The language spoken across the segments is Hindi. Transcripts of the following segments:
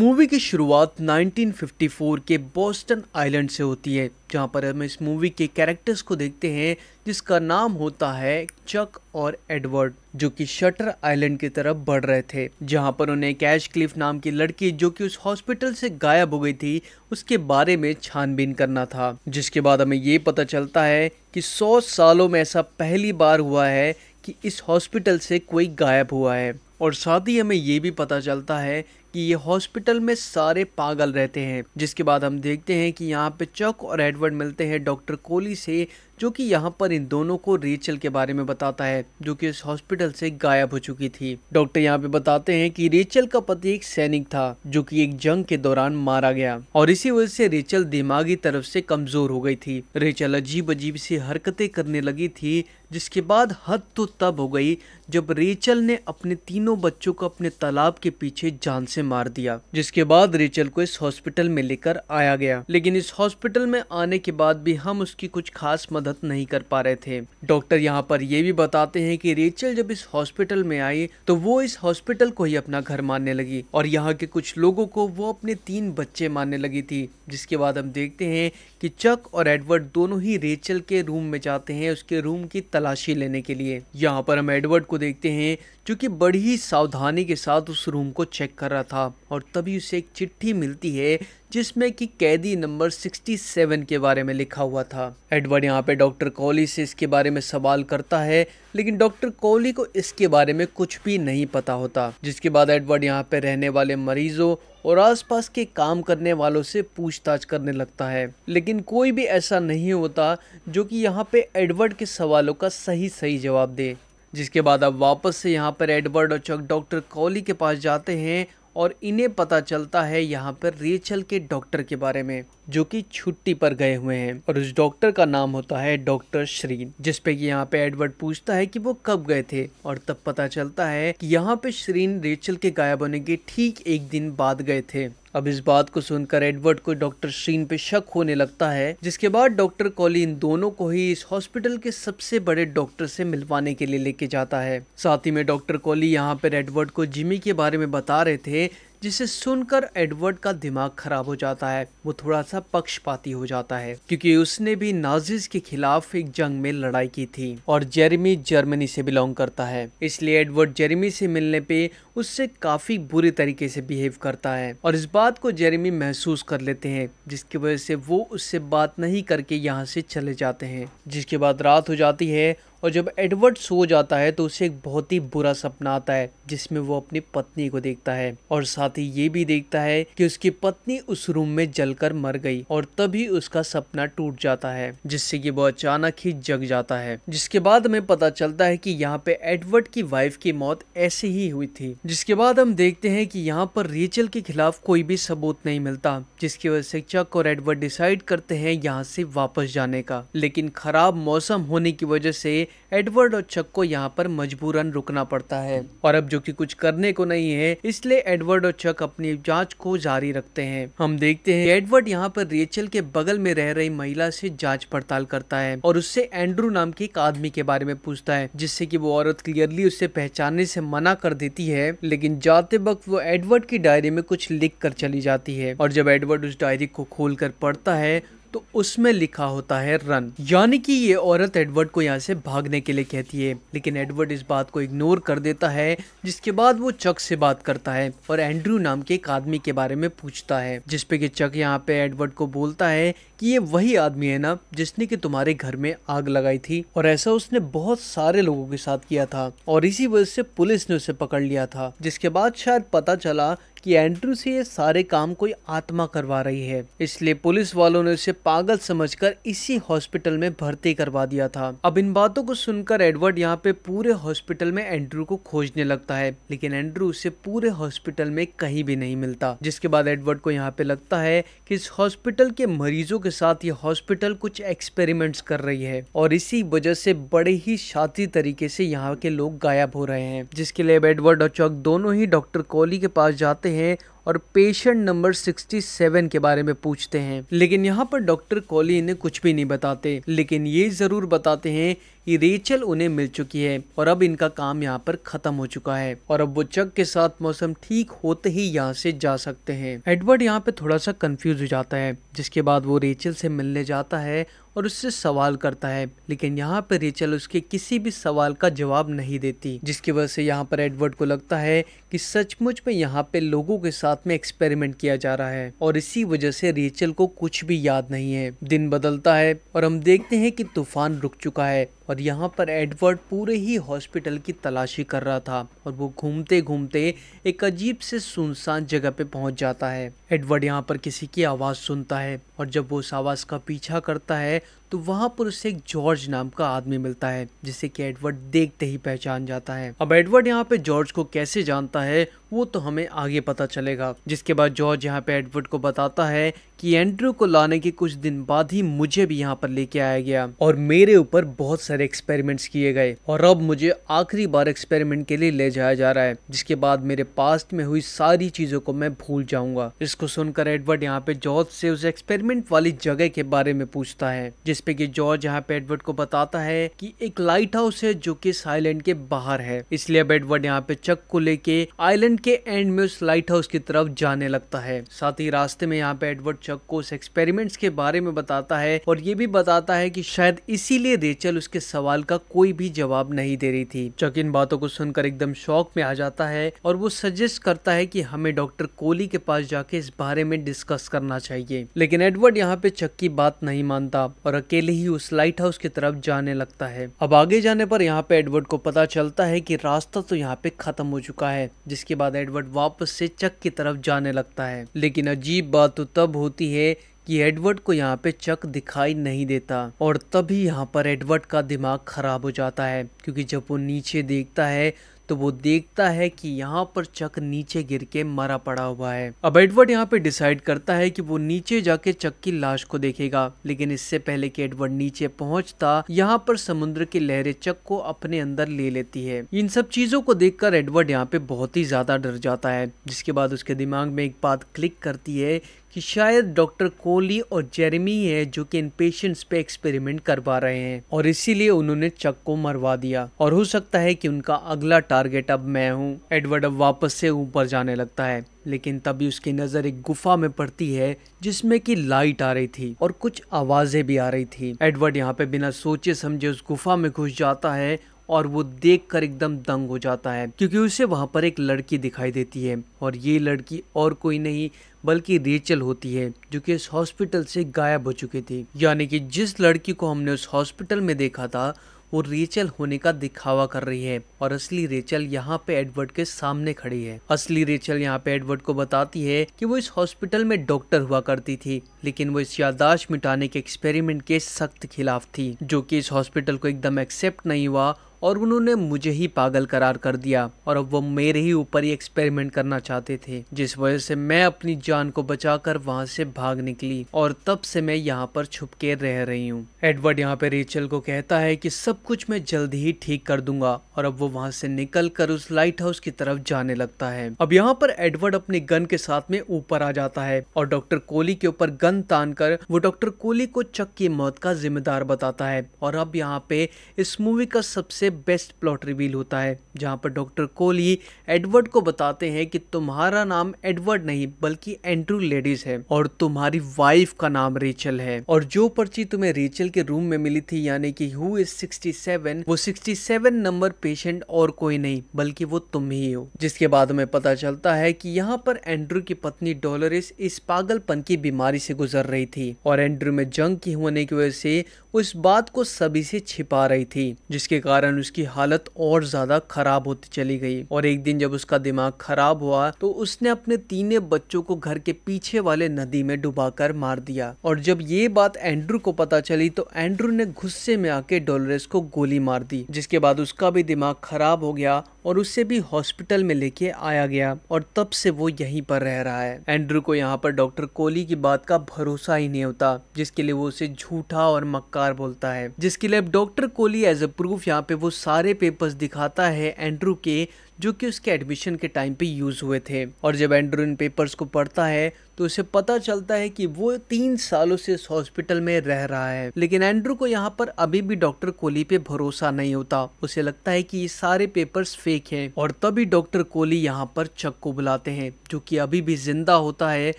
मूवी की शुरुआत 1954 के बोस्टन आइलैंड से होती है जहां पर हम इस मूवी के कैरेक्टर्स को देखते हैं जिसका नाम होता है चक और एडवर्ड जो कि शटर आइलैंड की तरफ बढ़ रहे थे जहां पर उन्हें कैश क्लिफ नाम की लड़की जो कि उस हॉस्पिटल से गायब हो गई थी उसके बारे में छानबीन करना था जिसके बाद हमें ये पता चलता है कि सौ सालों में ऐसा पहली बार हुआ है कि इस हॉस्पिटल से कोई गायब हुआ है और साथ ही हमें ये भी पता चलता है कि ये हॉस्पिटल में सारे पागल रहते हैं जिसके बाद हम देखते हैं कि यहाँ पे चक और एडवर्ड मिलते हैं डॉक्टर कोली से जो कि यहाँ पर इन दोनों को रेचल के बारे में बताता है जो कि इस हॉस्पिटल से गायब हो चुकी थी डॉक्टर यहाँ पे बताते हैं कि रेचल का पति एक सैनिक था जो कि एक जंग के दौरान मारा गया और इसी वजह से रेचल दिमागी तरफ से कमजोर हो गई थी रेचल अजीब अजीब सी हरकतें करने लगी थी जिसके बाद हद तो तब हो गई जब रेचल ने अपने तीनों बच्चों को अपने तालाब के पीछे जान से मार दिया जिसके बाद रेचल को इस हॉस्पिटल में लेकर आया गया लेकिन इस हॉस्पिटल में आने के बाद भी हम उसकी कुछ खास मदद नहीं कर पा रहे थे डॉक्टर यहाँ पर यह भी बताते हैं कि रेचल जब इस हॉस्पिटल में आई तो वो इस हॉस्पिटल को ही अपना घर मानने लगी और यहाँ के कुछ लोगों को वो अपने तीन बच्चे मानने लगी थी जिसके बाद हम देखते हैं कि चक और एडवर्ड दोनों ही रेचल के रूम में जाते हैं उसके रूम की तलाशी लेने के लिए यहाँ पर हम एडवर्ड को देखते हैं जो कि बड़ी ही सावधानी के साथ उस रूम को चेक कर रहा था और तभी उसे एक चिट्ठी मिलती है जिसमें कि कैदी नंबर 67 के बारे में लिखा हुआ था एडवर्ड यहाँ पे डॉक्टर कोहली से इसके बारे में सवाल करता है लेकिन डॉक्टर कोहली को इसके बारे में कुछ भी नहीं पता होता जिसके बाद एडवर्ड यहाँ पे रहने वाले मरीजों और आसपास के काम करने वालों से पूछताछ करने लगता है लेकिन कोई भी ऐसा नहीं होता जो कि यहाँ पे एडवर्ड के सवालों का सही सही जवाब दे जिसके बाद अब वापस से यहाँ पर एडवर्ड और चक डॉक्टर कॉली के पास जाते हैं और इन्हें पता चलता है यहाँ पर रेचल के डॉक्टर के बारे में जो कि छुट्टी पर गए हुए हैं और उस डॉक्टर का नाम होता है डॉक्टर श्रीन जिसपे कि यहाँ पे एडवर्ड पूछता है कि वो कब गए थे और तब पता चलता है कि यहाँ पे श्रीन रेचल के गायब होने के ठीक एक दिन बाद गए थे अब इस बात को सुनकर एडवर्ड को डॉक्टर शीन पे शक होने लगता है जिसके बाद डॉक्टर कॉली इन दोनों को ही इस हॉस्पिटल के सबसे बड़े डॉक्टर से मिलवाने के लिए लेके जाता है साथ ही में डॉक्टर कॉली यहाँ पर एडवर्ड को जिमी के बारे में बता रहे थे जिसे सुनकर एडवर्ड का दिमाग खराब हो जाता है वो थोड़ा सा पक्षपाती हो जाता है क्योंकि उसने भी नाजिज के खिलाफ एक जंग में लड़ाई की थी और जेरेमी जर्मनी से बिलोंग करता है इसलिए एडवर्ड जेरेमी से मिलने पे उससे काफी बुरे तरीके से बिहेव करता है और इस बात को जेरेमी महसूस कर लेते हैं जिसकी वजह से वो उससे बात नहीं करके यहाँ से चले जाते हैं जिसके बाद रात हो जाती है और जब एडवर्ड सो जाता है तो उसे एक बहुत ही बुरा सपना आता है जिसमें वो अपनी पत्नी को देखता है और साथ ही ये भी देखता है कि उसकी पत्नी उस रूम में जलकर मर गई और तभी उसका सपना टूट जाता है जिससे कि वो अचानक ही जग जाता है जिसके बाद हमें पता चलता है कि यहाँ पे एडवर्ड की वाइफ की मौत ऐसे ही हुई थी जिसके बाद हम देखते हैं कि यहाँ पर रेचल के खिलाफ कोई भी सबूत नहीं मिलता जिसकी वजह से चक और एडवर्ड डिसाइड करते हैं यहाँ से वापस जाने का लेकिन खराब मौसम होने की वजह से एडवर्ड और चक को यहाँ पर मजबूरन रुकना पड़ता है और अब जो कि कुछ करने को नहीं है इसलिए एडवर्ड और चक अपनी जांच को जारी रखते हैं हम देखते हैं एडवर्ड यहाँ पर रेचल के बगल में रह रही महिला से जांच पड़ताल करता है और उससे एंड्रू नाम के एक आदमी के बारे में पूछता है जिससे की वो औरत क्लियरली उसे पहचानने से मना कर देती है लेकिन जाते वक्त वो एडवर्ड की डायरी में कुछ लिख कर चली जाती है और जब एडवर्ड उस डायरी को खोल कर पढ़ता है तो उसमें लिखा होता है रन यानी कि ये औरत एडवर्ड को यहाँ से भागने के लिए कहती है लेकिन एडवर्ड इस बात को इग्नोर कर देता है जिसके बाद वो चक से बात करता है और एंड्रू नाम के एक आदमी के बारे में पूछता है जिसपे की चक यहाँ पे एडवर्ड को बोलता है कि ये वही आदमी है ना जिसने कि तुम्हारे घर में आग लगाई थी और ऐसा उसने बहुत सारे लोगों के साथ किया था और इसी वजह से पुलिस ने उसे पकड़ लिया था जिसके बाद शायद पता चला कि एंड्रू से ये सारे काम कोई आत्मा करवा रही है इसलिए पुलिस वालों ने उसे पागल समझकर इसी हॉस्पिटल में भर्ती करवा दिया था अब इन बातों को सुनकर एडवर्ड यहाँ पे पूरे हॉस्पिटल में एंड्रू को खोजने लगता है लेकिन एंड्रू उसे पूरे हॉस्पिटल में कहीं भी नहीं मिलता जिसके बाद एडवर्ड को यहाँ पे लगता है की इस हॉस्पिटल के मरीजों के के साथ ये हॉस्पिटल कुछ एक्सपेरिमेंट्स कर रही है और इसी वजह से बड़े ही शाती तरीके से यहाँ के लोग गायब हो रहे हैं जिसके लिए एडवर्ड और चौक दोनों ही डॉक्टर कोहली के पास जाते हैं और पेशेंट नंबर 67 के बारे में पूछते हैं लेकिन यहाँ पर डॉक्टर कोहली इन्हें कुछ भी नहीं बताते लेकिन ये जरूर बताते हैं ये रेचल उन्हें मिल चुकी है और अब इनका काम यहाँ पर खत्म हो चुका है और अब वो चक के साथ मौसम ठीक होते ही यहाँ से जा सकते हैं एडवर्ड यहाँ पे थोड़ा सा कंफ्यूज हो जाता है जिसके बाद वो रेचल से मिलने जाता है और उससे सवाल करता है लेकिन यहाँ पर रेचल उसके किसी भी सवाल का जवाब नहीं देती जिसकी वजह से यहाँ पर एडवर्ड को लगता है कि सचमुच में यहाँ पे लोगों के साथ में एक्सपेरिमेंट किया जा रहा है और इसी वजह से रेचल को कुछ भी याद नहीं है दिन बदलता है और हम देखते हैं कि तूफान रुक चुका है और यहाँ पर एडवर्ड पूरे ही हॉस्पिटल की तलाशी कर रहा था और वो घूमते घूमते एक अजीब से सुनसान जगह पे पहुँच जाता है एडवर्ड यहाँ पर किसी की आवाज़ सुनता है और जब वो उस आवाज़ का पीछा करता है तो वहाँ पर उसे एक जॉर्ज नाम का आदमी मिलता है जिसे कि एडवर्ड देखते ही पहचान जाता है अब एडवर्ड यहाँ पे जॉर्ज को कैसे जानता है वो तो हमें आगे पता चलेगा जिसके बाद जॉर्ज यहाँ पे एडवर्ड को बताता है कि एंड्रू को लाने के कुछ दिन बाद ही मुझे भी यहाँ पर लेके आया गया और मेरे ऊपर बहुत सारे एक्सपेरिमेंट्स किए गए और अब मुझे आखिरी बार एक्सपेरिमेंट के लिए ले जाया जा रहा है जिसके बाद मेरे पास्ट में हुई सारी चीजों को मैं भूल जाऊंगा इसको सुनकर एडवर्ड यहाँ पे जॉर्ज से उस एक्सपेरिमेंट वाली जगह के बारे में पूछता है जिसपे की जॉर्ज यहाँ पे एडवर्ड को बताता है की एक लाइट हाउस है जो की आइलैंड के बाहर है इसलिए अब एडवर्ड यहाँ पे चक को लेके आईलैंड के एंड में उस लाइट हाउस की तरफ जाने लगता है साथ ही रास्ते में यहाँ पे एडवर्ड चक को उस एक्सपेरिमेंट्स के बारे में बताता है और ये भी बताता है कि शायद इसीलिए रेचल उसके सवाल का कोई भी जवाब नहीं दे रही थी चक इन बातों को सुनकर एकदम शौक में आ जाता है और वो सजेस्ट करता है की हमें डॉक्टर कोहली के पास जाके इस बारे में डिस्कस करना चाहिए लेकिन एडवर्ड यहाँ पे चक की बात नहीं मानता और अकेले ही उस लाइट हाउस की तरफ जाने लगता है अब आगे जाने पर यहाँ पे एडवर्ड को पता चलता है की रास्ता तो यहाँ पे खत्म हो चुका है जिसके बाद बाद एडवर्ड वापस से चक की तरफ जाने लगता है लेकिन अजीब बात तो तब होती है कि एडवर्ड को यहाँ पे चक दिखाई नहीं देता और तभी यहाँ पर एडवर्ड का दिमाग खराब हो जाता है क्योंकि जब वो नीचे देखता है तो वो देखता है कि यहाँ पर चक नीचे गिर के मरा पड़ा हुआ है अब एडवर्ड यहाँ पे डिसाइड करता है कि वो नीचे जाके चक की लाश को देखेगा लेकिन इससे पहले कि एडवर्ड नीचे पहुंचता यहाँ पर समुद्र की लहरें चक को अपने अंदर ले लेती है इन सब चीजों को देख एडवर्ड यहाँ पे बहुत ही ज्यादा डर जाता है जिसके बाद उसके दिमाग में एक बात क्लिक करती है कि शायद डॉक्टर कोहली और जेरेमी है जो कि इन पेशेंट्स पे एक्सपेरिमेंट करवा रहे हैं और इसीलिए उन्होंने चक को मरवा दिया और हो सकता है कि उनका अगला टारगेट अब मैं हूँ एडवर्ड अब वापस से ऊपर जाने लगता है लेकिन तभी उसकी नज़र एक गुफा में पड़ती है जिसमें कि लाइट आ रही थी और कुछ आवाज़ें भी आ रही थी एडवर्ड यहाँ पे बिना सोचे समझे उस गुफा में घुस जाता है और वो देख कर एकदम दंग हो जाता है क्योंकि उसे वहाँ पर एक लड़की दिखाई देती है और ये लड़की और कोई नहीं बल्कि रेचल होती है जो कि इस हॉस्पिटल से गायब हो चुकी थी यानी कि जिस लड़की को हमने उस हॉस्पिटल में देखा था वो रेचल होने का दिखावा कर रही है और असली रेचल यहाँ पे एडवर्ड के सामने खड़ी है असली रेचल यहाँ पे एडवर्ड को बताती है कि वो इस हॉस्पिटल में डॉक्टर हुआ करती थी लेकिन वो इस यादाश्त मिटाने के एक्सपेरिमेंट के सख्त खिलाफ थी जो कि इस हॉस्पिटल को एकदम एक्सेप्ट नहीं हुआ और उन्होंने मुझे ही पागल करार कर दिया और अब वो मेरे ही ऊपर ही एक्सपेरिमेंट करना चाहते थे जिस वजह से मैं अपनी जान को बचाकर वहां से भाग निकली और तब से मैं यहाँ पर छुप के रह रही हूँ एडवर्ड यहाँ पे रेचल को कहता है कि सब कुछ मैं जल्द ही ठीक कर दूंगा और अब वो वहां से निकल कर उस लाइट हाउस की तरफ जाने लगता है अब यहाँ पर एडवर्ड अपने गन के साथ में ऊपर आ जाता है और डॉक्टर कोहली के ऊपर गन तान कर वो डॉक्टर कोहली को चक की मौत का जिम्मेदार बताता है और अब यहाँ पे इस मूवी का सबसे सबसे बेस्ट प्लॉट रिवील होता है जहाँ पर डॉक्टर कोली एडवर्ड को बताते हैं कि तुम्हारा नाम एडवर्ड नहीं बल्कि एंड्रू लेडीज है और तुम्हारी वाइफ का नाम रेचल है और जो पर्ची तुम्हें रेचल के रूम में मिली थी यानी कि हु इज 67 वो 67 नंबर पेशेंट और कोई नहीं बल्कि वो तुम ही हो जिसके बाद हमें पता चलता है की यहाँ पर एंड्रू की पत्नी डॉलरिस इस पागलपन की बीमारी से गुजर रही थी और एंड्रू में जंग की होने की वजह से वो इस बात को सभी से छिपा रही थी जिसके कारण उसकी हालत और ज्यादा खराब होती चली गई और एक दिन जब उसका दिमाग खराब हुआ तो उसने अपने तीनों बच्चों को घर के पीछे वाले नदी में डुबाकर मार दिया और जब ये बात एंड्रू को पता चली तो एंड्रू ने गुस्से में आके डोलरेस को गोली मार दी जिसके बाद उसका भी दिमाग खराब हो गया और उसे भी हॉस्पिटल में लेके आया गया और तब से वो यहीं पर रह रहा है एंड्रू को यहाँ पर डॉक्टर कोहली की बात का भरोसा ही नहीं होता जिसके लिए वो उसे झूठा और मक्का बेकार बोलता है जिसके लिए अब doctor Kohli as a proof यहाँ पे वो सारे पेपर्स दिखाता है एंड्रू के जो कि उसके एडमिशन के टाइम पे यूज हुए थे और जब एंड्रू इन पेपर्स को पढ़ता है तो उसे पता चलता है कि वो तीन सालों से इस हॉस्पिटल में रह रहा है लेकिन एंड्रू को यहाँ पर अभी भी डॉक्टर कोहली पे भरोसा नहीं होता उसे लगता है कि ये सारे पेपर्स फेक हैं और तभी डॉक्टर कोहली यहाँ पर चक को बुलाते हैं जो कि अभी भी जिंदा होता है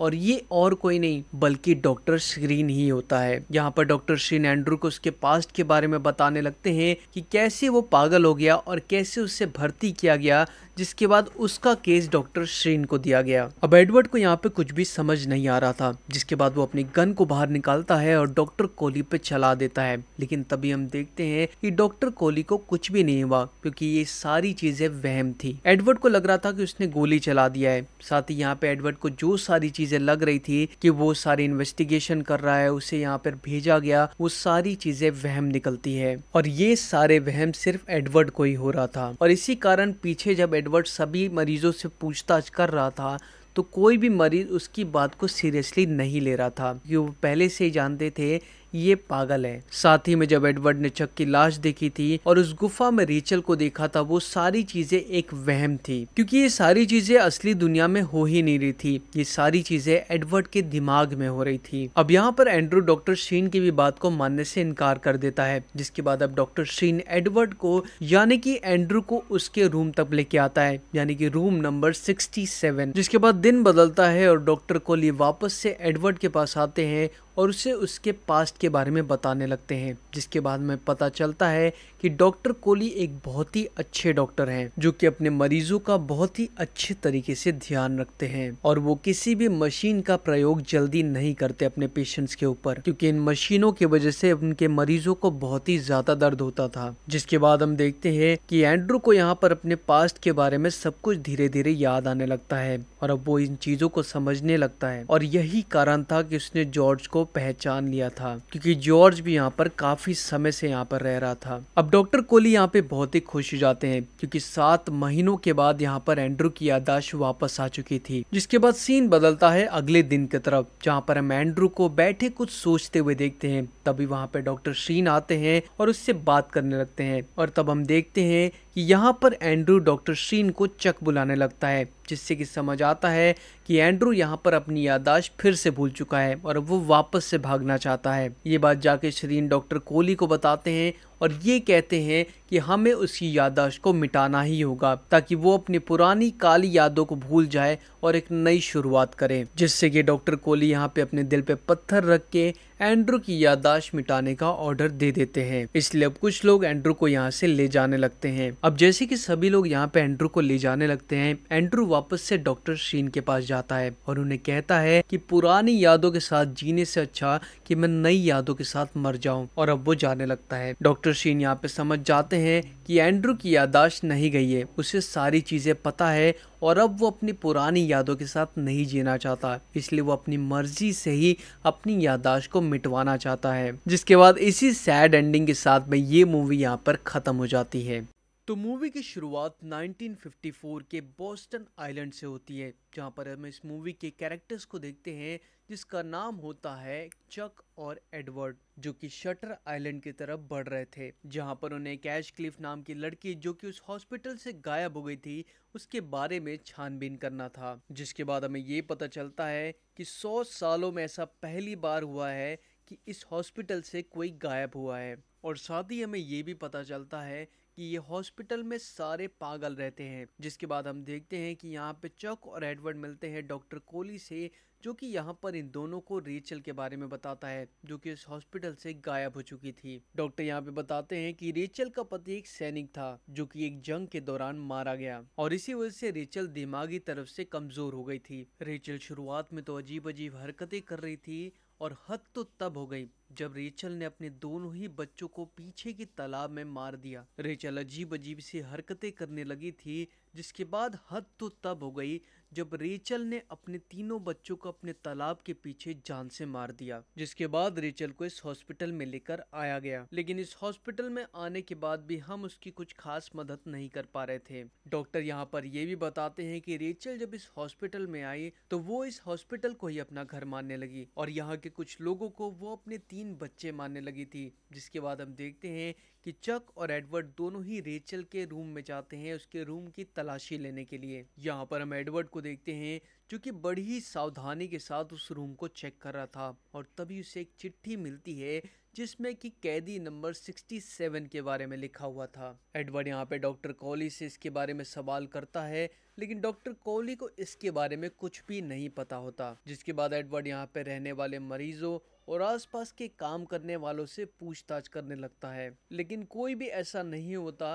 और ये और कोई नहीं बल्कि डॉक्टर श्रीन ही होता है यहाँ पर डॉक्टर श्रीन एंड्रू को उसके पास्ट के बारे में बताने लगते है की कैसे वो पागल हो गया और कैसे उससे भर्ती किया गया जिसके बाद उसका केस डॉक्टर श्रीन को दिया गया अब एडवर्ड को यहाँ पे कुछ भी समझ नहीं आ रहा था जिसके बाद वो अपनी गन को बाहर निकालता है और डॉक्टर कोहली पे चला देता है लेकिन तभी हम देखते हैं कि डॉक्टर कोहली को कुछ भी नहीं हुआ क्योंकि ये सारी चीजें वहम थी एडवर्ड को लग रहा था कि उसने गोली चला दिया है साथ ही यहाँ पे एडवर्ड को जो सारी चीजें लग रही थी कि वो सारी इन्वेस्टिगेशन कर रहा है उसे यहाँ पर भेजा गया वो सारी चीजें वहम निकलती है और ये सारे वहम सिर्फ एडवर्ड को ही हो रहा था और इसी कारण पीछे जब एडवर्ड सभी मरीज़ों से पूछताछ कर रहा था तो कोई भी मरीज़ उसकी बात को सीरियसली नहीं ले रहा था क्योंकि वो पहले से ही जानते थे ये पागल है साथ ही में जब एडवर्ड ने चक की लाश देखी थी और उस गुफा में रेचल को देखा था वो सारी चीजें एक वहम थी क्योंकि ये सारी चीजें असली दुनिया में हो ही नहीं रही थी ये सारी चीजें एडवर्ड के दिमाग में हो रही थी अब यहाँ पर एंड्रू डॉक्टर शीन की भी बात को मानने से इनकार कर देता है जिसके बाद अब डॉक्टर शीन एडवर्ड को यानी की एंड्रू को उसके रूम तक लेके आता है यानी की रूम नंबर सिक्सटी जिसके बाद दिन बदलता है और डॉक्टर कोली वापस से एडवर्ड के पास आते हैं और उसे उसके पास्ट के बारे में बताने लगते हैं जिसके बाद में पता चलता है कि डॉक्टर कोहली एक बहुत ही अच्छे डॉक्टर हैं जो कि अपने मरीजों का बहुत ही अच्छे तरीके से ध्यान रखते हैं और वो किसी भी मशीन का प्रयोग जल्दी नहीं करते अपने पेशेंट्स के ऊपर क्योंकि इन मशीनों की वजह से उनके मरीजों को बहुत ही ज्यादा दर्द होता था जिसके बाद हम देखते हैं कि एंड्रू को यहाँ पर अपने पास्ट के बारे में सब कुछ धीरे धीरे याद आने लगता है और अब वो इन चीजों को समझने लगता है और यही कारण था कि उसने जॉर्ज को पहचान लिया था क्योंकि जॉर्ज भी यहाँ पर काफी समय से यहाँ पर रह रहा था अब डॉक्टर कोहली यहाँ पे बहुत ही खुश हो जाते हैं क्योंकि सात महीनों के बाद यहाँ पर एंड्रू की यादाश्त वापस आ चुकी थी जिसके बाद सीन बदलता है अगले दिन की तरफ जहाँ पर हम एंड्रू को बैठे कुछ सोचते हुए देखते हैं तभी वहाँ पे डॉक्टर शीन आते हैं और उससे बात करने लगते हैं और तब हम देखते हैं कि यहाँ पर एंड्रू डॉक्टर शीन को चक बुलाने लगता है जिससे कि समझ आता है कि एंड्रू यहाँ पर अपनी यादाश्त फिर से भूल चुका है और वो वापस से भागना चाहता है ये बात जाके शरीन डॉक्टर कोहली को बताते हैं और ये कहते हैं कि हमें उसकी याददाश्त को मिटाना ही होगा ताकि वो अपनी पुरानी काली यादों को भूल जाए और एक नई शुरुआत करे जिससे कि डॉक्टर कोहली यहाँ पे अपने दिल पे पत्थर रख के एंड्रू की याददाश्त मिटाने का ऑर्डर दे देते हैं इसलिए अब कुछ लोग एंड्रू को यहाँ से ले जाने लगते हैं अब जैसे कि सभी लोग यहाँ पे एंड्रू को ले जाने लगते हैं एंड्रू वापस से डॉक्टर शीन के पास जाता है और उन्हें कहता है कि पुरानी यादों के साथ जीने से अच्छा कि मैं नई यादों के साथ मर जाऊं और अब वो जाने लगता है डॉक्टर शीन यहाँ पे समझ जाते हैं हैं कि एंड्रू की यादाश्त नहीं गई है उसे सारी चीज़ें पता है और अब वो अपनी पुरानी यादों के साथ नहीं जीना चाहता इसलिए वो अपनी मर्जी से ही अपनी यादाश्त को मिटवाना चाहता है जिसके बाद इसी सैड एंडिंग के साथ में ये मूवी यहाँ पर ख़त्म हो जाती है तो मूवी की शुरुआत 1954 के बोस्टन आइलैंड से होती है जहाँ पर हम इस मूवी के कैरेक्टर्स को देखते हैं जिसका नाम होता है चक और एडवर्ड जो कि शटर आइलैंड की तरफ बढ़ रहे थे जहां पर उन्हें कैश क्लिफ नाम की लड़की जो कि उस हॉस्पिटल से गायब हो गई थी उसके बारे में छानबीन करना था जिसके बाद हमें ये पता चलता है कि 100 सालों में ऐसा पहली बार हुआ है कि इस हॉस्पिटल से कोई गायब हुआ है और साथ ही हमें ये भी पता चलता है कि ये हॉस्पिटल में सारे पागल रहते हैं जिसके बाद हम देखते हैं कि यहाँ पे चक और एडवर्ड मिलते हैं डॉक्टर कोली से जो कि यहाँ पर इन दोनों को रेचल के बारे में बताता है जो कि इस हॉस्पिटल से गायब हो चुकी थी डॉक्टर यहाँ पे बताते हैं कि रेचल का पति एक सैनिक था जो कि एक जंग के दौरान मारा गया और इसी वजह से रेचल दिमागी तरफ से कमजोर हो गई थी रेचल शुरुआत में तो अजीब अजीब हरकतें कर रही थी और हद तो तब हो गई जब रेचल ने अपने दोनों ही बच्चों को पीछे की तालाब में मार दिया रेचल अजीब अजीब सी हरकतें करने लगी थी जिसके बाद हद तो तब हो गई जब रेचल ने अपने तीनों बच्चों को अपने तालाब के पीछे जान से मार दिया जिसके बाद रेचल को इस हॉस्पिटल में लेकर आया गया लेकिन इस हॉस्पिटल में आने के बाद भी हम उसकी कुछ खास मदद नहीं कर पा रहे थे डॉक्टर यहाँ पर यह भी बताते हैं कि रेचल जब इस हॉस्पिटल में आई तो वो इस हॉस्पिटल को ही अपना घर मानने लगी और यहाँ के कुछ लोगों को वो अपने तीन बच्चे मानने लगी थी जिसके बाद हम देखते हैं कि चक और एडवर्ड दोनों ही रेचल के रूम में जाते हैं उसके रूम की तलाशी लेने के लिए यहाँ पर हम एडवर्ड को देखते हैं जो कि बड़ी ही सावधानी के साथ उस रूम को चेक कर रहा था और तभी उसे एक चिट्ठी मिलती है जिसमें कि कैदी नंबर 67 के बारे में लिखा हुआ था एडवर्ड यहाँ पे डॉक्टर कोहली से इसके बारे में सवाल करता है लेकिन डॉक्टर कोहली को इसके बारे में कुछ भी नहीं पता होता जिसके बाद एडवर्ड यहाँ पे रहने वाले मरीजों और आसपास के काम करने वालों से पूछताछ करने लगता है लेकिन कोई भी ऐसा नहीं होता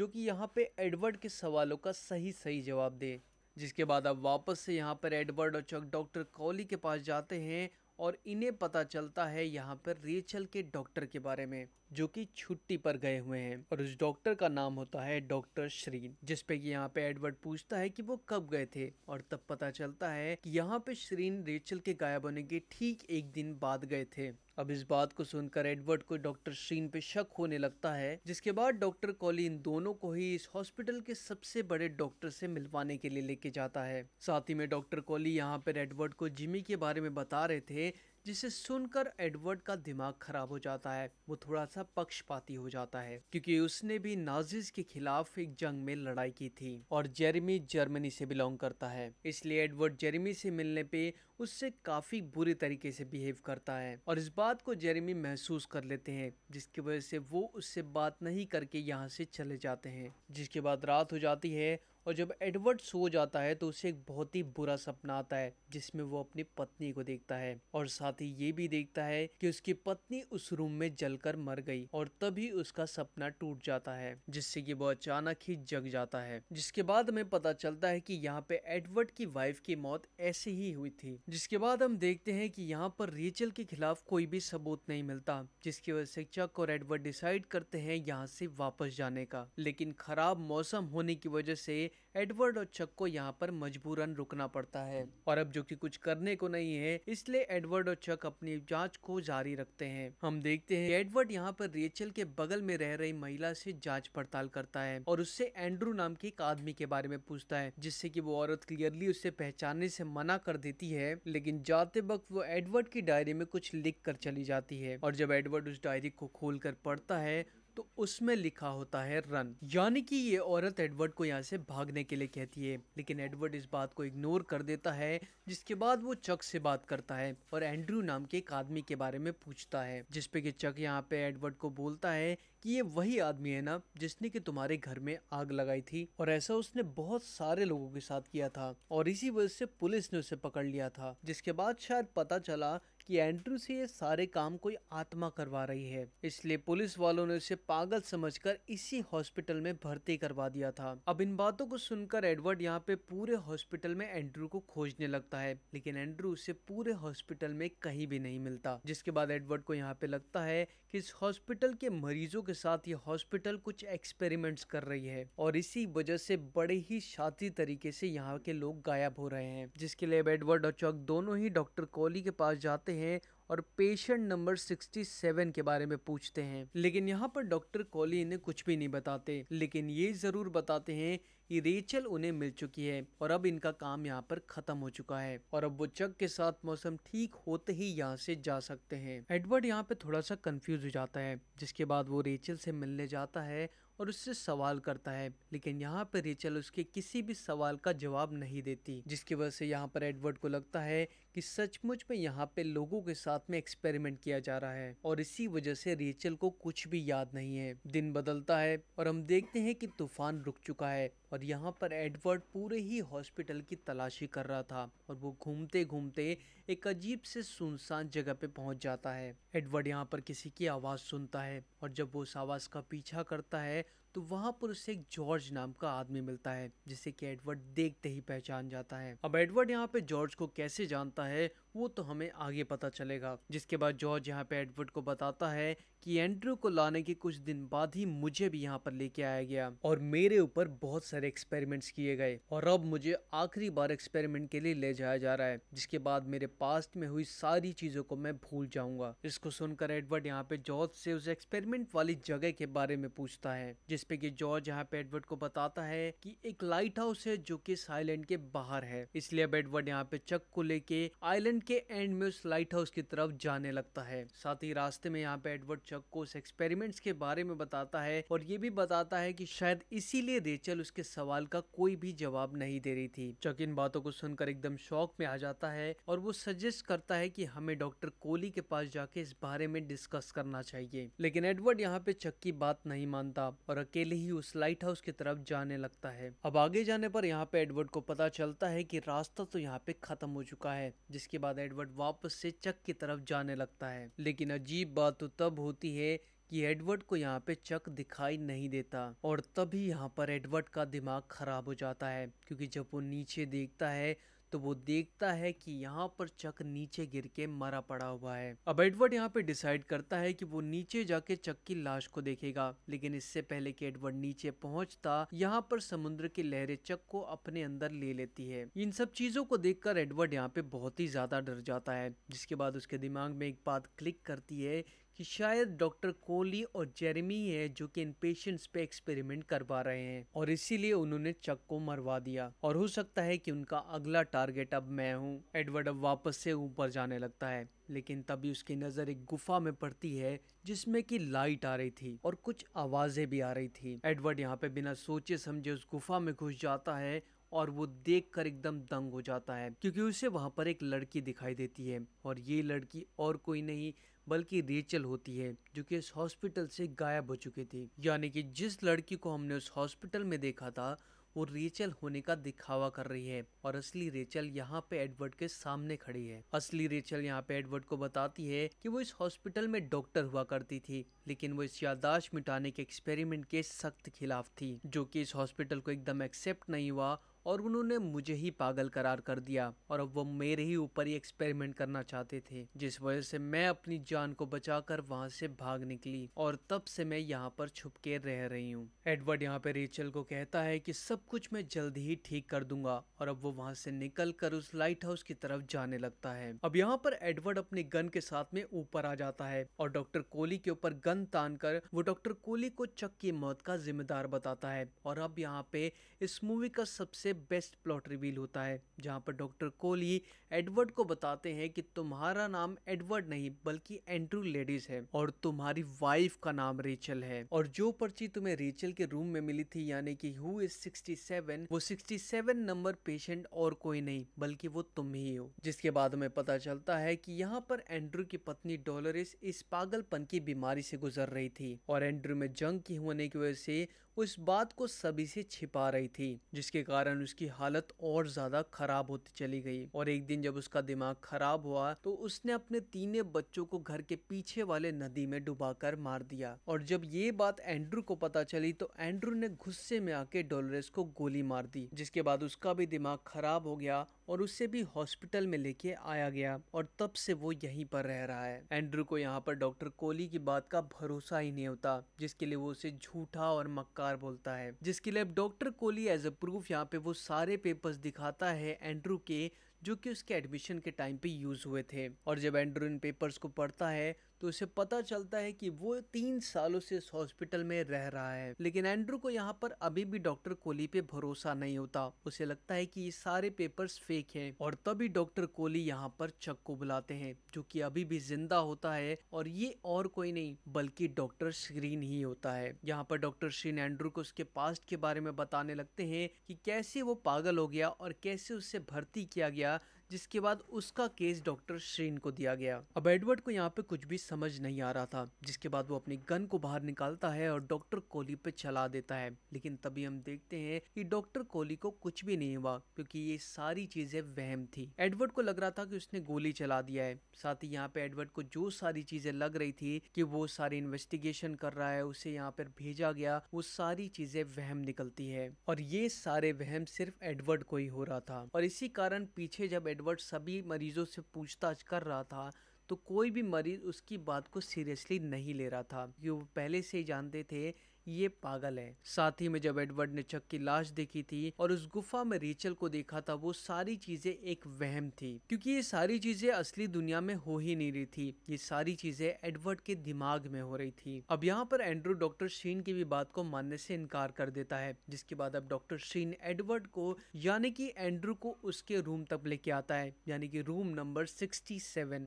जो कि यहाँ पे एडवर्ड के सवालों का सही सही जवाब दे जिसके बाद अब वापस से यहाँ पर एडवर्ड और चक डॉक्टर कॉली के पास जाते हैं और इन्हें पता चलता है यहाँ पर रेचल के डॉक्टर के बारे में जो कि छुट्टी पर गए हुए हैं और उस डॉक्टर का नाम होता है डॉक्टर श्रीन जिसपे की यहाँ पे एडवर्ड पूछता है कि वो कब गए थे और तब पता चलता है कि यहाँ पे श्रीन रेचल के गायब होने के ठीक एक दिन बाद गए थे अब इस बात को सुनकर एडवर्ड को डॉक्टर शीन पे शक होने लगता है जिसके बाद डॉक्टर कॉली इन दोनों को ही इस हॉस्पिटल के सबसे बड़े डॉक्टर से मिलवाने के लिए लेके जाता है साथ ही में डॉक्टर कॉली यहाँ पर एडवर्ड को जिमी के बारे में बता रहे थे जिसे सुनकर एडवर्ड का दिमाग खराब हो जाता है वो थोड़ा सा पक्षपाती हो जाता है क्योंकि उसने भी नाजिस के खिलाफ एक जंग में लड़ाई की थी और जेरेमी जर्मनी से बिलोंग करता है इसलिए एडवर्ड जेरेमी से मिलने पे उससे काफी बुरे तरीके से बिहेव करता है और इस बात को जेरेमी महसूस कर लेते हैं जिसकी वजह से वो उससे बात नहीं करके यहाँ से चले जाते हैं जिसके बाद रात हो जाती है और जब एडवर्ड सो जाता है तो उसे एक बहुत ही बुरा सपना आता है जिसमें वो अपनी पत्नी को देखता है और साथ ही ये भी देखता है कि उसकी पत्नी उस रूम में जलकर मर गई और तभी उसका सपना टूट जाता है जिससे कि वो अचानक ही जग जाता है जिसके बाद हमें पता चलता है कि यहाँ पे एडवर्ड की वाइफ की मौत ऐसे ही हुई थी जिसके बाद हम देखते हैं कि यहाँ पर रेचल के खिलाफ कोई भी सबूत नहीं मिलता जिसकी वजह से चक और एडवर्ड डिसाइड करते हैं यहाँ से वापस जाने का लेकिन खराब मौसम होने की वजह से एडवर्ड और चक को यहाँ पर मजबूरन रुकना पड़ता है और अब जो कि कुछ करने को नहीं है इसलिए एडवर्ड और चक अपनी जांच को जारी रखते हैं हम देखते हैं एडवर्ड यहाँ पर रेचल के बगल में रह रही महिला से जांच पड़ताल करता है और उससे एंड्रू नाम के एक आदमी के बारे में पूछता है जिससे की वो औरत क्लियरली उसे पहचानने से मना कर देती है लेकिन जाते वक्त वो एडवर्ड की डायरी में कुछ लिख कर चली जाती है और जब एडवर्ड उस डायरी को खोल कर पढ़ता है तो उसमें लिखा होता है रन यानी कि ये औरत एडवर्ड को यहाँ से भागने के लिए कहती है लेकिन एडवर्ड इस बात को इग्नोर कर देता है जिसके बाद वो चक से बात करता है और एंड्रू नाम के एक आदमी के बारे में पूछता है जिसपे की चक यहाँ पे एडवर्ड को बोलता है कि ये वही आदमी है ना जिसने कि तुम्हारे घर में आग लगाई थी और ऐसा उसने बहुत सारे लोगों के साथ किया था और इसी वजह से पुलिस ने उसे पकड़ लिया था जिसके बाद शायद पता चला कि एंड्रू से ये सारे काम कोई आत्मा करवा रही है इसलिए पुलिस वालों ने उसे पागल समझकर इसी हॉस्पिटल में भर्ती करवा दिया था अब इन बातों को सुनकर एडवर्ड यहाँ पे पूरे हॉस्पिटल में एंड्रू को खोजने लगता है लेकिन एंड्रू उसे पूरे हॉस्पिटल में कहीं भी नहीं मिलता जिसके बाद एडवर्ड को यहाँ पे लगता है कि इस हॉस्पिटल के मरीजों के साथ ये हॉस्पिटल कुछ एक्सपेरिमेंट्स कर रही है और इसी वजह से बड़े ही शाती तरीके से यहाँ के लोग गायब हो रहे हैं जिसके लिए एडवर्ड और चौक दोनों ही डॉक्टर कोहली के पास जाते हैं हैं और पेशेंट नंबर 67 के बारे में पूछते हैं लेकिन यहाँ पर डॉक्टर कॉली इन्हें कुछ भी नहीं बताते लेकिन ये ज़रूर बताते हैं कि रेचल उन्हें मिल चुकी है और अब इनका काम यहाँ पर खत्म हो चुका है और अब वो चक के साथ मौसम ठीक होते ही यहाँ से जा सकते हैं एडवर्ड यहाँ पे थोड़ा सा कंफ्यूज हो जाता है जिसके बाद वो रेचल से मिलने जाता है और उससे सवाल करता है लेकिन यहाँ पर रेचल उसके किसी भी सवाल का जवाब नहीं देती जिसकी वजह से यहाँ पर एडवर्ड को लगता है कि सचमुच में यहाँ पे लोगों के साथ में एक्सपेरिमेंट किया जा रहा है और इसी वजह से रेचल को कुछ भी याद नहीं है दिन बदलता है और हम देखते हैं कि तूफान रुक चुका है और यहाँ पर एडवर्ड पूरे ही हॉस्पिटल की तलाशी कर रहा था और वो घूमते घूमते एक अजीब से सुनसान जगह पे पहुंच जाता है एडवर्ड यहाँ पर किसी की आवाज़ सुनता है और जब वो उस आवाज़ का पीछा करता है तो वहाँ पर उसे एक जॉर्ज नाम का आदमी मिलता है जिसे कि एडवर्ड देखते ही पहचान जाता है अब एडवर्ड यहाँ पे जॉर्ज को कैसे जानता है वो तो हमें आगे पता चलेगा जिसके बाद जॉर्ज यहाँ पे एडवर्ड को बताता है कि एंड्रू को लाने के कुछ दिन बाद ही मुझे भी यहाँ पर लेके आया गया और मेरे ऊपर बहुत सारे एक्सपेरिमेंट्स किए गए और अब मुझे आखिरी बार एक्सपेरिमेंट के लिए ले जाया जा रहा है जिसके बाद मेरे पास्ट में हुई सारी चीजों को मैं भूल जाऊंगा इसको सुनकर एडवर्ड यहाँ पे जॉर्ज से उस एक्सपेरिमेंट वाली जगह के बारे में पूछता है जिसपे की जॉर्ज यहाँ पे एडवर्ड को बताता है की एक लाइट हाउस है जो की आइलैंड के बाहर है इसलिए अब एडवर्ड यहाँ पे चक को लेके आईलैंड के एंड में उस लाइट हाउस की तरफ जाने लगता है साथ ही रास्ते में यहाँ पे एडवर्ड चक को उस एक्सपेरिमेंट्स के बारे में बताता है और ये भी बताता है कि शायद इसीलिए रेचल उसके सवाल का कोई भी जवाब नहीं दे रही थी चक इन बातों को सुनकर एकदम शौक में आ जाता है और वो सजेस्ट करता है की हमें डॉक्टर कोहली के पास जाके इस बारे में डिस्कस करना चाहिए लेकिन एडवर्ड यहाँ पे चक की बात नहीं मानता और अकेले ही उस लाइट हाउस की तरफ जाने लगता है अब आगे जाने पर यहाँ पे एडवर्ड को पता चलता है की रास्ता तो यहाँ पे खत्म हो चुका है जिसके बाद बाद एडवर्ड वापस से चक की तरफ जाने लगता है लेकिन अजीब बात तो तब होती है कि एडवर्ड को यहाँ पे चक दिखाई नहीं देता और तभी यहाँ पर एडवर्ड का दिमाग खराब हो जाता है क्योंकि जब वो नीचे देखता है तो वो देखता है कि यहाँ पर चक नीचे गिर के मरा पड़ा हुआ है अब एडवर्ड यहाँ पे डिसाइड करता है कि वो नीचे जाके चक की लाश को देखेगा लेकिन इससे पहले कि एडवर्ड नीचे पहुंचता यहाँ पर समुद्र की लहरें चक को अपने अंदर ले लेती है इन सब चीजों को देखकर एडवर्ड यहाँ पे बहुत ही ज्यादा डर जाता है जिसके बाद उसके दिमाग में एक बात क्लिक करती है कि शायद डॉक्टर कोहली और जेरेमी है जो कि इन पेशेंट्स पे एक्सपेरिमेंट करवा रहे हैं और इसीलिए उन्होंने चक को मरवा दिया और हो सकता है कि उनका अगला टारगेट अब मैं हूँ एडवर्ड अब वापस से ऊपर जाने लगता है लेकिन तभी उसकी नज़र एक गुफा में पड़ती है जिसमें कि लाइट आ रही थी और कुछ आवाज़ें भी आ रही थी एडवर्ड यहाँ पे बिना सोचे समझे उस गुफा में घुस जाता है और वो देखकर एकदम दंग हो जाता है क्योंकि उसे वहां पर एक लड़की दिखाई देती है और ये लड़की और कोई नहीं बल्कि रेचल होती है जो कि इस हॉस्पिटल से गायब हो चुके थी यानी कि जिस लड़की को हमने उस हॉस्पिटल में देखा था वो रेचल होने का दिखावा कर रही है और असली रेचल यहाँ पे एडवर्ड के सामने खड़ी है असली रेचल यहाँ पे एडवर्ड को बताती है कि वो इस हॉस्पिटल में डॉक्टर हुआ करती थी लेकिन वो इस यादाश्त मिटाने के एक्सपेरिमेंट के सख्त खिलाफ थी जो कि इस हॉस्पिटल को एकदम एक्सेप्ट नहीं हुआ और उन्होंने मुझे ही पागल करार कर दिया और अब वो मेरे ही ऊपर ही एक्सपेरिमेंट करना चाहते थे जिस वजह से मैं अपनी जान को बचाकर वहां से भाग निकली और तब से मैं यहाँ पर छुप के रह रही हूँ एडवर्ड यहाँ पे रेचल को कहता है कि सब कुछ मैं जल्द ही ठीक कर दूंगा और अब वो वहां से निकल कर उस लाइट हाउस की तरफ जाने लगता है अब यहाँ पर एडवर्ड अपने गन के साथ में ऊपर आ जाता है और डॉक्टर कोहली के ऊपर गन तान कर वो डॉक्टर कोहली को चक की मौत का जिम्मेदार बताता है और अब यहाँ पे इस मूवी का सबसे सबसे बेस्ट प्लॉट रिवील होता है जहाँ पर डॉक्टर कोली एडवर्ड को बताते हैं कि तुम्हारा नाम एडवर्ड नहीं बल्कि एंड्रू लेडीज है और तुम्हारी वाइफ का नाम रेचल है और जो पर्ची तुम्हें रेचल के रूम में मिली थी यानी कि हु इज 67 वो 67 नंबर पेशेंट और कोई नहीं बल्कि वो तुम ही हो जिसके बाद हमें पता चलता है की यहाँ पर एंड्रू की पत्नी डॉलरिस इस पागलपन की बीमारी से गुजर रही थी और एंड्रू में जंग की होने की वजह से वो इस बात को सभी से छिपा रही थी जिसके कारण उसकी हालत और ज्यादा खराब होती चली गई और एक दिन जब उसका दिमाग खराब हुआ तो उसने अपने तीनों बच्चों को घर के पीछे वाले नदी में डुबाकर मार दिया और जब ये बात एंड्रू को पता चली तो एंड्रू ने गुस्से में आके डोलरेस को गोली मार दी जिसके बाद उसका भी दिमाग खराब हो गया और उसे भी हॉस्पिटल में लेके आया गया और तब से वो यहीं पर रह रहा है एंड्रू को यहाँ पर डॉक्टर कोहली की बात का भरोसा ही नहीं होता जिसके लिए वो उसे झूठा और मक्का बार बोलता है जिसके लिए doctor Kohli as a proof यहाँ पे वो सारे पेपर्स दिखाता है एंड्रू के जो कि उसके एडमिशन के टाइम पे यूज हुए थे और जब एंड्रू इन पेपर्स को पढ़ता है तो उसे पता चलता है कि वो तीन सालों से इस हॉस्पिटल में रह रहा है लेकिन एंड्रू को यहाँ पर अभी भी डॉक्टर कोहली पे भरोसा नहीं होता उसे लगता है कि ये सारे पेपर्स फेक हैं और तभी डॉक्टर कोहली यहाँ पर चक को बुलाते हैं जो कि अभी भी जिंदा होता है और ये और कोई नहीं बल्कि डॉक्टर श्रीन ही होता है यहाँ पर डॉक्टर श्रीन एंड्रू को उसके पास्ट के बारे में बताने लगते हैं कि कैसे वो पागल हो गया और कैसे उससे भर्ती किया गया जिसके बाद उसका केस डॉक्टर श्रीन को दिया गया अब एडवर्ड को यहाँ पे कुछ भी समझ नहीं आ रहा था जिसके बाद वो अपनी गन को बाहर निकालता है और डॉक्टर कोहली पे चला देता है लेकिन तभी हम देखते हैं कि डॉक्टर कोहली को कुछ भी नहीं हुआ क्योंकि ये सारी चीजें वहम थी एडवर्ड को लग रहा था कि उसने गोली चला दिया है साथ ही यहाँ पे एडवर्ड को जो सारी चीजें लग रही थी कि वो सारी इन्वेस्टिगेशन कर रहा है उसे यहाँ पर भेजा गया वो सारी चीजें वहम निकलती है और ये सारे वहम सिर्फ एडवर्ड को ही हो रहा था और इसी कारण पीछे जब एडवर्ड एडवर्ड सभी मरीज़ों से पूछताछ कर रहा था तो कोई भी मरीज़ उसकी बात को सीरियसली नहीं ले रहा था क्योंकि वो पहले से ही जानते थे ये पागल है साथ ही में जब एडवर्ड ने चक की लाश देखी थी और उस गुफा में रिचल को देखा था वो सारी चीजें एक वहम थी क्योंकि ये सारी चीजें असली दुनिया में हो ही नहीं रही थी ये सारी चीजें एडवर्ड के दिमाग में हो रही थी अब यहाँ पर एंड्रू डॉक्टर शीन की भी बात को मानने से इनकार कर देता है जिसके बाद अब डॉक्टर शीन एडवर्ड को यानी कि एंड्रू को उसके रूम तक लेके आता है यानी कि रूम नंबर सिक्सटी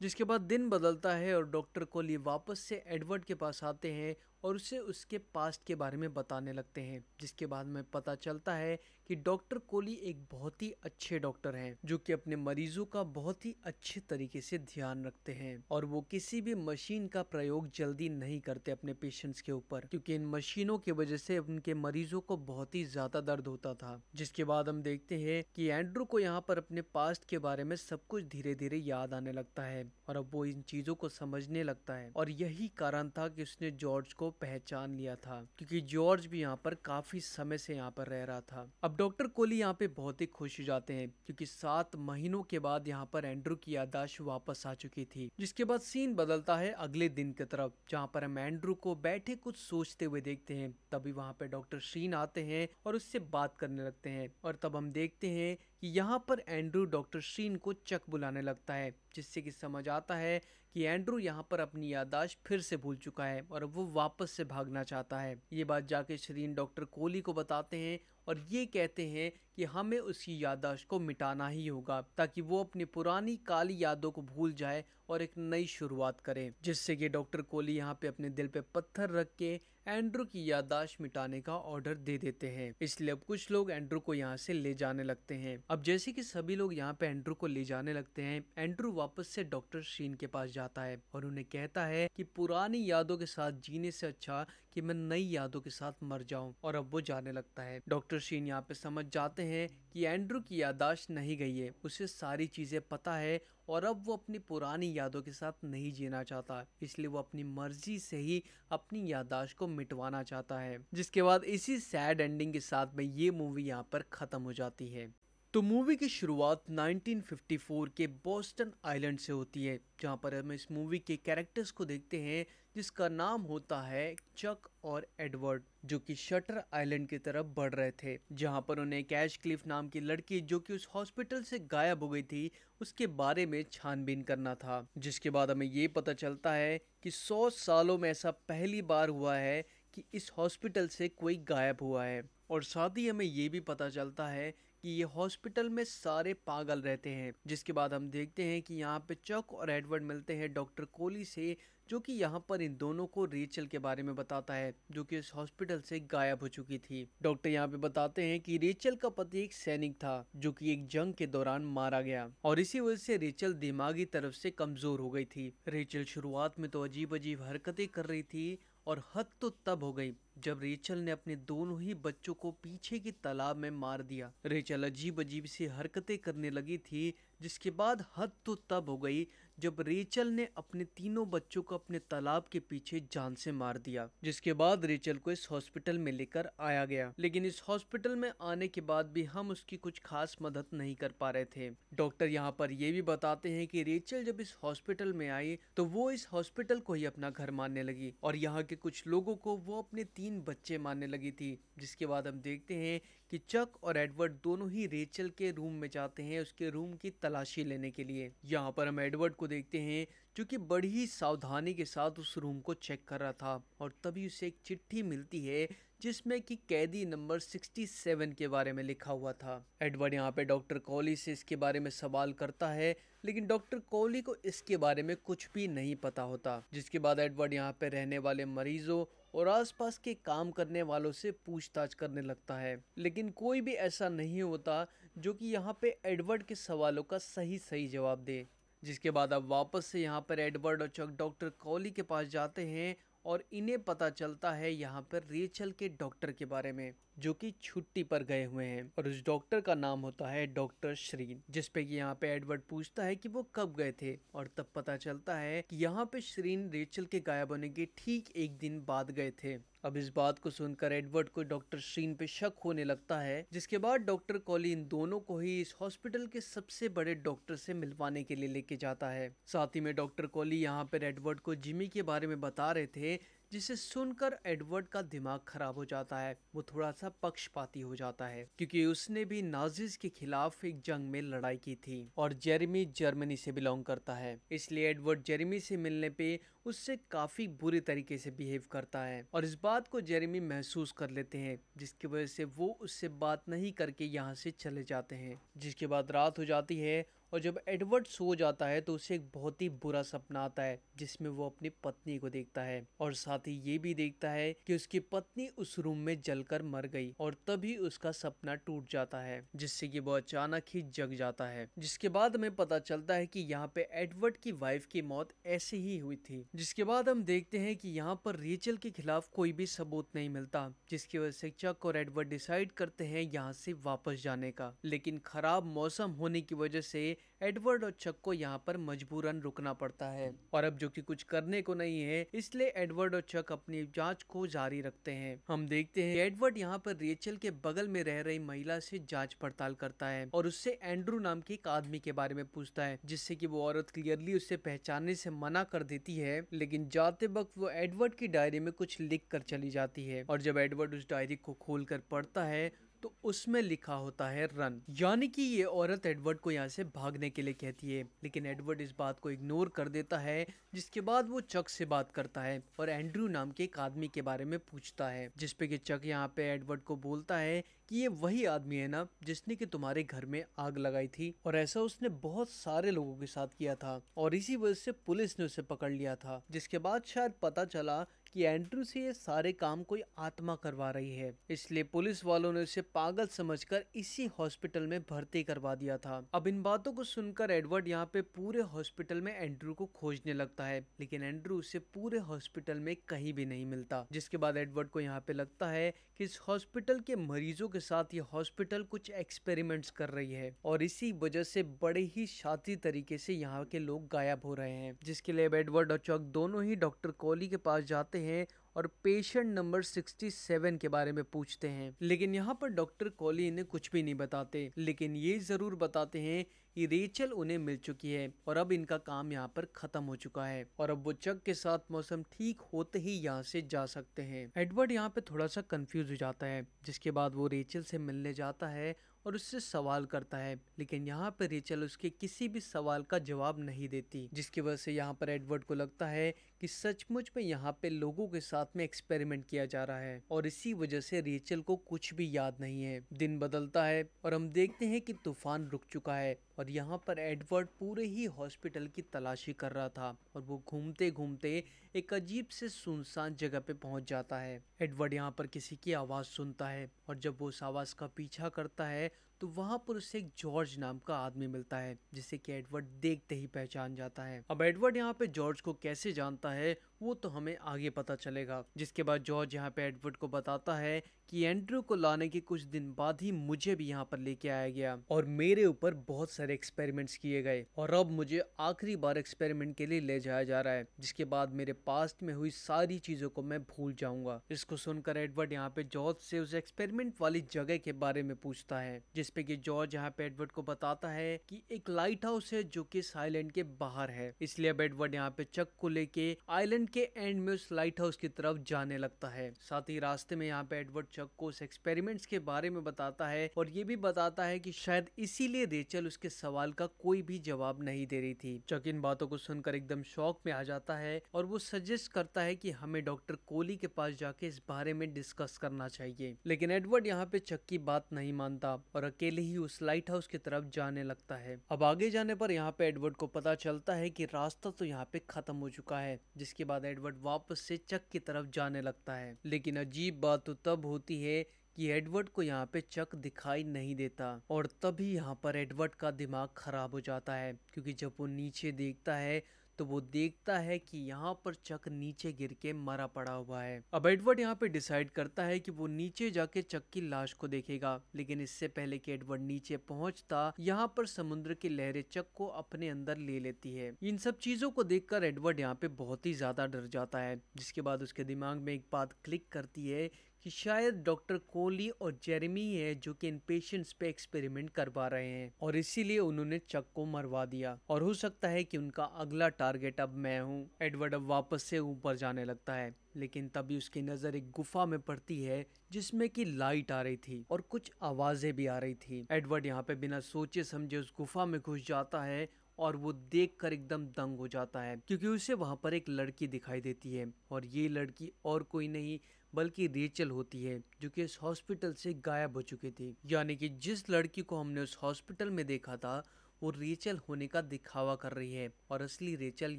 जिसके बाद दिन बदलता है और डॉक्टर कोली वापस से एडवर्ड के पास आते हैं और उसे उसके पास्ट के बारे में बताने लगते हैं जिसके बाद में पता चलता है कि डॉक्टर कोहली एक बहुत ही अच्छे डॉक्टर हैं जो कि अपने मरीजों का बहुत ही अच्छे तरीके से ध्यान रखते हैं और वो किसी भी मशीन का प्रयोग जल्दी नहीं करते अपने पेशेंट्स के ऊपर क्योंकि इन मशीनों की वजह से उनके मरीजों को बहुत ही ज्यादा दर्द होता था जिसके बाद हम देखते हैं कि एंड्रू को यहाँ पर अपने पास्ट के बारे में सब कुछ धीरे धीरे याद आने लगता है और अब वो इन चीजों को समझने लगता है और यही कारण था कि उसने जॉर्ज को पहचान लिया था क्योंकि जॉर्ज भी यहाँ पर काफी समय से यहाँ पर रह रहा था अब अब डॉक्टर कोहली यहाँ पे बहुत ही खुश हो जाते हैं क्योंकि सात महीनों के बाद यहाँ पर एंड्रू की यादाश्त वापस आ चुकी थी जिसके बाद सीन बदलता है अगले दिन की तरफ जहाँ पर हम एंड्रू को बैठे कुछ सोचते हुए देखते हैं तभी वहाँ पे डॉक्टर शीन आते हैं और उससे बात करने लगते हैं और तब हम देखते हैं कि यहाँ पर एंड्रू डॉक्टर शीन को चक बुलाने लगता है जिससे कि समझ आता है कि एंड्रू यहाँ पर अपनी यादाश्त फिर से भूल चुका है और वो वापस से भागना चाहता है ये बात जाके शरीन डॉक्टर कोहली को बताते हैं और ये कहते हैं कि हमें उसकी यादाश्त को मिटाना ही होगा ताकि वो अपनी पुरानी काली यादों को भूल जाए और एक नई शुरुआत करे जिससे कि डॉक्टर कोहली यहाँ पे अपने दिल पे पत्थर रख के एंड्रू की याददाश्त मिटाने का ऑर्डर दे देते हैं इसलिए अब कुछ लोग एंड्रू को यहाँ से ले जाने लगते हैं अब जैसे कि सभी लोग यहाँ पे एंड्रू को ले जाने लगते हैं एंड्रू वापस से डॉक्टर शीन के पास जाता है और उन्हें कहता है कि पुरानी यादों के साथ जीने से अच्छा कि मैं नई यादों के साथ मर जाऊं और अब वो जाने लगता है डॉक्टर शीन यहाँ पे समझ जाते हैं कि एंड्रू की यादाश्त नहीं गई है उसे सारी चीज़ें पता है और अब वो अपनी पुरानी यादों के साथ नहीं जीना चाहता इसलिए वो अपनी मर्जी से ही अपनी यादाश्त को मिटवाना चाहता है जिसके बाद इसी सैड एंडिंग के साथ में ये मूवी यहाँ पर ख़त्म हो जाती है तो मूवी की शुरुआत 1954 के बोस्टन आइलैंड से होती है जहाँ पर हम इस मूवी के कैरेक्टर्स को देखते हैं जिसका नाम होता है चक और एडवर्ड जो कि शटर आइलैंड की तरफ बढ़ रहे थे जहां पर उन्हें कैश क्लिफ नाम की लड़की जो कि उस हॉस्पिटल से गायब हो गई थी उसके बारे में छानबीन करना था जिसके बाद हमें ये पता चलता है कि 100 सालों में ऐसा पहली बार हुआ है कि इस हॉस्पिटल से कोई गायब हुआ है और साथ ही हमें ये भी पता चलता है कि ये हॉस्पिटल में सारे पागल रहते हैं जिसके बाद हम देखते हैं कि यहाँ पे चक और एडवर्ड मिलते हैं डॉक्टर कोहली से जो कि यहाँ पर इन दोनों को रेचल के बारे में बताता है जो कि इस हॉस्पिटल से गायब हो चुकी थी डॉक्टर यहाँ पे बताते हैं कि रेचल का पति एक सैनिक था जो कि एक जंग के दौरान मारा गया और इसी वजह से रेचल दिमागी तरफ से कमजोर हो गई थी रेचल शुरुआत में तो अजीब अजीब हरकतें कर रही थी और हद तो तब हो गई जब रेचल ने अपने दोनों ही बच्चों को पीछे की तालाब में मार दिया रेचल अजीब अजीब सी हरकतें करने लगी थी जिसके बाद हद तो तब हो गई जब रेचल ने अपने तीनों बच्चों को अपने तालाब के पीछे जान से मार दिया जिसके बाद रेचल को इस हॉस्पिटल में लेकर आया गया लेकिन इस हॉस्पिटल में आने के बाद भी हम उसकी कुछ खास मदद नहीं कर पा रहे थे डॉक्टर यहाँ पर यह भी बताते हैं कि रेचल जब इस हॉस्पिटल में आई तो वो इस हॉस्पिटल को ही अपना घर मानने लगी और यहाँ के कुछ लोगों को वो अपने तीन बच्चे मानने लगी थी जिसके बाद हम देखते हैं कि चक और एडवर्ड दोनों ही रेचल के रूम में जाते हैं उसके रूम की तलाशी लेने के लिए यहाँ पर हम एडवर्ड को देखते हैं जो कि बड़ी ही सावधानी के साथ उस रूम को चेक कर रहा था और तभी उसे एक चिट्ठी मिलती है जिसमें कि कैदी नंबर 67 के बारे में लिखा हुआ था एडवर्ड यहाँ पे डॉक्टर कोहली से इसके बारे में सवाल करता है लेकिन डॉक्टर कोहली को इसके बारे में कुछ भी नहीं पता होता जिसके बाद एडवर्ड यहाँ पे रहने वाले मरीजों और आसपास के काम करने वालों से पूछताछ करने लगता है लेकिन कोई भी ऐसा नहीं होता जो कि यहाँ पे एडवर्ड के सवालों का सही सही जवाब दे जिसके बाद अब वापस से यहाँ पर एडवर्ड और चक डॉक्टर कॉली के पास जाते हैं और इन्हें पता चलता है यहाँ पर रेचल के डॉक्टर के बारे में जो कि छुट्टी पर गए हुए हैं और उस डॉक्टर का नाम होता है डॉक्टर श्रीन जिसपे कि यहाँ पे एडवर्ड पूछता है कि वो कब गए थे और तब पता चलता है कि यहाँ पे श्रीन रेचल के गायब होने के ठीक एक दिन बाद गए थे अब इस बात को सुनकर एडवर्ड को डॉक्टर श्रीन पे शक होने लगता है जिसके बाद डॉक्टर कॉली इन दोनों को ही इस हॉस्पिटल के सबसे बड़े डॉक्टर से मिलवाने के लिए लेके जाता है साथ ही में डॉक्टर कॉली यहाँ पर एडवर्ड को जिमी के बारे में बता रहे थे जिसे सुनकर एडवर्ड का दिमाग खराब हो जाता है वो थोड़ा सा पक्षपाती हो जाता है क्योंकि उसने भी नाजिस के खिलाफ एक जंग में लड़ाई की थी और जेरेमी जर्मनी से बिलोंग करता है इसलिए एडवर्ड जेरेमी से मिलने पे उससे काफी बुरे तरीके से बिहेव करता है और इस बात को जेरेमी महसूस कर लेते हैं जिसकी वजह से वो उससे बात नहीं करके यहाँ से चले जाते हैं जिसके बाद रात हो जाती है और जब एडवर्ड सो जाता है तो उसे एक बहुत ही बुरा सपना आता है जिसमें वो अपनी पत्नी को देखता है और साथ ही ये भी देखता है कि उसकी पत्नी उस रूम में जलकर मर गई और तभी उसका सपना टूट जाता है जिससे कि वो अचानक ही जग जाता है जिसके बाद हमें पता चलता है कि यहाँ पे एडवर्ड की वाइफ की मौत ऐसे ही हुई थी जिसके बाद हम देखते हैं कि यहाँ पर रेचल के खिलाफ कोई भी सबूत नहीं मिलता जिसकी वजह से चक और एडवर्ड डिसाइड करते हैं यहाँ से वापस जाने का लेकिन खराब मौसम होने की वजह से एडवर्ड और चक को यहाँ पर मजबूरन रुकना पड़ता है और अब जो कि कुछ करने को नहीं है इसलिए एडवर्ड और चक अपनी जांच को जारी रखते हैं हम देखते हैं एडवर्ड यहाँ पर रेचल के बगल में रह रही महिला से जांच पड़ताल करता है और उससे एंड्रू नाम के एक आदमी के बारे में पूछता है जिससे कि वो औरत क्लियरली उससे पहचानने से मना कर देती है लेकिन जाते वक्त वो एडवर्ड की डायरी में कुछ लिख कर चली जाती है और जब एडवर्ड उस डायरी को खोल कर पढ़ता है तो उसमें लिखा होता है रन यानी कि ये औरत एडवर्ड को यहाँ से भागने के लिए कहती है लेकिन एडवर्ड इस बात को इग्नोर कर देता है जिसके बाद वो चक से बात करता है और एंड्रू नाम के एक आदमी के बारे में पूछता है जिसपे की चक यहाँ पे एडवर्ड को बोलता है कि ये वही आदमी है ना जिसने कि तुम्हारे घर में आग लगाई थी और ऐसा उसने बहुत सारे लोगों के साथ किया था और इसी वजह से पुलिस ने उसे पकड़ लिया था जिसके बाद शायद पता चला कि एंड्रू से ये सारे काम कोई आत्मा करवा रही है इसलिए पुलिस वालों ने उसे पागल समझकर इसी हॉस्पिटल में भर्ती करवा दिया था अब इन बातों को सुनकर एडवर्ड यहाँ पे पूरे हॉस्पिटल में एंड्रू को खोजने लगता है लेकिन एंड्रू उसे पूरे हॉस्पिटल में कहीं भी नहीं मिलता जिसके बाद एडवर्ड को यहाँ पे लगता है कि इस हॉस्पिटल के मरीजों के साथ ये हॉस्पिटल कुछ एक्सपेरिमेंट्स कर रही है और इसी वजह से बड़े ही शाती तरीके से यहाँ के लोग गायब हो रहे हैं जिसके लिए एडवर्ड और चौक दोनों ही डॉक्टर कोहली के पास जाते हैं और पेशेंट नंबर 67 के बारे में पूछते हैं लेकिन यहाँ पर डॉक्टर कॉली इन्हें कुछ भी नहीं बताते लेकिन ये जरूर बताते हैं कि रेचल उन्हें मिल चुकी है और अब इनका काम यहाँ पर खत्म हो चुका है और अब वो चक के साथ मौसम ठीक होते ही यहाँ से जा सकते हैं एडवर्ड यहाँ पे थोड़ा सा कंफ्यूज हो जाता है जिसके बाद वो रेचल से मिलने जाता है और उससे सवाल करता है लेकिन यहाँ पर रेचल उसके किसी भी सवाल का जवाब नहीं देती जिसकी वजह से यहाँ पर एडवर्ड को लगता है कि सचमुच में यहाँ पे लोगों के साथ में एक्सपेरिमेंट किया जा रहा है और इसी वजह से रेचल को कुछ भी याद नहीं है दिन बदलता है और हम देखते हैं कि तूफान रुक चुका है और यहाँ पर एडवर्ड पूरे ही हॉस्पिटल की तलाशी कर रहा था और वो घूमते घूमते एक अजीब से सुनसान जगह पे पहुंच जाता है एडवर्ड यहाँ पर किसी की आवाज़ सुनता है और जब वो उस आवाज़ का पीछा करता है तो वहाँ पर उसे एक जॉर्ज नाम का आदमी मिलता है जिसे कि एडवर्ड देखते ही पहचान जाता है अब एडवर्ड यहाँ पे जॉर्ज को कैसे जानता है वो तो हमें आगे पता चलेगा जिसके बाद जॉर्ज यहाँ पे एडवर्ड को बताता है कि एंड्रू को लाने के कुछ दिन बाद ही मुझे भी यहाँ पर लेके आया गया और मेरे ऊपर बहुत सारे एक्सपेरिमेंट्स किए गए और अब मुझे आखिरी बार एक्सपेरिमेंट के लिए ले जाया जा रहा है जिसके बाद मेरे पास्ट में हुई सारी चीजों को मैं भूल जाऊंगा इसको सुनकर एडवर्ड यहाँ पे जॉर्ज से उस एक्सपेरिमेंट वाली जगह के बारे में पूछता है जिसपे की जॉर्ज यहाँ पे एडवर्ड को बताता है की एक लाइट हाउस है जो की आइलैंड के बाहर है इसलिए अब एडवर्ड यहाँ पे चक को लेके आईलैंड के एंड में उस लाइट हाउस की तरफ जाने लगता है साथ ही रास्ते में यहाँ पे एडवर्ड चक को उस एक्सपेरिमेंट्स के बारे में बताता है और ये भी बताता है कि शायद इसीलिए रेचल उसके सवाल का कोई भी जवाब नहीं दे रही थी चक इन बातों को सुनकर एकदम शौक में आ जाता है और वो सजेस्ट करता है की हमें डॉक्टर कोहली के पास जाके इस बारे में डिस्कस करना चाहिए लेकिन एडवर्ड यहाँ पे चक की बात नहीं मानता और अकेले ही उस लाइट हाउस की तरफ जाने लगता है अब आगे जाने पर यहाँ पे एडवर्ड को पता चलता है की रास्ता तो यहाँ पे खत्म हो चुका है जिसके बाद बाद एडवर्ड वापस से चक की तरफ जाने लगता है लेकिन अजीब बात तो तब होती है कि एडवर्ड को यहाँ पे चक दिखाई नहीं देता और तभी यहाँ पर एडवर्ड का दिमाग खराब हो जाता है क्योंकि जब वो नीचे देखता है तो वो देखता है कि यहाँ पर चक नीचे गिर के मरा पड़ा हुआ है अब एडवर्ड यहाँ पे डिसाइड करता है कि वो नीचे जाके चक की लाश को देखेगा लेकिन इससे पहले कि एडवर्ड नीचे पहुंचता यहाँ पर समुद्र की लहरें चक को अपने अंदर ले लेती है इन सब चीजों को देखकर एडवर्ड यहाँ पे बहुत ही ज्यादा डर जाता है जिसके बाद उसके दिमाग में एक बात क्लिक करती है कि शायद डॉक्टर कोहली और जेरेमी है जो कि इन पेशेंट्स पे एक्सपेरिमेंट करवा रहे हैं और इसीलिए उन्होंने चक को मरवा दिया और हो सकता है कि उनका अगला टारगेट अब मैं हूँ एडवर्ड अब वापस से ऊपर जाने लगता है लेकिन तभी उसकी नजर एक गुफा में पड़ती है जिसमें की लाइट आ रही थी और कुछ आवाजें भी आ रही थी एडवर्ड यहाँ पे बिना सोचे समझे उस गुफा में घुस जाता है और वो देखकर एकदम दंग हो जाता है क्योंकि उसे वहां पर एक लड़की दिखाई देती है और ये लड़की और कोई नहीं बल्कि रेचल होती है जो कि इस हॉस्पिटल से गायब हो चुकी थी यानी कि जिस लड़की को हमने उस हॉस्पिटल में देखा था वो रेचल होने का दिखावा कर रही है और असली रेचल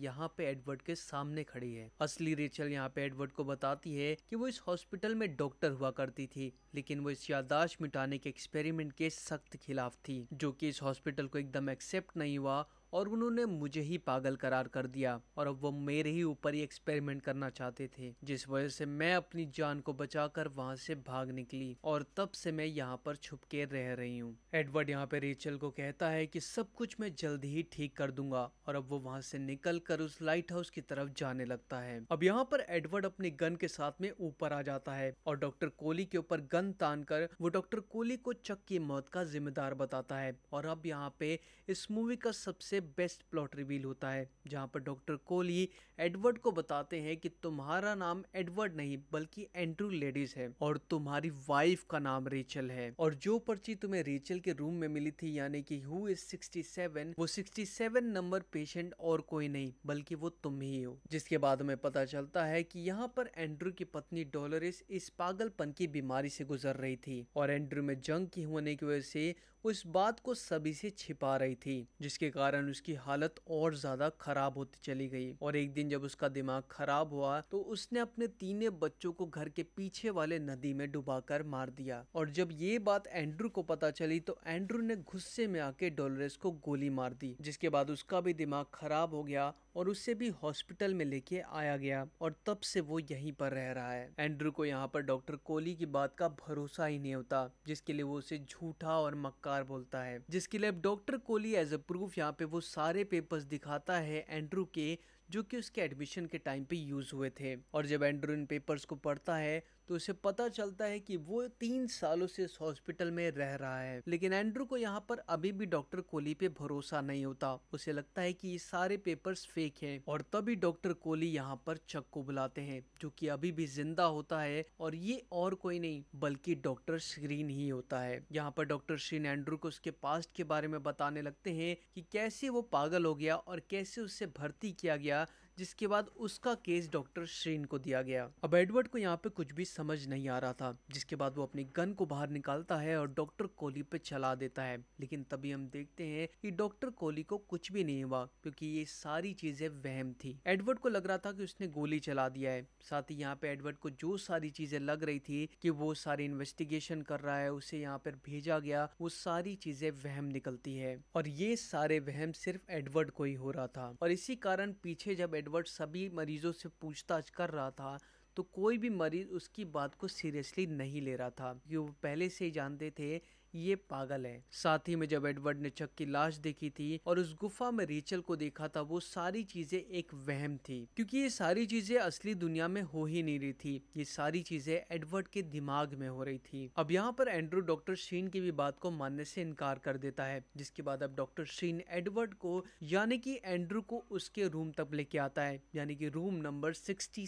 यहाँ पे एडवर्ड के सामने खड़ी है असली रेचल यहाँ पे एडवर्ड को बताती है कि वो इस हॉस्पिटल में डॉक्टर हुआ करती थी लेकिन वो इस यादाश्त मिटाने के एक्सपेरिमेंट के सख्त खिलाफ थी जो कि इस हॉस्पिटल को एकदम एक्सेप्ट नहीं हुआ और उन्होंने मुझे ही पागल करार कर दिया और अब वो मेरे ही ऊपर ही एक्सपेरिमेंट करना चाहते थे जिस वजह से मैं अपनी जान को बचाकर वहां से भाग निकली और तब से मैं यहाँ पर छुप के रह रही हूँ एडवर्ड यहाँ पे रेचल को कहता है कि सब कुछ मैं जल्द ही ठीक कर दूंगा और अब वो वहां से निकल कर उस लाइट हाउस की तरफ जाने लगता है अब यहाँ पर एडवर्ड अपने गन के साथ में ऊपर आ जाता है और डॉक्टर कोहली के ऊपर गन तान कर वो डॉक्टर कोहली को चक की मौत का जिम्मेदार बताता है और अब यहाँ पे इस मूवी का सबसे बेस्ट प्लॉट रिवील होता है जहाँ पर डॉक्टर कोली एडवर्ड को बताते हैं कि तुम्हारा नाम एडवर्ड नहीं बल्कि एंड्रू लेडीज है और तुम्हारी वाइफ का नाम रेचल है और जो पर्ची तुम्हें रेचल के रूम में मिली थी यानी कि हु इज 67 वो 67 नंबर पेशेंट और कोई नहीं बल्कि वो तुम ही हो जिसके बाद हमें पता चलता है कि यहाँ पर एंड्रू की पत्नी डॉलरिस इस पागलपन की बीमारी से गुजर रही थी और एंड्रू में जंग की होने की वजह से वो इस बात को सभी से छिपा रही थी जिसके कारण उसकी हालत और ज्यादा खराब होती चली गई और एक दिन जब उसका दिमाग खराब हुआ तो उसने अपने तीनों बच्चों को घर के पीछे वाले नदी में डुबाकर मार दिया और जब ये बात एंड्रू को पता चली तो एंड्रू ने गुस्से में आके डोलरेस को गोली मार दी जिसके बाद उसका भी दिमाग खराब हो गया और उसे भी हॉस्पिटल में लेके आया गया और तब से वो यहीं पर रह रहा है एंड्रू को यहाँ पर डॉक्टर कोहली की बात का भरोसा ही नहीं होता जिसके लिए वो उसे झूठा और मक्कार बोलता है जिसके लिए अब doctor Kohli as a proof यहाँ पे वो सारे पेपर्स दिखाता है एंड्रू के जो कि उसके एडमिशन के टाइम पे यूज हुए थे और जब एंड्रू इन पेपर्स को पढ़ता है तो उसे पता चलता है कि वो तीन सालों से इस हॉस्पिटल में रह रहा है लेकिन एंड्रू को यहाँ पर अभी भी डॉक्टर कोहली पे भरोसा नहीं होता उसे लगता है कि ये सारे पेपर्स फेक हैं और तभी डॉक्टर कोहली यहाँ पर चक को बुलाते हैं जो कि अभी भी जिंदा होता है और ये और कोई नहीं बल्कि डॉक्टर श्रीन ही होता है यहाँ पर डॉक्टर श्रीन एंड्रू को उसके पास्ट के बारे में बताने लगते हैं कि कैसे वो पागल हो गया और कैसे उससे भर्ती किया गया जिसके बाद उसका केस डॉक्टर श्रीन को दिया गया अब एडवर्ड को यहाँ पे कुछ भी समझ नहीं आ रहा था जिसके बाद वो अपनी गन को बाहर निकालता है और डॉक्टर कोहली पे चला देता है लेकिन तभी हम देखते हैं कि डॉक्टर कोहली को कुछ भी नहीं हुआ क्योंकि ये सारी चीजें वहम थी एडवर्ड को लग रहा था कि उसने गोली चला दिया है साथ ही यहाँ पे एडवर्ड को जो सारी चीजें लग रही थी कि वो सारी इन्वेस्टिगेशन कर रहा है उसे यहाँ पर भेजा गया वो सारी चीजें वहम निकलती है और ये सारे वहम सिर्फ एडवर्ड को ही हो रहा था और इसी कारण पीछे जब एडवर्ड सभी मरीज़ों से पूछताछ कर रहा था तो कोई भी मरीज़ उसकी बात को सीरियसली नहीं ले रहा था क्योंकि वो पहले से ही जानते थे ये पागल है साथ ही में जब एडवर्ड ने चक की लाश देखी थी और उस गुफा में रेचल को देखा था वो सारी चीजें एक वहम थी क्योंकि ये सारी चीजें असली दुनिया में हो ही नहीं रही थी ये सारी चीजें एडवर्ड के दिमाग में हो रही थी अब यहाँ पर एंड्रू डॉक्टर शीन की भी बात को मानने से इनकार कर देता है जिसके बाद अब डॉक्टर शीन एडवर्ड को यानी कि एंड्रू को उसके रूम तक लेके आता है यानी कि रूम नंबर सिक्सटी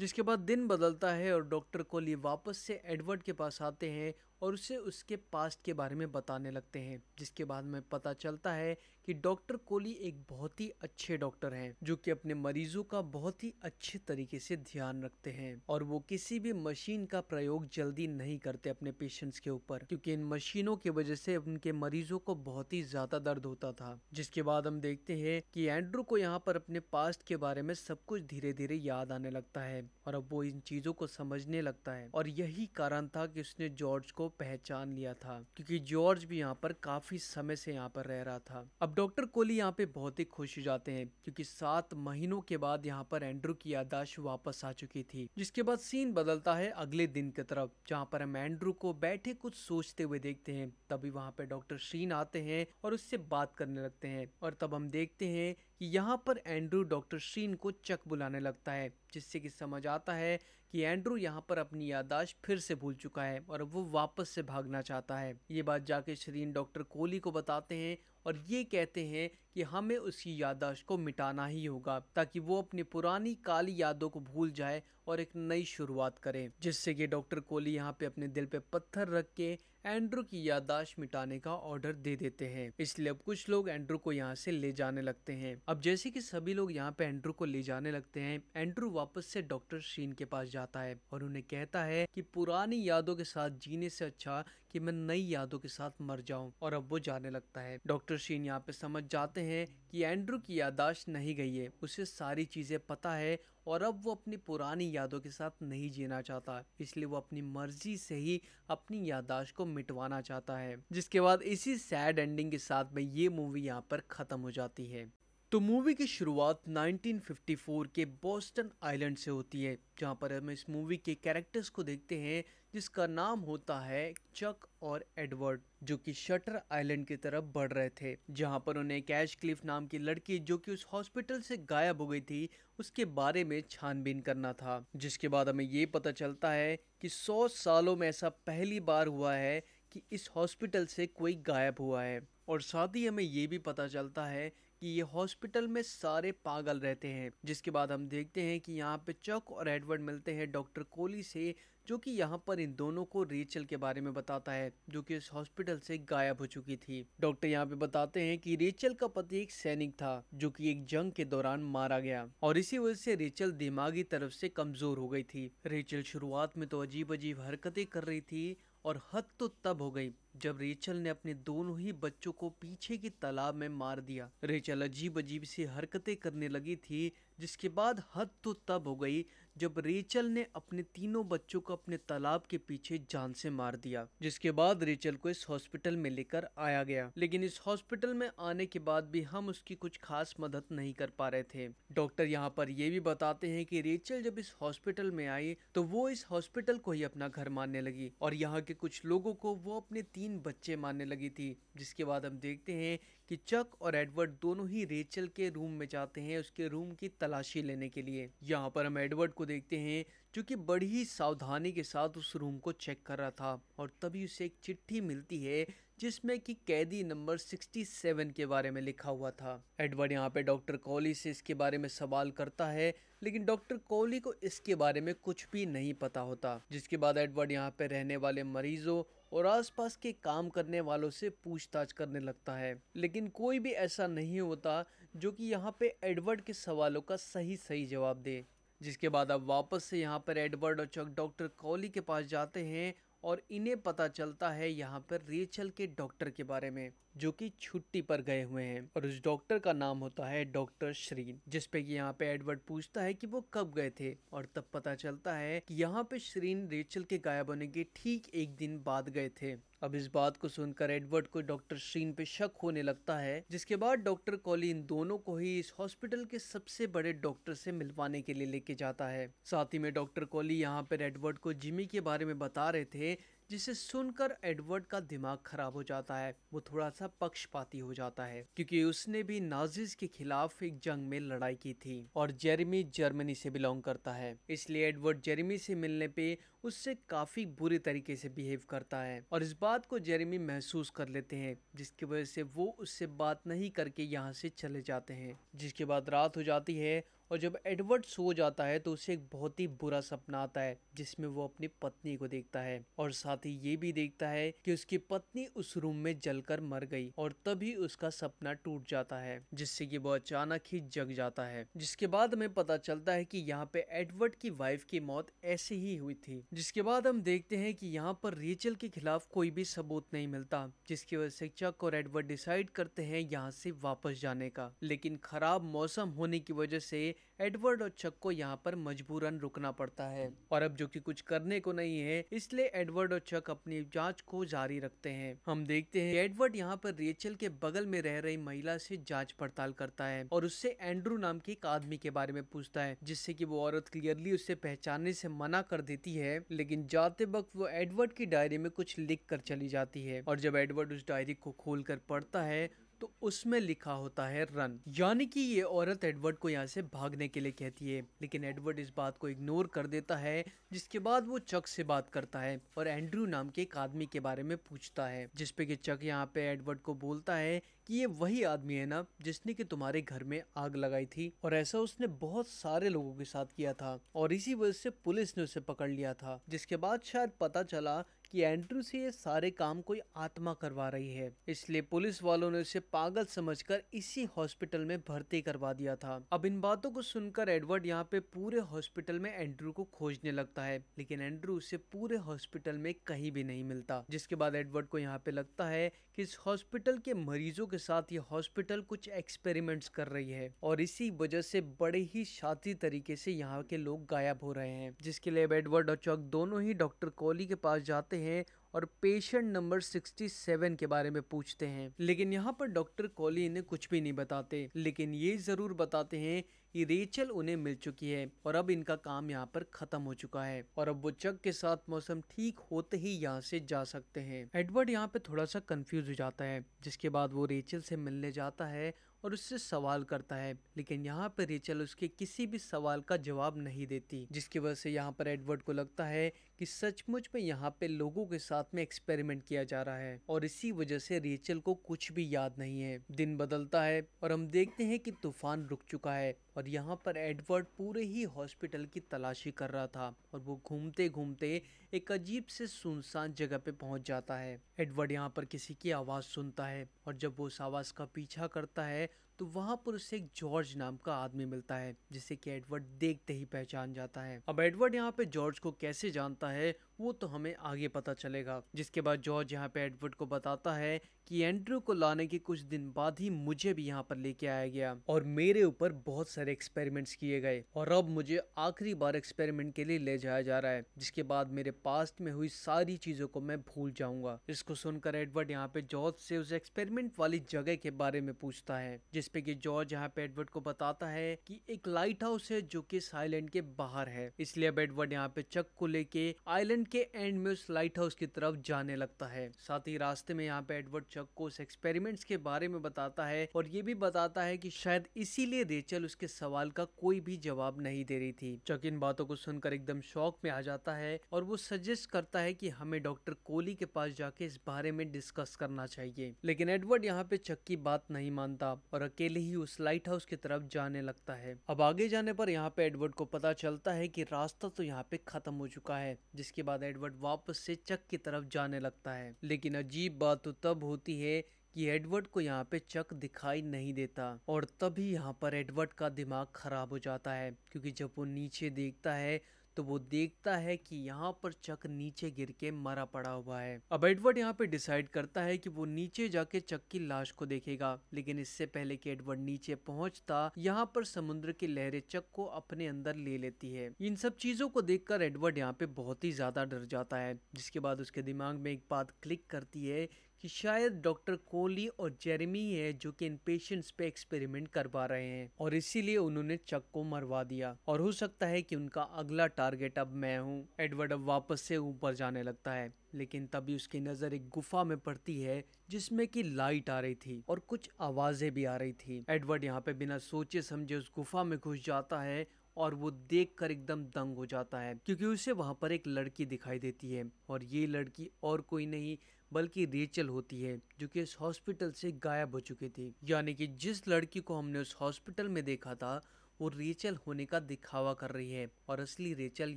जिसके बाद दिन बदलता है और डॉक्टर कोली वापस से एडवर्ड के पास आते हैं और उसे उसके पास्ट के बारे में बताने लगते हैं जिसके बाद में पता चलता है कि डॉक्टर कोहली एक बहुत ही अच्छे डॉक्टर हैं जो कि अपने मरीजों का बहुत ही अच्छे तरीके से ध्यान रखते हैं और वो किसी भी मशीन का प्रयोग जल्दी नहीं करते अपने पेशेंट्स के ऊपर क्योंकि इन मशीनों की वजह से उनके मरीजों को बहुत ही ज्यादा दर्द होता था जिसके बाद हम देखते हैं कि एंड्रू को यहाँ पर अपने पास्ट के बारे में सब कुछ धीरे धीरे याद आने लगता है और अब वो इन चीजों को समझने लगता है और यही कारण था कि उसने जॉर्ज को पहचान लिया था क्योंकि जॉर्ज भी यहाँ पर काफी समय से यहाँ पर रह रहा था अब डॉक्टर कोहली यहाँ पे बहुत ही खुश हो जाते हैं क्योंकि सात महीनों के बाद यहाँ पर एंड्रू की यादाश्त वापस आ चुकी थी जिसके बाद सीन बदलता है अगले दिन की तरफ जहाँ पर हम एंड्रू को बैठे कुछ सोचते हुए देखते हैं तभी वहाँ पे डॉक्टर शीन आते हैं और उससे बात करने लगते हैं और तब हम देखते हैं कि यहाँ पर एंड्रू डॉक्टर शीन को चक बुलाने लगता है जिससे कि समझ आता है कि एंड्रू यहाँ पर अपनी यादाश्त फिर से भूल चुका है और वो वापस से भागना चाहता है ये बात जाके शरीन डॉक्टर कोहली को बताते हैं और ये कहते हैं कि हमें उसकी याददाश्त को मिटाना ही होगा ताकि वो अपनी पुरानी काली यादों को भूल जाए और एक नई शुरुआत करे जिससे कि डॉक्टर कोहली यहाँ पे अपने दिल पे पत्थर रख के एंड्रू की याददाश्त मिटाने का ऑर्डर दे देते हैं इसलिए अब कुछ लोग एंड्रू को यहाँ से ले जाने लगते हैं अब जैसे कि सभी लोग यहाँ पे एंड्रू को ले जाने लगते हैं एंड्रू वापस से डॉक्टर शीन के पास जाता है और उन्हें कहता है कि पुरानी यादों के साथ जीने से अच्छा कि मैं नई यादों के साथ मर जाऊं और अब वो जाने लगता है डॉक्टर शीन यहाँ पे समझ जाते हैं हैं कि एंड्रू की यादाश्त नहीं गई है उसे सारी चीज़ें पता है और अब वो अपनी पुरानी यादों के साथ नहीं जीना चाहता इसलिए वो अपनी मर्जी से ही अपनी यादाश्त को मिटवाना चाहता है जिसके बाद इसी सैड एंडिंग के साथ में ये मूवी यहाँ पर ख़त्म हो जाती है तो मूवी की शुरुआत 1954 के बोस्टन आइलैंड से होती है जहाँ पर हम इस मूवी के कैरेक्टर्स को देखते हैं जिसका नाम होता है चक और एडवर्ड जो कि शटर आइलैंड की तरफ बढ़ रहे थे जहां पर उन्हें कैश क्लिफ नाम की लड़की जो कि उस हॉस्पिटल से गायब हो गई थी उसके बारे में छानबीन करना था जिसके बाद हमें ये पता चलता है कि 100 सालों में ऐसा पहली बार हुआ है कि इस हॉस्पिटल से कोई गायब हुआ है और साथ ही हमें ये भी पता चलता है कि ये हॉस्पिटल में सारे पागल रहते हैं जिसके बाद हम देखते हैं कि यहाँ पे चक और एडवर्ड मिलते हैं डॉक्टर कोहली से जो कि यहाँ पर इन दोनों को रेचल के बारे में बताता है जो कि इस हॉस्पिटल से गायब हो चुकी थी डॉक्टर यहाँ पे बताते हैं कि रेचल का पति एक सैनिक था जो कि एक जंग के दौरान मारा गया और इसी वजह से रेचल दिमागी तरफ से कमजोर हो गई थी रेचल शुरुआत में तो अजीब अजीब हरकते कर रही थी और हद तो तब हो गई जब रेचल ने अपने दोनों ही बच्चों को पीछे की तालाब में मार दिया रेचल अजीब अजीब सी हरकतें करने लगी थी जिसके बाद हद तो तब हो गई जब रेचल ने अपने तीनों बच्चों को अपने तालाब के पीछे जान से मार दिया जिसके बाद रेचल को इस हॉस्पिटल में लेकर आया गया लेकिन इस हॉस्पिटल में आने के बाद भी हम उसकी कुछ खास मदद नहीं कर पा रहे थे डॉक्टर यहाँ पर यह भी बताते हैं कि रेचल जब इस हॉस्पिटल में आई तो वो इस हॉस्पिटल को ही अपना घर मानने लगी और यहाँ के कुछ लोगों को वो अपने तीन बच्चे मानने लगी थी जिसके बाद हम देखते हैं कि चक और एडवर्ड दोनों ही रेचल के रूम में जाते हैं उसके रूम की तलाशी लेने के लिए यहाँ पर हम एडवर्ड को देखते हैं जो कि बड़ी ही सावधानी के साथ उस रूम को चेक कर रहा था और तभी उसे एक चिट्ठी मिलती है जिसमें कि कैदी नंबर 67 के बारे में लिखा हुआ था एडवर्ड यहाँ पे डॉक्टर कोहली से इसके बारे में सवाल करता है लेकिन डॉक्टर कोहली को इसके बारे में कुछ भी नहीं पता होता जिसके बाद एडवर्ड यहाँ पे रहने वाले मरीजों और आसपास के काम करने वालों से पूछताछ करने लगता है लेकिन कोई भी ऐसा नहीं होता जो कि यहाँ पे एडवर्ड के सवालों का सही सही जवाब दे जिसके बाद अब वापस से यहाँ पर एडवर्ड और चक डॉक्टर कॉली के पास जाते हैं और इन्हें पता चलता है यहाँ पर रेचल के डॉक्टर के बारे में जो कि छुट्टी पर गए हुए हैं और उस डॉक्टर का नाम होता है डॉक्टर श्रीन जिसपे कि यहाँ पे एडवर्ड पूछता है कि वो कब गए थे और तब पता चलता है कि यहाँ पे श्रीन रेचल के गायब होने के ठीक एक दिन बाद गए थे अब इस बात को सुनकर एडवर्ड को डॉक्टर शीन पे शक होने लगता है जिसके बाद डॉक्टर कॉली इन दोनों को ही इस हॉस्पिटल के सबसे बड़े डॉक्टर से मिलवाने के लिए लेके जाता है साथ ही में डॉक्टर कॉली यहाँ पर एडवर्ड को जिमी के बारे में बता रहे थे जिसे सुनकर एडवर्ड का दिमाग खराब हो जाता है वो थोड़ा सा पक्षपाती हो जाता है क्योंकि उसने भी नाजिज के खिलाफ एक जंग में लड़ाई की थी और जेरेमी जर्मनी से बिलोंग करता है इसलिए एडवर्ड जेरेमी से मिलने पे उससे काफी बुरे तरीके से बिहेव करता है और इस बात को जेरेमी महसूस कर लेते हैं जिसकी वजह से वो उससे बात नहीं करके यहाँ से चले जाते हैं जिसके बाद रात हो जाती है और जब एडवर्ड सो जाता है तो उसे एक बहुत ही बुरा सपना आता है जिसमें वो अपनी पत्नी को देखता है और साथ ही ये भी देखता है कि उसकी पत्नी उस रूम में जलकर मर गई और तभी उसका सपना टूट जाता है जिससे कि वो अचानक ही जग जाता है जिसके बाद हमें पता चलता है कि यहाँ पे एडवर्ड की वाइफ की मौत ऐसे ही हुई थी जिसके बाद हम देखते हैं कि यहाँ पर रेचल के खिलाफ कोई भी सबूत नहीं मिलता जिसकी वजह से चक और एडवर्ड डिसाइड करते हैं यहाँ से वापस जाने का लेकिन खराब मौसम होने की वजह से एडवर्ड और चक को यहाँ पर मजबूरन रुकना पड़ता है और अब जो कि कुछ करने को नहीं है इसलिए एडवर्ड और चक अपनी जांच को जारी रखते हैं हम देखते हैं एडवर्ड यहाँ पर रेचल के बगल में रह रही महिला से जांच पड़ताल करता है और उससे एंड्रू नाम के एक आदमी के बारे में पूछता है जिससे की वो औरत क्लियरली उसे पहचानने से मना कर देती है लेकिन जाते वक्त वो एडवर्ड की डायरी में कुछ लिख कर चली जाती है और जब एडवर्ड उस डायरी को खोल कर पढ़ता है तो उसमें लिखा होता है रन यानी कि ये औरत एडवर्ड को यहाँ से भागने के लिए कहती है लेकिन एडवर्ड इस बात को इग्नोर कर देता है जिसके बाद वो चक से बात करता है और एंड्रू नाम के एक आदमी के बारे में पूछता है जिसपे की चक यहाँ पे एडवर्ड को बोलता है कि ये वही आदमी है ना जिसने कि तुम्हारे घर में आग लगाई थी और ऐसा उसने बहुत सारे लोगों के साथ किया था और इसी वजह से पुलिस ने उसे पकड़ लिया था जिसके बाद शायद पता चला कि एंड्रू से ये सारे काम कोई आत्मा करवा रही है इसलिए पुलिस वालों ने उसे पागल समझकर इसी हॉस्पिटल में भर्ती करवा दिया था अब इन बातों को सुनकर एडवर्ड यहाँ पे पूरे हॉस्पिटल में एंड्रू को खोजने लगता है लेकिन एंड्रू उसे पूरे हॉस्पिटल में कहीं भी नहीं मिलता जिसके बाद एडवर्ड को यहाँ पे लगता है की इस हॉस्पिटल के मरीजों के साथ ये हॉस्पिटल कुछ एक्सपेरिमेंट कर रही है और इसी वजह से बड़े ही शाती तरीके से यहाँ के लोग गायब हो रहे हैं जिसके लिए एडवर्ड और चौक दोनों ही डॉक्टर कोहली के पास जाते करते हैं और पेशेंट नंबर 67 के बारे में पूछते हैं लेकिन यहाँ पर डॉक्टर कॉली इन्हें कुछ भी नहीं बताते लेकिन ये जरूर बताते हैं कि रेचल उन्हें मिल चुकी है और अब इनका काम यहाँ पर खत्म हो चुका है और अब वो चक के साथ मौसम ठीक होते ही यहाँ से जा सकते हैं एडवर्ड यहाँ पे थोड़ा सा कंफ्यूज हो जाता है जिसके बाद वो रेचल से मिलने जाता है और उससे सवाल करता है लेकिन यहाँ पर रेचल उसके किसी भी सवाल का जवाब नहीं देती जिसकी वजह से यहाँ पर एडवर्ड को लगता है कि सचमुच में यहाँ पे लोगों के साथ में एक्सपेरिमेंट किया जा रहा है और इसी वजह से रेचल को कुछ भी याद नहीं है दिन बदलता है और हम देखते हैं कि तूफान रुक चुका है और यहाँ पर एडवर्ड पूरे ही हॉस्पिटल की तलाशी कर रहा था और वो घूमते घूमते एक अजीब से सुनसान जगह पे पहुंच जाता है एडवर्ड यहाँ पर किसी की आवाज़ सुनता है और जब वो उस आवाज़ का पीछा करता है तो वहाँ पर उसे एक जॉर्ज नाम का आदमी मिलता है जिसे कि एडवर्ड देखते ही पहचान जाता है अब एडवर्ड यहाँ पे जॉर्ज को कैसे जानता है वो तो हमें आगे पता चलेगा जिसके बाद जॉर्ज यहाँ पे एडवर्ड को बताता है कि एंड्रू को लाने के कुछ दिन बाद ही मुझे भी यहाँ पर लेके आया गया और मेरे ऊपर बहुत सारे एक्सपेरिमेंट्स किए गए और अब मुझे आखिरी बार एक्सपेरिमेंट के लिए ले जाया जा रहा है जिसके बाद मेरे पास्ट में हुई सारी चीजों को मैं भूल जाऊंगा इसको सुनकर एडवर्ड यहाँ पे जॉर्ज से उस एक्सपेरिमेंट वाली जगह के बारे में पूछता है जिसपे की जॉर्ज यहाँ पे एडवर्ड को बताता है की एक लाइट हाउस है जो की आइलैंड के बाहर है इसलिए अब एडवर्ड यहाँ पे चक को लेके आईलैंड के एंड में उस लाइट हाउस की तरफ जाने लगता है साथ ही रास्ते में यहाँ पे एडवर्ड चक को उस एक्सपेरिमेंट्स के बारे में बताता है और ये भी बताता है कि शायद इसीलिए रेचल उसके सवाल का कोई भी जवाब नहीं दे रही थी चक इन बातों को सुनकर एकदम शौक में आ जाता है और वो सजेस्ट करता है की हमें डॉक्टर कोहली के पास जाके इस बारे में डिस्कस करना चाहिए लेकिन एडवर्ड यहाँ पे चक की बात नहीं मानता और अकेले ही उस लाइट हाउस की तरफ जाने लगता है अब आगे जाने पर यहाँ पे एडवर्ड को पता चलता है की रास्ता तो यहाँ पे खत्म हो चुका है जिसके बाद बाद एडवर्ड वापस से चक की तरफ जाने लगता है लेकिन अजीब बात तो तब होती है कि एडवर्ड को यहाँ पे चक दिखाई नहीं देता और तभी यहाँ पर एडवर्ड का दिमाग खराब हो जाता है क्योंकि जब वो नीचे देखता है तो वो देखता है कि यहाँ पर चक नीचे गिर के मरा पड़ा हुआ है अब एडवर्ड यहाँ पे डिसाइड करता है कि वो नीचे जाके चक की लाश को देखेगा लेकिन इससे पहले कि एडवर्ड नीचे पहुंचता यहाँ पर समुद्र की लहरें चक को अपने अंदर ले लेती है इन सब चीजों को देख एडवर्ड यहाँ पे बहुत ही ज्यादा डर जाता है जिसके बाद उसके दिमाग में एक बात क्लिक करती है कि शायद डॉक्टर कोहली और जेरेमी है जो कि इन पेशेंट्स पे एक्सपेरिमेंट करवा रहे हैं और इसीलिए उन्होंने चक को मरवा दिया और हो सकता है कि उनका अगला टारगेट अब मैं हूँ एडवर्ड अब वापस से ऊपर जाने लगता है लेकिन तभी उसकी नज़र एक गुफा में पड़ती है जिसमें कि लाइट आ रही थी और कुछ आवाज़ें भी आ रही थी एडवर्ड यहाँ पे बिना सोचे समझे उस गुफा में घुस जाता है और वो देखकर एकदम दंग हो जाता है क्योंकि उसे वहां पर एक लड़की दिखाई देती है और ये लड़की और कोई नहीं बल्कि रेचल होती है जो कि इस हॉस्पिटल से गायब हो चुकी थी यानी कि जिस लड़की को हमने उस हॉस्पिटल में देखा था वो रेचल होने का दिखावा कर रही है और असली रेचल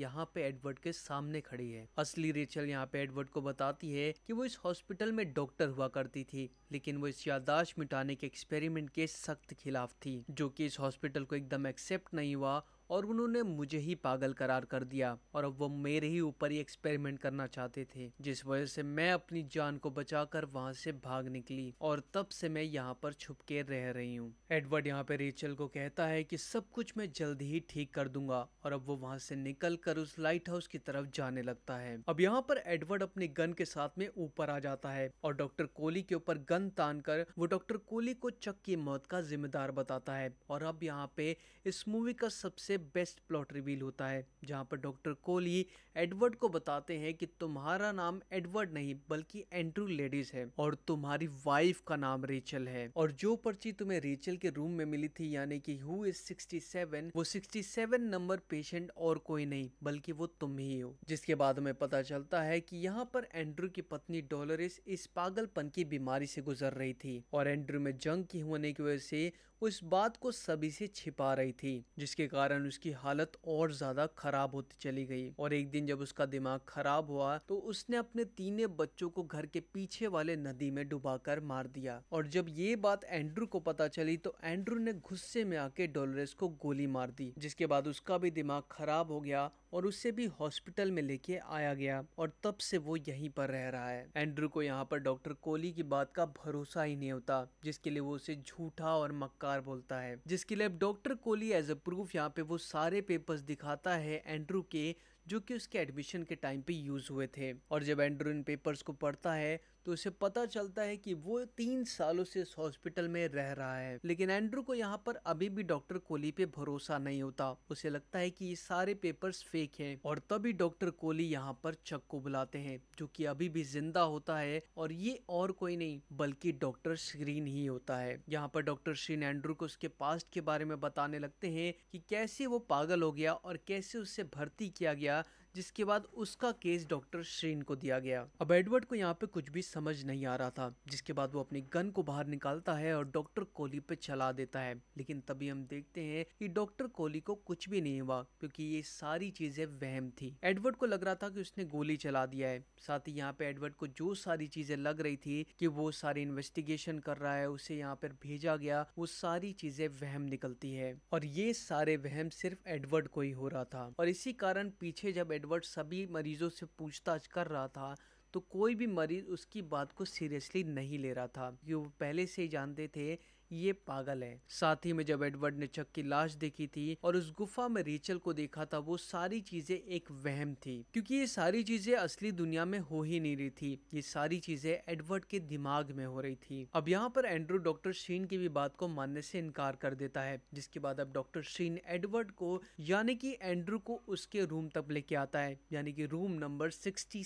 यहाँ पे एडवर्ड के सामने खड़ी है असली रेचल यहाँ पे एडवर्ड को बताती है कि वो इस हॉस्पिटल में डॉक्टर हुआ करती थी लेकिन वो इस यादाश्त मिटाने के एक्सपेरिमेंट के सख्त खिलाफ थी जो कि इस हॉस्पिटल को एकदम एक्सेप्ट नहीं हुआ और उन्होंने मुझे ही पागल करार कर दिया और अब वो मेरे ही ऊपर ही एक्सपेरिमेंट करना चाहते थे जिस वजह से मैं अपनी जान को बचाकर वहां से भाग निकली और तब से मैं यहाँ पर छुप के रह रही हूँ एडवर्ड यहाँ पे रेचल को कहता है कि सब कुछ मैं जल्द ही ठीक कर दूंगा और अब वो वहां से निकल कर उस लाइट हाउस की तरफ जाने लगता है अब यहाँ पर एडवर्ड अपने गन के साथ में ऊपर आ जाता है और डॉक्टर कोहली के ऊपर गन तान कर वो डॉक्टर कोहली को चक की मौत का जिम्मेदार बताता है और अब यहाँ पे इस मूवी का सबसे बेस्ट प्लॉट रिवील होता है जहाँ पर डॉक्टर कोली एडवर्ड को बताते हैं कि तुम्हारा नाम एडवर्ड नहीं बल्कि एंड्रू लेडीज है और तुम्हारी वाइफ का नाम रेचल है और जो पर्ची तुम्हें रेचल के रूम में मिली थी यानी कि हु इज 67 वो 67 नंबर पेशेंट और कोई नहीं बल्कि वो तुम ही हो जिसके बाद हमें पता चलता है कि यहाँ पर एंड्रू की पत्नी डॉलरिस इस पागलपन की बीमारी से गुजर रही थी और एंड्रू में जंग की होने की वजह से वो इस बात को सभी से छिपा रही थी जिसके कारण उसकी हालत और ज्यादा खराब होती चली गई और एक दिन जब उसका दिमाग खराब हुआ तो उसने अपने तीनों बच्चों को घर के पीछे वाले नदी में डुबाकर मार दिया और जब ये बात एंड्रू को पता चली तो एंड्रू ने गुस्से में आके डोलरेस को गोली मार दी जिसके बाद उसका भी दिमाग खराब हो गया और उसे भी हॉस्पिटल में लेके आया गया और तब से वो यहीं पर रह रहा है एंड्रू को यहाँ पर डॉक्टर कोहली की बात का भरोसा ही नहीं होता जिसके लिए वो उसे झूठा और मक्कार बोलता है जिसके लिए doctor Kohli as a proof यहाँ पे वो सारे पेपर्स दिखाता है एंड्रू के जो कि उसके एडमिशन के टाइम पे यूज हुए थे और जब एंड्रू इन पेपर्स को पढ़ता है तो उसे पता चलता है कि वो तीन सालों से इस हॉस्पिटल में रह रहा है लेकिन एंड्रू को यहाँ पर अभी भी डॉक्टर कोहली पे भरोसा नहीं होता उसे लगता है कि ये सारे पेपर्स फेक हैं और तभी डॉक्टर कोहली यहाँ पर चक को बुलाते हैं जो कि अभी भी जिंदा होता है और ये और कोई नहीं बल्कि डॉक्टर श्रीन ही होता है यहाँ पर डॉक्टर श्रीन एंड्रू को उसके पास्ट के बारे में बताने लगते हैं कि कैसे वो पागल हो गया और कैसे उससे भर्ती किया गया जिसके बाद उसका केस डॉक्टर श्रीन को दिया गया अब एडवर्ड को यहाँ पे कुछ भी समझ नहीं आ रहा था जिसके बाद वो अपनी गन को बाहर निकालता है और डॉक्टर कोहली पे चला देता है लेकिन तभी हम देखते हैं कि डॉक्टर कोहली को कुछ भी नहीं हुआ क्योंकि ये सारी चीजें वहम थी एडवर्ड को लग रहा था कि उसने गोली चला दिया है साथ ही यहाँ पे एडवर्ड को जो सारी चीजें लग रही थी कि वो सारी इन्वेस्टिगेशन कर रहा है उसे यहाँ पर भेजा गया वो सारी चीजें वहम निकलती है और ये सारे वहम सिर्फ एडवर्ड को ही हो रहा था और इसी कारण पीछे जब एडवर्ड एडवर्ड सभी मरीज़ों से पूछताछ कर रहा था तो कोई भी मरीज़ उसकी बात को सीरियसली नहीं ले रहा था क्योंकि वो पहले से ही जानते थे ये पागल है साथ ही में जब एडवर्ड ने चक की लाश देखी थी और उस गुफा में रेचल को देखा था वो सारी चीजें एक वहम थी क्योंकि ये सारी चीजें असली दुनिया में हो ही नहीं रही थी ये सारी चीजें एडवर्ड के दिमाग में हो रही थी अब यहाँ पर एंड्रू डॉक्टर शीन की भी बात को मानने से इनकार कर देता है जिसके बाद अब डॉक्टर शीन एडवर्ड को यानी कि एंड्रू को उसके रूम तक लेके आता है यानी कि रूम नंबर सिक्सटी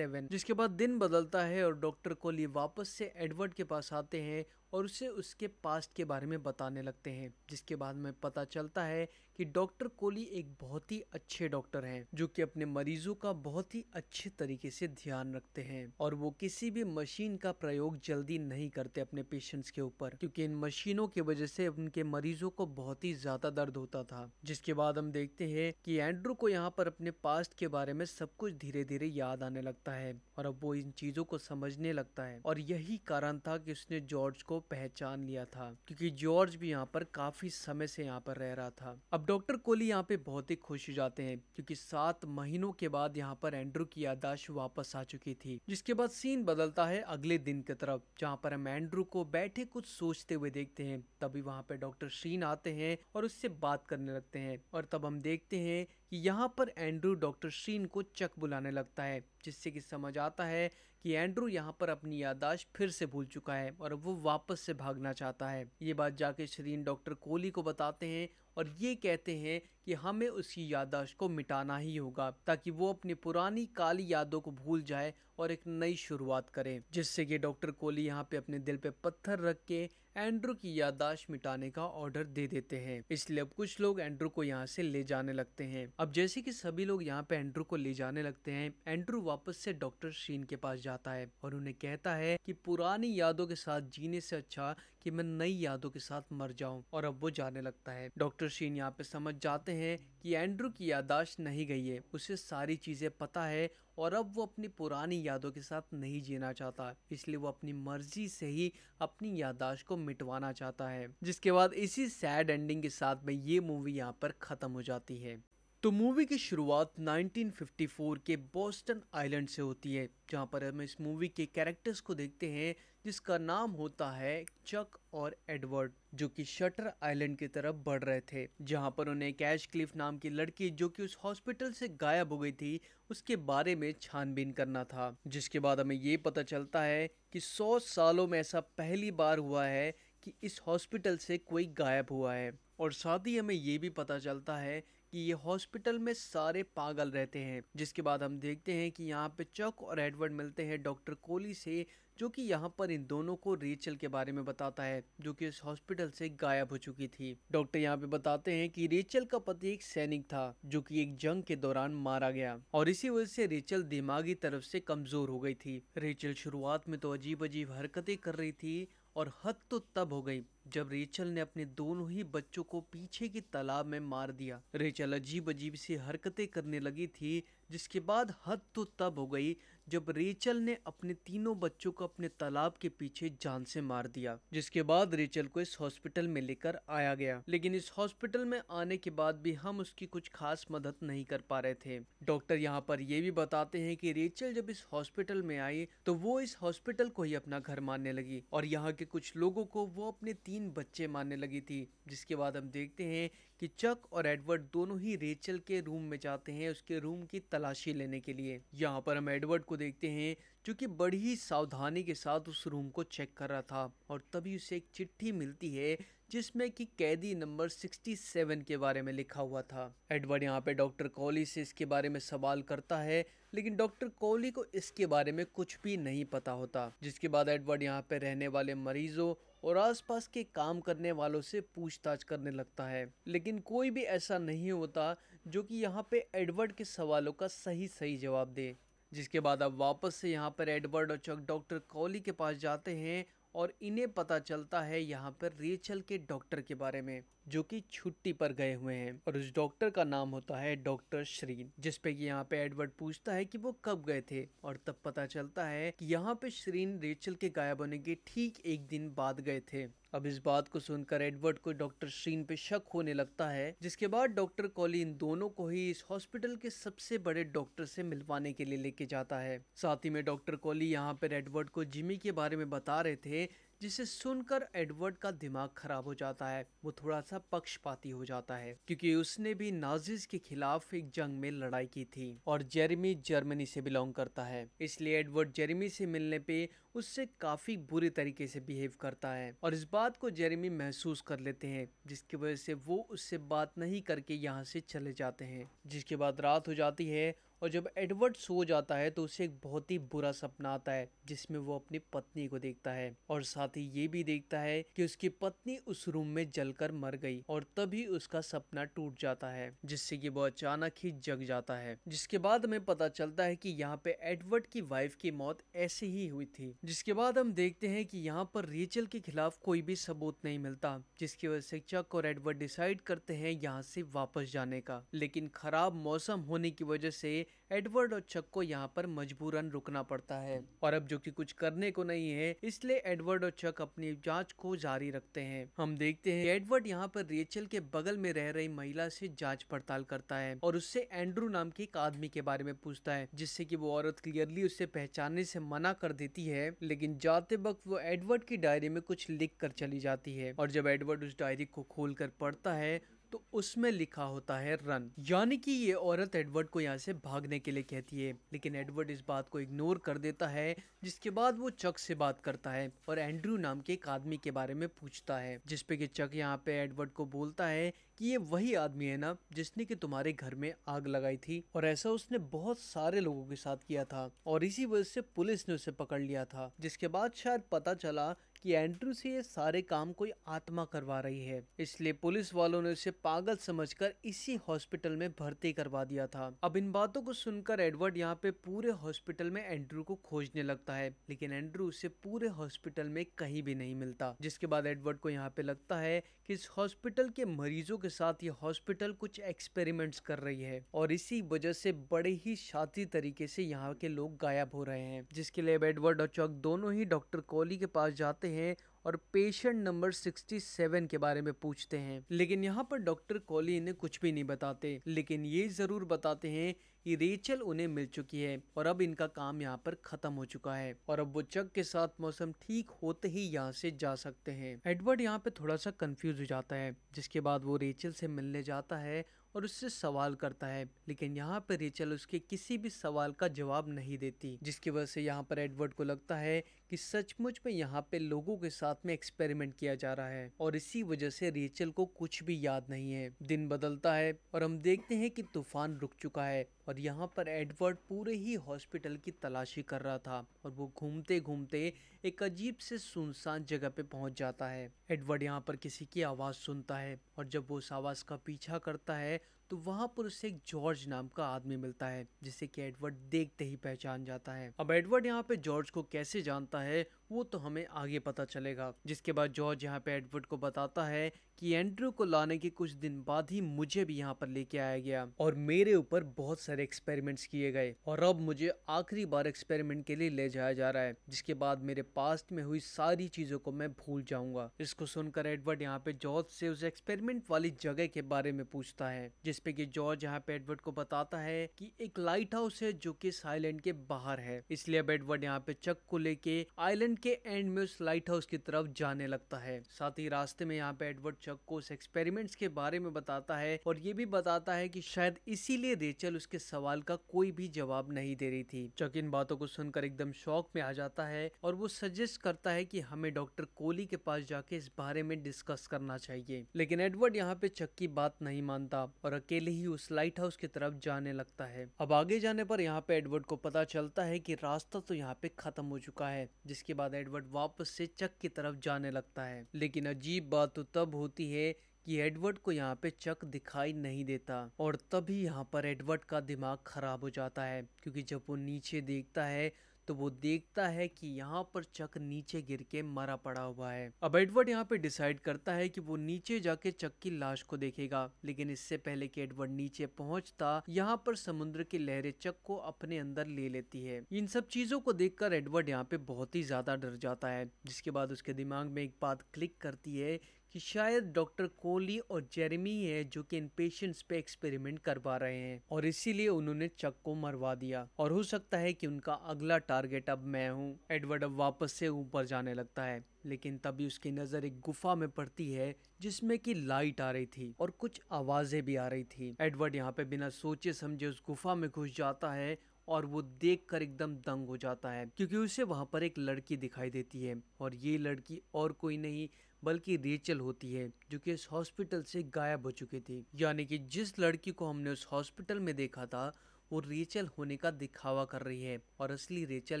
जिसके बाद दिन बदलता है और डॉक्टर कोली वापस से एडवर्ड के पास आते हैं और उसे उसके पास्ट के बारे में बताने लगते हैं जिसके बाद में पता चलता है कि डॉक्टर कोहली एक बहुत ही अच्छे डॉक्टर हैं जो कि अपने मरीजों का बहुत ही अच्छे तरीके से ध्यान रखते हैं और वो किसी भी मशीन का प्रयोग जल्दी नहीं करते अपने पेशेंट्स के ऊपर क्योंकि इन मशीनों की वजह से उनके मरीजों को बहुत ही ज्यादा दर्द होता था जिसके बाद हम देखते हैं कि एंड्रू को यहाँ पर अपने पास्ट के बारे में सब कुछ धीरे धीरे याद आने लगता है और अब वो इन चीजों को समझने लगता है और यही कारण था कि उसने जॉर्ज को पहचान लिया था क्योंकि जॉर्ज भी यहाँ पर काफी समय से यहाँ पर रह रहा था अब डॉक्टर कोहली यहाँ पे बहुत ही खुश हो जाते हैं क्योंकि सात महीनों के बाद यहाँ पर एंड्रू की यादाश्त वापस आ चुकी थी जिसके बाद सीन बदलता है अगले दिन की तरफ जहाँ पर हम एंड्रू को बैठे कुछ सोचते हुए देखते हैं तभी वहाँ पे डॉक्टर शीन आते हैं और उससे बात करने लगते हैं और तब हम देखते हैं कि यहाँ पर एंड्रू डॉक्टर शीन को चक बुलाने लगता है जिससे कि समझ आता है कि एंड्रू यहाँ पर अपनी यादाश्त फिर से भूल चुका है और वो वापस से भागना चाहता है ये बात जाके शरीन डॉक्टर कोहली को बताते हैं और ये कहते हैं कि हमें उसकी याददाश्त को मिटाना ही होगा ताकि वो अपनी पुरानी काली यादों को भूल जाए और एक नई शुरुआत करे जिससे कि डॉक्टर कोहली यहाँ पे अपने दिल पे पत्थर रख के एंड्रू की याददाश्त मिटाने का ऑर्डर दे देते हैं इसलिए अब कुछ लोग एंड्रू को यहाँ से ले जाने लगते हैं अब जैसे कि सभी लोग यहाँ पे एंड्रू को ले जाने लगते हैं एंड्रू वापस से डॉक्टर शीन के पास जाता है और उन्हें कहता है कि पुरानी यादों के साथ जीने से अच्छा कि मैं नई यादों के साथ मर जाऊं और अब वो जाने लगता है डॉक्टर शीन यहाँ पे समझ जाते हैं हैं कि एंड्रू की यादाश्त नहीं गई है उसे सारी चीज़ें पता है और अब वो अपनी पुरानी यादों के साथ नहीं जीना चाहता इसलिए वो अपनी मर्जी से ही अपनी यादाश्त को मिटवाना चाहता है जिसके बाद इसी सैड एंडिंग के साथ में ये मूवी यहाँ पर ख़त्म हो जाती है तो मूवी की शुरुआत 1954 के बोस्टन आइलैंड से होती है जहाँ पर हम इस मूवी के कैरेक्टर्स को देखते हैं जिसका नाम होता है चक और एडवर्ड जो कि शटर आइलैंड की तरफ बढ़ रहे थे जहां पर उन्हें कैश क्लिफ नाम की लड़की जो कि उस हॉस्पिटल से गायब हो गई थी उसके बारे में छानबीन करना था जिसके बाद हमें ये पता चलता है कि सौ सालों में ऐसा पहली बार हुआ है कि इस हॉस्पिटल से कोई गायब हुआ है और साथ ही हमें ये भी पता चलता है कि ये हॉस्पिटल में सारे पागल रहते हैं जिसके बाद हम देखते हैं कि यहाँ पे चक और एडवर्ड मिलते हैं डॉक्टर कोहली से जो कि यहाँ पर इन दोनों को रेचल के बारे में बताता है जो कि इस हॉस्पिटल से गायब हो चुकी थी डॉक्टर यहाँ पे बताते हैं कि रेचल का पति एक सैनिक था जो कि एक जंग के दौरान मारा गया और इसी वजह से रेचल दिमागी तरफ से कमजोर हो गई थी रेचल शुरुआत में तो अजीब अजीब हरकतें कर रही थी और हद तो तब हो गई जब रेचल ने अपने दोनों ही बच्चों को पीछे की तालाब में मार दिया रेचल अजीब अजीब सी हरकतें करने लगी थी जिसके बाद हद तो तब हो गई जब रेचल ने अपने तीनों बच्चों को अपने तालाब के पीछे जान से मार दिया जिसके बाद रेचल को इस हॉस्पिटल में लेकर आया गया लेकिन इस हॉस्पिटल में आने के बाद भी हम उसकी कुछ खास मदद नहीं कर पा रहे थे डॉक्टर यहाँ पर यह भी बताते हैं कि रेचल जब इस हॉस्पिटल में आई तो वो इस हॉस्पिटल को ही अपना घर मानने लगी और यहाँ के कुछ लोगों को वो अपने तीन बच्चे मानने लगी थी जिसके बाद हम देखते हैं कि चक और एडवर्ड दोनों ही रेचल के रूम में जाते हैं उसके रूम की तलाशी लेने के लिए यहाँ पर हम एडवर्ड को देखते हैं जो कि बड़ी ही सावधानी के साथ उस रूम को चेक कर रहा था और तभी उसे एक चिट्ठी मिलती है जिसमें कि कैदी नंबर 67 के बारे में लिखा हुआ था एडवर्ड यहाँ पे डॉक्टर कोहली से इसके बारे में सवाल करता है लेकिन डॉक्टर कोहली को इसके बारे में कुछ भी नहीं पता होता जिसके बाद एडवर्ड यहाँ पे रहने वाले मरीजों और आसपास के काम करने वालों से पूछताछ करने लगता है लेकिन कोई भी ऐसा नहीं होता जो कि यहाँ पे एडवर्ड के सवालों का सही सही जवाब दे जिसके बाद अब वापस से यहाँ पर एडवर्ड और चक डॉक्टर कॉली के पास जाते हैं और इन्हें पता चलता है यहाँ पर रेचल के डॉक्टर के बारे में जो कि छुट्टी पर गए हुए हैं और उस डॉक्टर का नाम होता है डॉक्टर श्रीन जिसपे की यहाँ पे एडवर्ड पूछता है कि वो कब गए थे और तब पता चलता है कि यहाँ पे श्रीन रेचल के गायब होने के ठीक एक दिन बाद गए थे अब इस बात को सुनकर एडवर्ड को डॉक्टर शीन पे शक होने लगता है जिसके बाद डॉक्टर कॉली इन दोनों को ही इस हॉस्पिटल के सबसे बड़े डॉक्टर से मिलवाने के लिए लेके जाता है साथ ही में डॉक्टर कॉली यहाँ पर एडवर्ड को जिमी के बारे में बता रहे थे जिसे सुनकर एडवर्ड का दिमाग खराब हो जाता है वो थोड़ा सा पक्षपाती हो जाता है क्योंकि उसने भी नाजिस के खिलाफ एक जंग में लड़ाई की थी और जेरेमी जर्मनी से बिलोंग करता है इसलिए एडवर्ड जेरेमी से मिलने पे उससे काफी बुरे तरीके से बिहेव करता है और इस बात को जेरेमी महसूस कर लेते हैं जिसकी वजह से वो उससे बात नहीं करके यहाँ से चले जाते हैं जिसके बाद रात हो जाती है और जब एडवर्ड सो जाता है तो उसे एक बहुत ही बुरा सपना आता है जिसमें वो अपनी पत्नी को देखता है और साथ ही ये भी देखता है कि उसकी पत्नी उस रूम में जलकर मर गई और तभी उसका सपना टूट जाता है जिससे कि वो अचानक ही जग जाता है जिसके बाद हमें पता चलता है कि यहाँ पे एडवर्ड की वाइफ की मौत ऐसे ही हुई थी जिसके बाद हम देखते हैं कि यहाँ पर रेचल के खिलाफ कोई भी सबूत नहीं मिलता जिसकी वजह से चक और एडवर्ड डिसाइड करते हैं यहाँ से वापस जाने का लेकिन खराब मौसम होने की वजह से एडवर्ड और चक को यहाँ पर मजबूरन रुकना पड़ता है और अब जो कि कुछ करने को नहीं है इसलिए एडवर्ड और चक अपनी जांच को जारी रखते हैं हम देखते हैं एडवर्ड यहाँ पर रेचल के बगल में रह रही महिला से जांच पड़ताल करता है और उससे एंड्रू नाम के एक आदमी के बारे में पूछता है जिससे की वो औरत क्लियरली उसे पहचानने से मना कर देती है लेकिन जाते वक्त वो एडवर्ड की डायरी में कुछ लिख कर चली जाती है और जब एडवर्ड उस डायरी को खोल कर पढ़ता है तो उसमें लिखा होता है रन यानी कि ये औरत एडवर्ड को यहाँ से भागने के लिए कहती है लेकिन एडवर्ड इस बात को इग्नोर कर देता है जिसके बाद वो चक से बात करता है और एंड्रू नाम के एक आदमी के बारे में पूछता है जिसपे की चक यहाँ पे एडवर्ड को बोलता है कि ये वही आदमी है ना जिसने कि तुम्हारे घर में आग लगाई थी और ऐसा उसने बहुत सारे लोगों के साथ किया था और इसी वजह से पुलिस ने उसे पकड़ लिया था जिसके बाद शायद पता चला कि एंड्रू से ये सारे काम कोई आत्मा करवा रही है इसलिए पुलिस वालों ने उसे पागल समझकर इसी हॉस्पिटल में भर्ती करवा दिया था अब इन बातों को सुनकर एडवर्ड यहाँ पे पूरे हॉस्पिटल में एंड्रू को खोजने लगता है लेकिन एंड्रू उसे पूरे हॉस्पिटल में कहीं भी नहीं मिलता जिसके बाद एडवर्ड को यहाँ पे लगता है कि इस हॉस्पिटल के मरीजों के साथ ये हॉस्पिटल कुछ एक्सपेरिमेंट्स कर रही है और इसी वजह से बड़े ही शाती तरीके से यहाँ के लोग गायब हो रहे हैं जिसके लिए एडवर्ड और चौक दोनों ही डॉक्टर कोहली के पास जाते हैं हैं और पेशेंट नंबर 67 के बारे में पूछते हैं लेकिन यहाँ पर डॉक्टर कॉली इन्हें कुछ भी नहीं बताते लेकिन ये जरूर बताते हैं कि रेचल उन्हें मिल चुकी है और अब इनका काम यहाँ पर खत्म हो चुका है और अब वो चक के साथ मौसम ठीक होते ही यहाँ से जा सकते हैं एडवर्ड यहाँ पे थोड़ा सा कंफ्यूज हो जाता है जिसके बाद वो रेचल से मिलने जाता है और उससे सवाल करता है लेकिन यहाँ पर रेचल उसके किसी भी सवाल का जवाब नहीं देती जिसकी वजह से यहाँ पर एडवर्ड को लगता है कि सचमुच में यहाँ पे लोगों के साथ में एक्सपेरिमेंट किया जा रहा है और इसी वजह से रेचल को कुछ भी याद नहीं है दिन बदलता है और हम देखते हैं कि तूफान रुक चुका है और यहाँ पर एडवर्ड पूरे ही हॉस्पिटल की तलाशी कर रहा था और वो घूमते घूमते एक अजीब से सुनसान जगह पे पहुंच जाता है एडवर्ड यहाँ पर किसी की आवाज़ सुनता है और जब वो उस आवाज़ का पीछा करता है तो वहाँ पर उसे एक जॉर्ज नाम का आदमी मिलता है जिसे कि एडवर्ड देखते ही पहचान जाता है अब एडवर्ड यहाँ पे जॉर्ज को कैसे जानता है वो तो हमें आगे पता चलेगा जिसके बाद जॉर्ज यहाँ पे एडवर्ड को बताता है कि एंड्रू को लाने के कुछ दिन बाद ही मुझे भी यहाँ पर लेके आया गया और मेरे ऊपर बहुत सारे एक्सपेरिमेंट्स किए गए और अब मुझे आखिरी बार एक्सपेरिमेंट के लिए ले जाया जा रहा है जिसके बाद मेरे पास्ट में हुई सारी चीजों को मैं भूल जाऊंगा इसको सुनकर एडवर्ड यहाँ पे जॉर्ज से उस एक्सपेरिमेंट वाली जगह के बारे में पूछता है जिसपे की जॉर्ज यहाँ पे एडवर्ड को बताता है की एक लाइट हाउस है जो की आइलैंड के बाहर है इसलिए अब एडवर्ड यहाँ पे चक को लेके आईलैंड के एंड में उस लाइट हाउस की तरफ जाने लगता है साथ ही रास्ते में यहाँ पे एडवर्ड चक को उस एक्सपेरिमेंट्स के बारे में बताता है और ये भी बताता है कि शायद इसीलिए रेचल उसके सवाल का कोई भी जवाब नहीं दे रही थी चक इन बातों को सुनकर एकदम शौक में आ जाता है और वो सजेस्ट करता है की हमें डॉक्टर कोहली के पास जाके इस बारे में डिस्कस करना चाहिए लेकिन एडवर्ड यहाँ पे चक की बात नहीं मानता और अकेले ही उस लाइट हाउस की तरफ जाने लगता है अब आगे जाने पर यहाँ पे एडवर्ड को पता चलता है की रास्ता तो यहाँ पे खत्म हो चुका है जिसके बाद बाद एडवर्ड वापस से चक की तरफ जाने लगता है लेकिन अजीब बात तो तब होती है कि एडवर्ड को यहाँ पे चक दिखाई नहीं देता और तभी यहाँ पर एडवर्ड का दिमाग खराब हो जाता है क्योंकि जब वो नीचे देखता है तो वो देखता है कि यहाँ पर चक नीचे गिर के मरा पड़ा हुआ है अब एडवर्ड यहाँ पे डिसाइड करता है कि वो नीचे जाके चक की लाश को देखेगा लेकिन इससे पहले कि एडवर्ड नीचे पहुंचता यहाँ पर समुद्र की लहरें चक को अपने अंदर ले लेती है इन सब चीजों को देख एडवर्ड यहाँ पे बहुत ही ज्यादा डर जाता है जिसके बाद उसके दिमाग में एक बात क्लिक करती है कि शायद डॉक्टर कोहली और जेरेमी है जो कि इन पेशेंट्स पे एक्सपेरिमेंट करवा रहे हैं और इसीलिए उन्होंने चक को मरवा दिया और हो सकता है कि उनका अगला टारगेट अब मैं हूँ एडवर्ड अब वापस से ऊपर जाने लगता है लेकिन तभी उसकी नज़र एक गुफा में पड़ती है जिसमें कि लाइट आ रही थी और कुछ आवाज़ें भी आ रही थी एडवर्ड यहाँ पे बिना सोचे समझे उस गुफा में घुस जाता है और वो देखकर एकदम दंग हो जाता है क्योंकि उसे वहाँ पर एक लड़की दिखाई देती है और ये लड़की और कोई नहीं बल्कि रेचल होती है जो कि इस हॉस्पिटल से गायब हो चुके थे यानी कि जिस लड़की को हमने उस हॉस्पिटल में देखा था वो रेचल होने का दिखावा कर रही है और असली रेचल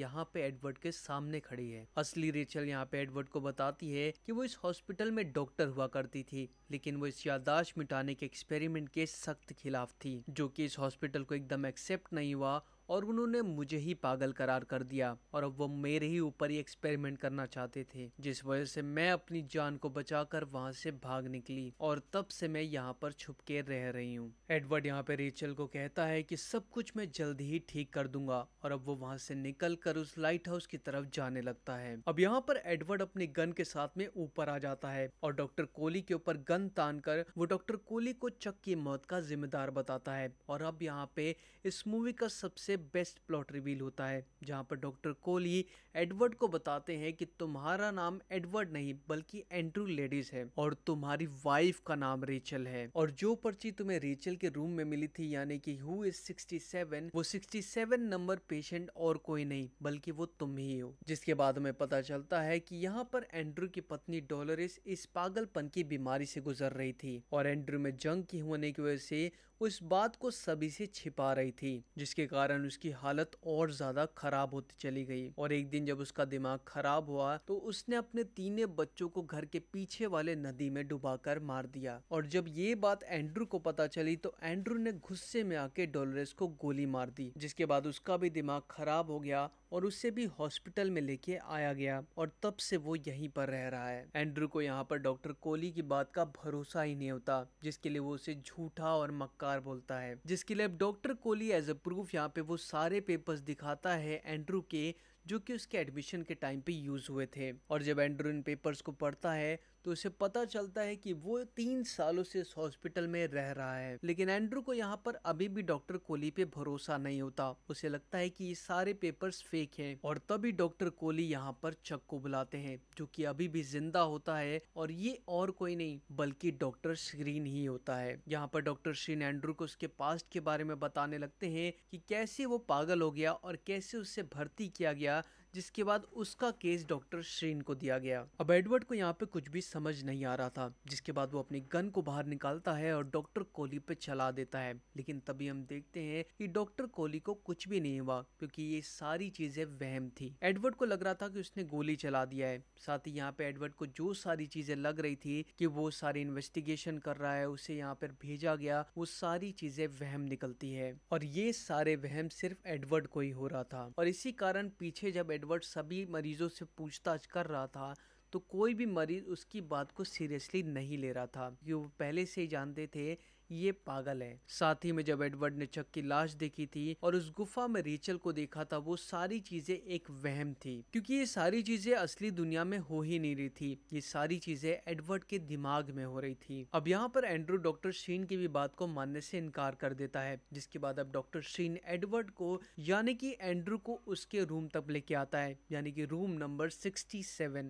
यहाँ पे एडवर्ड के सामने खड़ी है असली रेचल यहाँ पे एडवर्ड को बताती है कि वो इस हॉस्पिटल में डॉक्टर हुआ करती थी लेकिन वो इस यादाश्त मिटाने के एक्सपेरिमेंट के सख्त खिलाफ थी जो कि इस हॉस्पिटल को एकदम एक्सेप्ट नहीं हुआ और उन्होंने मुझे ही पागल करार कर दिया और अब वो मेरे ही ऊपर ही एक्सपेरिमेंट करना चाहते थे जिस वजह से मैं अपनी जान को बचाकर वहां से भाग निकली और तब से मैं यहाँ पर छुप के रह रही हूँ एडवर्ड यहाँ पे रेचल को कहता है कि सब कुछ मैं जल्द ही ठीक कर दूंगा और अब वो वहां से निकल कर उस लाइट हाउस की तरफ जाने लगता है अब यहाँ पर एडवर्ड अपने गन के साथ में ऊपर आ जाता है और डॉक्टर कोहली के ऊपर गन तान कर वो डॉक्टर कोहली को चक की मौत का जिम्मेदार बताता है और अब यहाँ पे इस मूवी का सबसे सबसे बेस्ट प्लॉट रिवील होता है जहाँ पर डॉक्टर कोली एडवर्ड को बताते हैं कि तुम्हारा नाम एडवर्ड नहीं बल्कि एंड्रू लेडीज है और तुम्हारी वाइफ का नाम रेचल है और जो पर्ची तुम्हें रेचल के रूम में मिली थी यानी कि हु इज 67 वो 67 नंबर पेशेंट और कोई नहीं बल्कि वो तुम ही हो जिसके बाद हमें पता चलता है की यहाँ पर एंड्रू की पत्नी डॉलरिस इस पागलपन की बीमारी से गुजर रही थी और एंड्रू में जंग की होने की वजह से वो इस बात को सभी से छिपा रही थी जिसके कारण उसकी हालत और ज्यादा खराब होती चली गई और एक दिन जब उसका दिमाग खराब हुआ तो उसने अपने तीनों बच्चों को घर के पीछे वाले नदी में डुबाकर मार दिया और जब ये बात एंड्रू को पता चली तो एंड्रू ने गुस्से में आके डोलरेस को गोली मार दी जिसके बाद उसका भी दिमाग खराब हो गया और उसे भी हॉस्पिटल में लेके आया गया और तब से वो यहीं पर रह रहा है एंड्रू को यहाँ पर डॉक्टर कोहली की बात का भरोसा ही नहीं होता जिसके लिए वो उसे झूठा और मक्कार बोलता है जिसके लिए अब doctor Kohli as a proof यहाँ पे वो सारे पेपर्स दिखाता है एंड्रू के जो कि उसके एडमिशन के टाइम पे यूज हुए थे और जब एंड्रू इन पेपर्स को पढ़ता है तो उसे पता चलता है कि वो तीन सालों से इस हॉस्पिटल में रह रहा है लेकिन एंड्रू को यहाँ पर अभी भी डॉक्टर कोहली पे भरोसा नहीं होता उसे लगता है कि ये सारे पेपर्स फेक हैं और तभी डॉक्टर कोहली यहाँ पर चक को बुलाते हैं जो कि अभी भी जिंदा होता है और ये और कोई नहीं बल्कि डॉक्टर श्रीन ही होता है यहाँ पर डॉक्टर श्रीन एंड्रू को उसके पास्ट के बारे में बताने लगते हैं कि कैसे वो पागल हो गया और कैसे उससे भर्ती किया गया जिसके बाद उसका केस डॉक्टर श्रीन को दिया गया अब एडवर्ड को यहाँ पे कुछ भी समझ नहीं आ रहा था जिसके बाद वो अपनी गन को बाहर निकालता है और डॉक्टर कोहली पे चला देता है लेकिन तभी हम देखते हैं कि डॉक्टर कोहली को कुछ भी नहीं हुआ क्योंकि ये सारी चीजें वहम थी एडवर्ड को लग रहा था कि उसने गोली चला दिया है साथ ही यहाँ पे एडवर्ड को जो सारी चीजें लग रही थी कि वो सारी इन्वेस्टिगेशन कर रहा है उसे यहाँ पर भेजा गया वो सारी चीजें वहम निकलती है और ये सारे वहम सिर्फ एडवर्ड को ही हो रहा था और इसी कारण पीछे जब एडवर्ड एडवर्ड सभी मरीज़ों से पूछताछ कर रहा था तो कोई भी मरीज़ उसकी बात को सीरियसली नहीं ले रहा था क्योंकि वो पहले से ही जानते थे ये पागल है साथ ही में जब एडवर्ड ने चक की लाश देखी थी और उस गुफा में रेचल को देखा था वो सारी चीजें एक वहम थी क्योंकि ये सारी चीजें असली दुनिया में हो ही नहीं रही थी ये सारी चीजें एडवर्ड के दिमाग में हो रही थी अब यहाँ पर एंड्रू डॉक्टर शीन की भी बात को मानने से इनकार कर देता है जिसके बाद अब डॉक्टर शीन एडवर्ड को यानी की एंड्रू को उसके रूम तक लेके आता है यानी की रूम नंबर सिक्सटी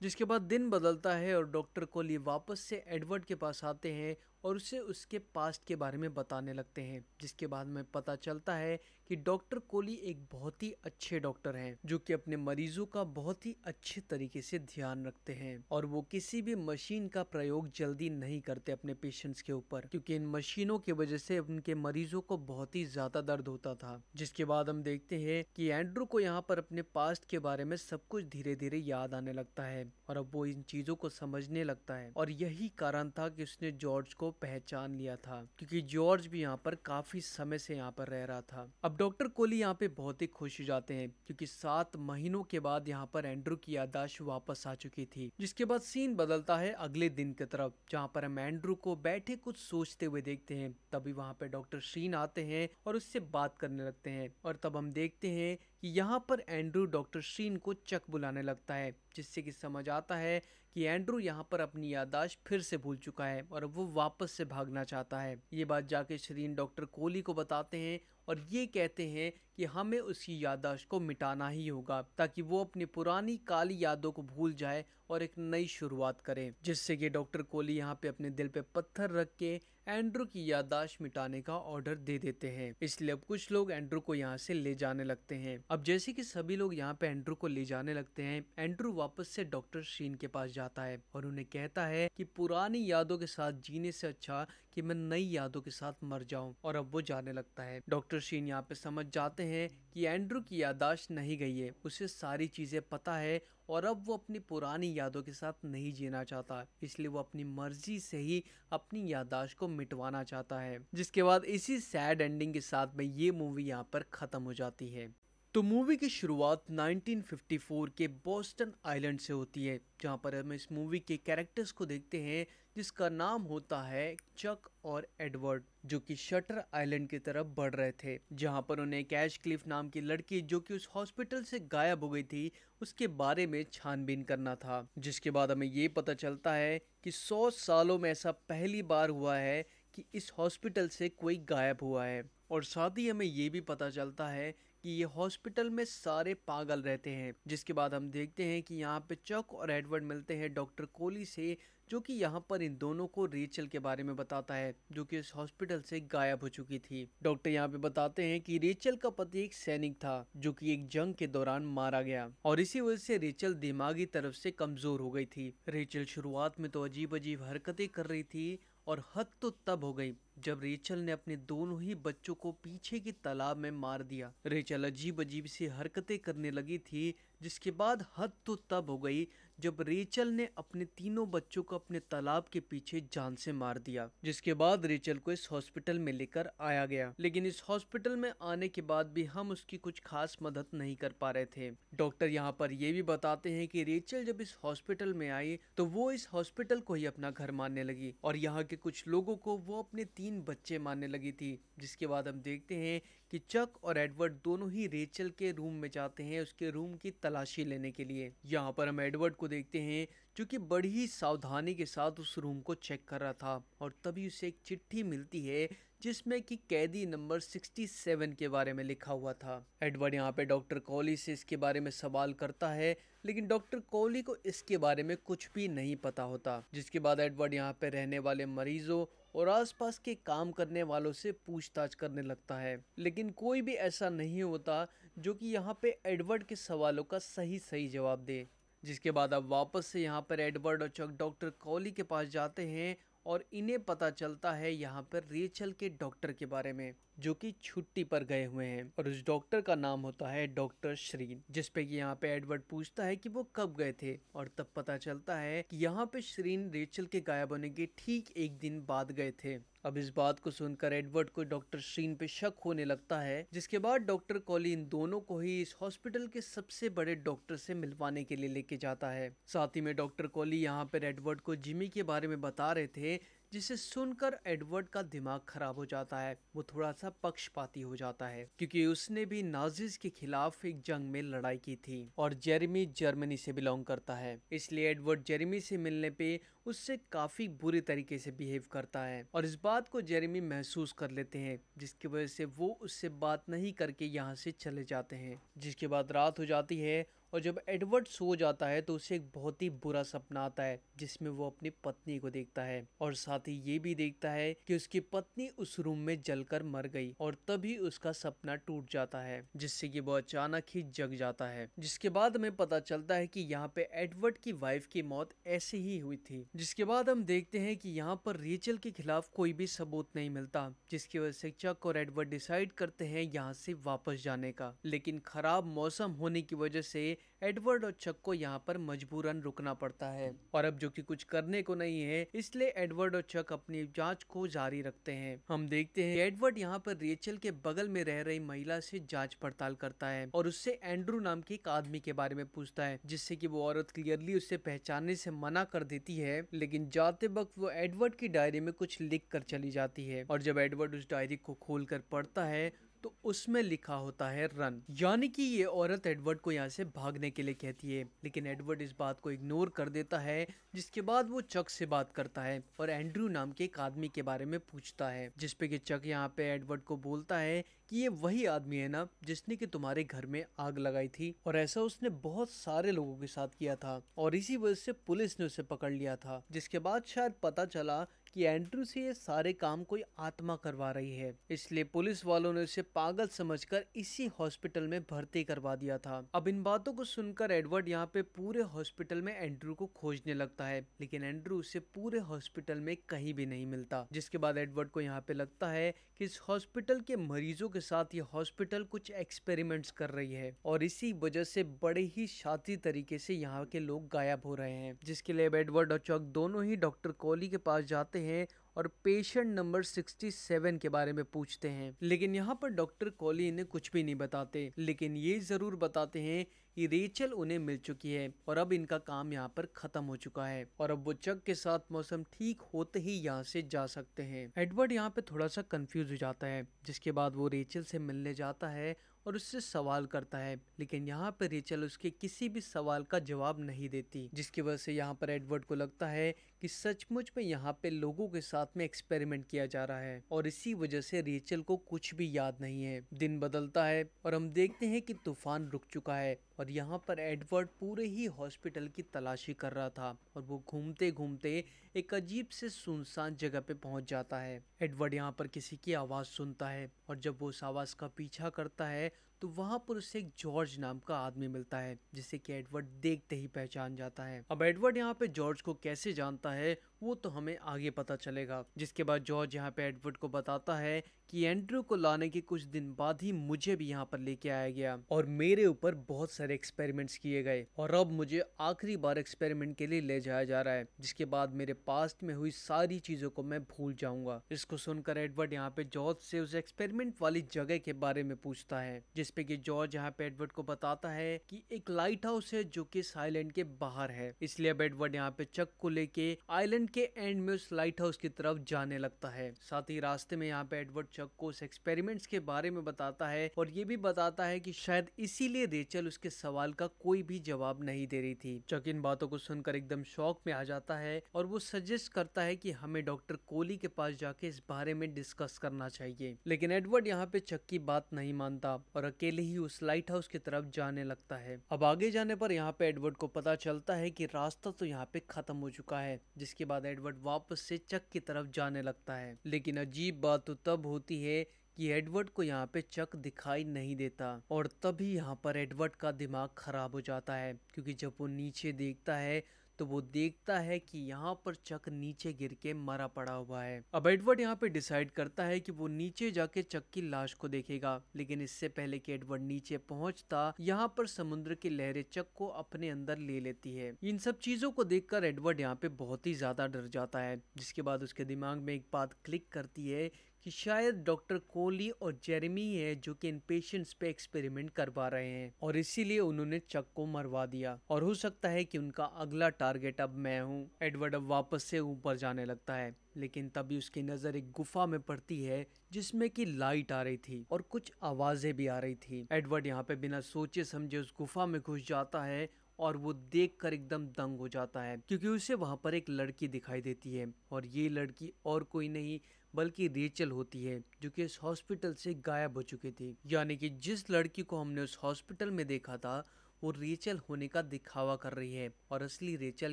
जिसके बाद दिन बदलता है और डॉक्टर कोली वापस से एडवर्ड के पास आते हैं और उसे उसके पास्ट के बारे में बताने लगते हैं जिसके बाद में पता चलता है कि डॉक्टर कोहली एक बहुत ही अच्छे डॉक्टर हैं जो कि अपने मरीजों का बहुत ही अच्छे तरीके से ध्यान रखते हैं और वो किसी भी मशीन का प्रयोग जल्दी नहीं करते अपने पेशेंट्स के ऊपर क्योंकि इन मशीनों की वजह से उनके मरीजों को बहुत ही ज्यादा दर्द होता था जिसके बाद हम देखते हैं कि एंड्रू को यहाँ पर अपने पास्ट के बारे में सब कुछ धीरे धीरे याद आने लगता है और अब वो इन चीजों को समझने लगता है और यही कारण था कि उसने जॉर्ज को पहचान लिया था क्योंकि जॉर्ज भी यहाँ पर काफी समय से यहाँ पर रह रहा था अब अब डॉक्टर कोहली यहाँ पे बहुत ही खुश हो जाते हैं क्योंकि सात महीनों के बाद यहाँ पर एंड्रू की यादाश्त वापस आ चुकी थी जिसके बाद सीन बदलता है अगले दिन की तरफ जहाँ पर हम एंड्रू को बैठे कुछ सोचते हुए देखते हैं तभी वहाँ पे डॉक्टर शीन आते हैं और उससे बात करने लगते हैं और तब हम देखते हैं कि यहाँ पर एंड्रू डॉक्टर शीन को चक बुलाने लगता है जिससे कि समझ आता है कि एंड्रू यहाँ पर अपनी यादाश्त फिर से भूल चुका है और वो वापस से भागना चाहता है ये बात जाके शरीन डॉक्टर कोहली को बताते हैं और ये कहते हैं कि हमें उसकी याददाश्त को मिटाना ही होगा ताकि वो अपनी पुरानी काली यादों को भूल जाए और एक नई शुरुआत करें जिससे कि डॉक्टर कोहली यहाँ पे अपने दिल पे पत्थर रख के एंड्रू की याददाश्त मिटाने का ऑर्डर दे देते हैं इसलिए अब कुछ लोग एंड्रू को यहाँ से ले जाने लगते हैं अब जैसे कि सभी लोग यहाँ पे एंड्रू को ले जाने लगते हैं एंड्रू वापस से डॉक्टर शीन के पास जाता है और उन्हें कहता है कि पुरानी यादों के साथ जीने से अच्छा कि मैं नई यादों के साथ मर जाऊं और अब वो जाने लगता है डॉक्टर शीन यहाँ पे समझ जाते हैं कि एंड्रू की यादाश्त नहीं गई है उसे सारी चीजें पता है और अब वो अपनी पुरानी यादों के साथ नहीं जीना चाहता इसलिए वो अपनी मर्जी से ही अपनी याददाश्त को मिटवाना चाहता है जिसके बाद इसी सैड एंडिंग के साथ में ये मूवी यहाँ पर ख़त्म हो जाती है तो मूवी की शुरुआत 1954 के बोस्टन आइलैंड से होती है जहां पर हम इस मूवी के कैरेक्टर्स को देखते हैं जिसका नाम होता है चक और एडवर्ड जो कि शटर आइलैंड की तरफ बढ़ रहे थे जहां पर उन्हें कैश क्लिफ नाम की लड़की जो कि उस हॉस्पिटल से गायब हो गई थी उसके बारे में छानबीन करना था जिसके बाद हमें ये पता चलता है कि 100 सालों में ऐसा पहली बार हुआ है कि इस हॉस्पिटल से कोई गायब हुआ है और साथ ही हमें ये भी पता चलता है कि ये हॉस्पिटल में सारे पागल रहते हैं जिसके बाद हम देखते हैं कि यहाँ पे चक और एडवर्ड मिलते हैं डॉक्टर कोहली से जो कि यहाँ पर इन दोनों को रेचल के बारे में बताता है जो कि इस हॉस्पिटल से गायब हो चुकी थी डॉक्टर यहाँ पे बताते हैं कि रेचल का पति एक सैनिक था जो कि एक जंग के दौरान मारा गया और इसी वजह से रेचल दिमागी तरफ से कमजोर हो गई थी रेचल शुरुआत में तो अजीब अजीब हरकतें कर रही थी और हद तो तब हो गई जब रेचल ने अपने दोनों ही बच्चों को पीछे की तालाब में मार दिया रेचल अजीब अजीब सी हरकतें करने लगी थी जिसके बाद हद तो तब हो गई जब रेचल ने अपने तीनों बच्चों को अपने तालाब के पीछे जान से मार दिया जिसके बाद रेचल को इस हॉस्पिटल में लेकर आया गया लेकिन इस हॉस्पिटल में आने के बाद भी हम उसकी कुछ खास मदद नहीं कर पा रहे थे डॉक्टर यहाँ पर यह भी बताते हैं कि रेचल जब इस हॉस्पिटल में आई तो वो इस हॉस्पिटल को ही अपना घर मानने लगी और यहाँ के कुछ लोगों को वो अपने तीन बच्चे मानने लगी थी जिसके बाद हम देखते हैं कि चक और एडवर्ड दोनों ही रेचल के रूम में जाते हैं उसके रूम की तलाशी लेने के लिए यहाँ पर हम एडवर्ड को देखते हैं जो कि बड़ी ही सावधानी के साथ उस रूम को चेक कर रहा था और तभी उसे एक चिट्ठी मिलती है जिसमें कि कैदी नंबर 67 के बारे में लिखा हुआ था एडवर्ड यहाँ पे डॉक्टर कोहली से इसके बारे में सवाल करता है लेकिन डॉक्टर कोहली को इसके बारे में कुछ भी नहीं पता होता जिसके बाद एडवर्ड यहाँ पे रहने वाले मरीजों और आसपास के काम करने वालों से पूछताछ करने लगता है लेकिन कोई भी ऐसा नहीं होता जो कि यहाँ पे एडवर्ड के सवालों का सही सही जवाब दे जिसके बाद अब वापस से यहाँ पर एडवर्ड और चक डॉक्टर कॉली के पास जाते हैं और इन्हें पता चलता है यहाँ पर रेचल के डॉक्टर के बारे में जो कि छुट्टी पर गए हुए हैं और उस डॉक्टर का नाम होता है डॉक्टर श्रीन जिसपे कि यहाँ पे एडवर्ड पूछता है कि वो कब गए थे और तब पता चलता है कि यहाँ पे श्रीन रेचल के गायब होने के ठीक एक दिन बाद गए थे अब इस बात को सुनकर एडवर्ड को डॉक्टर श्रीन पे शक होने लगता है जिसके बाद डॉक्टर कॉली इन दोनों को ही इस हॉस्पिटल के सबसे बड़े डॉक्टर से मिलवाने के लिए लेके जाता है साथ ही में डॉक्टर कॉली यहाँ पर एडवर्ड को जिमी के बारे में बता रहे थे जिसे सुनकर एडवर्ड का दिमाग खराब हो जाता है वो थोड़ा सा पक्षपाती हो जाता है क्योंकि उसने भी नाजिज के खिलाफ एक जंग में लड़ाई की थी और जेरेमी जर्मनी से बिलोंग करता है इसलिए एडवर्ड जेरेमी से मिलने पे उससे काफी बुरे तरीके से बिहेव करता है और इस बात को जेरेमी महसूस कर लेते हैं जिसकी वजह से वो उससे बात नहीं करके यहाँ से चले जाते हैं जिसके बाद रात हो जाती है और जब एडवर्ड सो जाता है तो उसे एक बहुत ही बुरा सपना आता है जिसमें वो अपनी पत्नी को देखता है और साथ ही ये भी देखता है कि उसकी पत्नी उस रूम में जलकर मर गई और तभी उसका सपना टूट जाता है जिससे कि वो अचानक ही जग जाता है जिसके बाद हमें पता चलता है कि यहाँ पे एडवर्ड की वाइफ की मौत ऐसे ही हुई थी जिसके बाद हम देखते हैं कि यहाँ पर रेचल के खिलाफ कोई भी सबूत नहीं मिलता जिसकी वजह से चक और एडवर्ड डिसाइड करते हैं यहाँ से वापस जाने का लेकिन खराब मौसम होने की वजह से एडवर्ड और चक को यहाँ पर मजबूरन रुकना पड़ता है और अब जो कि कुछ करने को नहीं है इसलिए एडवर्ड और चक अपनी जांच को जारी रखते हैं हम देखते हैं एडवर्ड यहाँ पर रेचल के बगल में रह रही महिला से जांच पड़ताल करता है और उससे एंड्रू नाम के एक आदमी के बारे में पूछता है जिससे की वो औरत क्लियरली उससे पहचानने से मना कर देती है लेकिन जाते वक्त वो एडवर्ड की डायरी में कुछ लिख कर चली जाती है और जब एडवर्ड उस डायरी को खोल कर पढ़ता है तो उसमें लिखा होता है रन यानी कि ये औरत एडवर्ड को यहाँ से भागने के लिए कहती है लेकिन एडवर्ड इस बात को इग्नोर कर देता है जिसके बाद वो चक से बात करता है और एंड्रू नाम के एक आदमी के बारे में पूछता है जिसपे की चक यहाँ पे एडवर्ड को बोलता है कि ये वही आदमी है ना जिसने कि तुम्हारे घर में आग लगाई थी और ऐसा उसने बहुत सारे लोगों के साथ किया था और इसी वजह से पुलिस ने उसे पकड़ लिया था जिसके बाद शायद पता चला कि एंड्रू से ये सारे काम कोई आत्मा करवा रही है इसलिए पुलिस वालों ने उसे पागल समझकर इसी हॉस्पिटल में भर्ती करवा दिया था अब इन बातों को सुनकर एडवर्ड यहाँ पे पूरे हॉस्पिटल में एंड्रू को खोजने लगता है लेकिन एंड्रू उसे पूरे हॉस्पिटल में कहीं भी नहीं मिलता जिसके बाद एडवर्ड को यहाँ पे लगता है की इस हॉस्पिटल के मरीजों के साथ ये हॉस्पिटल कुछ एक्सपेरिमेंट कर रही है और इसी वजह से बड़े ही शाती तरीके से यहाँ के लोग गायब हो रहे हैं जिसके लिए एडवर्ड और चौक दोनों ही डॉक्टर कोहली के पास जाते हैं हैं और पेशेंट नंबर 67 के बारे में पूछते हैं लेकिन यहाँ पर डॉक्टर कॉली इन्हें कुछ भी नहीं बताते लेकिन ये जरूर बताते हैं कि रेचल उन्हें मिल चुकी है और अब इनका काम यहाँ पर खत्म हो चुका है और अब वो चक के साथ मौसम ठीक होते ही यहाँ से जा सकते हैं एडवर्ड यहाँ पे थोड़ा सा कंफ्यूज हो जाता है जिसके बाद वो रेचल से मिलने जाता है और उससे सवाल करता है लेकिन यहाँ पर रेचल उसके किसी भी सवाल का जवाब नहीं देती जिसकी वजह से यहाँ पर एडवर्ड को लगता है कि सचमुच में यहाँ पे लोगों के साथ में एक्सपेरिमेंट किया जा रहा है और इसी वजह से रेचल को कुछ भी याद नहीं है दिन बदलता है और हम देखते हैं कि तूफान रुक चुका है और यहाँ पर एडवर्ड पूरे ही हॉस्पिटल की तलाशी कर रहा था और वो घूमते घूमते एक अजीब से सुनसान जगह पे पहुंच जाता है एडवर्ड यहाँ पर किसी की आवाज़ सुनता है और जब वो उस आवाज़ का पीछा करता है तो वहाँ पर उसे एक जॉर्ज नाम का आदमी मिलता है जिसे कि एडवर्ड देखते ही पहचान जाता है अब एडवर्ड यहाँ पे जॉर्ज को कैसे जानता है वो तो हमें आगे पता चलेगा जिसके बाद जॉर्ज यहाँ पे एडवर्ड को बताता है कि एंड्रू को लाने के कुछ दिन बाद ही मुझे भी यहाँ पर लेके आया गया और मेरे ऊपर बहुत सारे एक्सपेरिमेंट्स किए गए और अब मुझे आखिरी बार एक्सपेरिमेंट के लिए ले जाया जा रहा है जिसके बाद मेरे पास्ट में हुई सारी चीजों को मैं भूल जाऊंगा इसको सुनकर एडवर्ड यहाँ पे जॉर्ज से उस एक्सपेरिमेंट वाली जगह के बारे में पूछता है जिसपे की जॉर्ज यहाँ पे एडवर्ड को बताता है की एक लाइट हाउस है जो की आइलैंड के बाहर है इसलिए अब एडवर्ड यहाँ पे चक को लेके आईलैंड के एंड में उस लाइट हाउस की तरफ जाने लगता है साथ ही रास्ते में यहाँ पे एडवर्ड चक को उस एक्सपेरिमेंट्स के बारे में बताता है और ये भी बताता है कि शायद इसीलिए रेचल उसके सवाल का कोई भी जवाब नहीं दे रही थी चक इन बातों को सुनकर एकदम शौक में आ जाता है और वो सजेस्ट करता है की हमें डॉक्टर कोहली के पास जाके इस बारे में डिस्कस करना चाहिए लेकिन एडवर्ड यहाँ पे चक की बात नहीं मानता और अकेले ही उस लाइट हाउस की तरफ जाने लगता है अब आगे जाने पर यहाँ पे एडवर्ड को पता चलता है की रास्ता तो यहाँ पे खत्म हो चुका है जिसके बाद बाद एडवर्ड वापस से चक की तरफ जाने लगता है लेकिन अजीब बात तो तब होती है कि एडवर्ड को यहाँ पे चक दिखाई नहीं देता और तभी यहाँ पर एडवर्ड का दिमाग खराब हो जाता है क्योंकि जब वो नीचे देखता है तो वो देखता है कि यहाँ पर चक नीचे गिर के मरा पड़ा हुआ है अब एडवर्ड यहाँ पे डिसाइड करता है कि वो नीचे जाके चक की लाश को देखेगा लेकिन इससे पहले कि एडवर्ड नीचे पहुंचता यहाँ पर समुद्र की लहरें चक को अपने अंदर ले लेती है इन सब चीजों को देखकर एडवर्ड यहाँ पे बहुत ही ज्यादा डर जाता है जिसके बाद उसके दिमाग में एक बात क्लिक करती है कि शायद डॉक्टर कोहली और जेरेमी है जो कि इन पेशेंट्स पे एक्सपेरिमेंट करवा रहे हैं और इसीलिए उन्होंने चक को मरवा दिया और हो सकता है कि उनका अगला टारगेट अब मैं हूँ एडवर्ड अब वापस से ऊपर जाने लगता है लेकिन तभी उसकी नज़र एक गुफा में पड़ती है जिसमें की लाइट आ रही थी और कुछ आवाज़ें भी आ रही थी एडवर्ड यहाँ पे बिना सोचे समझे उस गुफा में घुस जाता है और वो देखकर एकदम दंग हो जाता है क्योंकि उसे वहां पर एक लड़की दिखाई देती है और ये लड़की और कोई नहीं बल्कि रेचल होती है जो कि इस हॉस्पिटल से गायब हो चुकी थी यानी कि जिस लड़की को हमने उस हॉस्पिटल में देखा था वो रेचल होने का दिखावा कर रही है और असली रेचल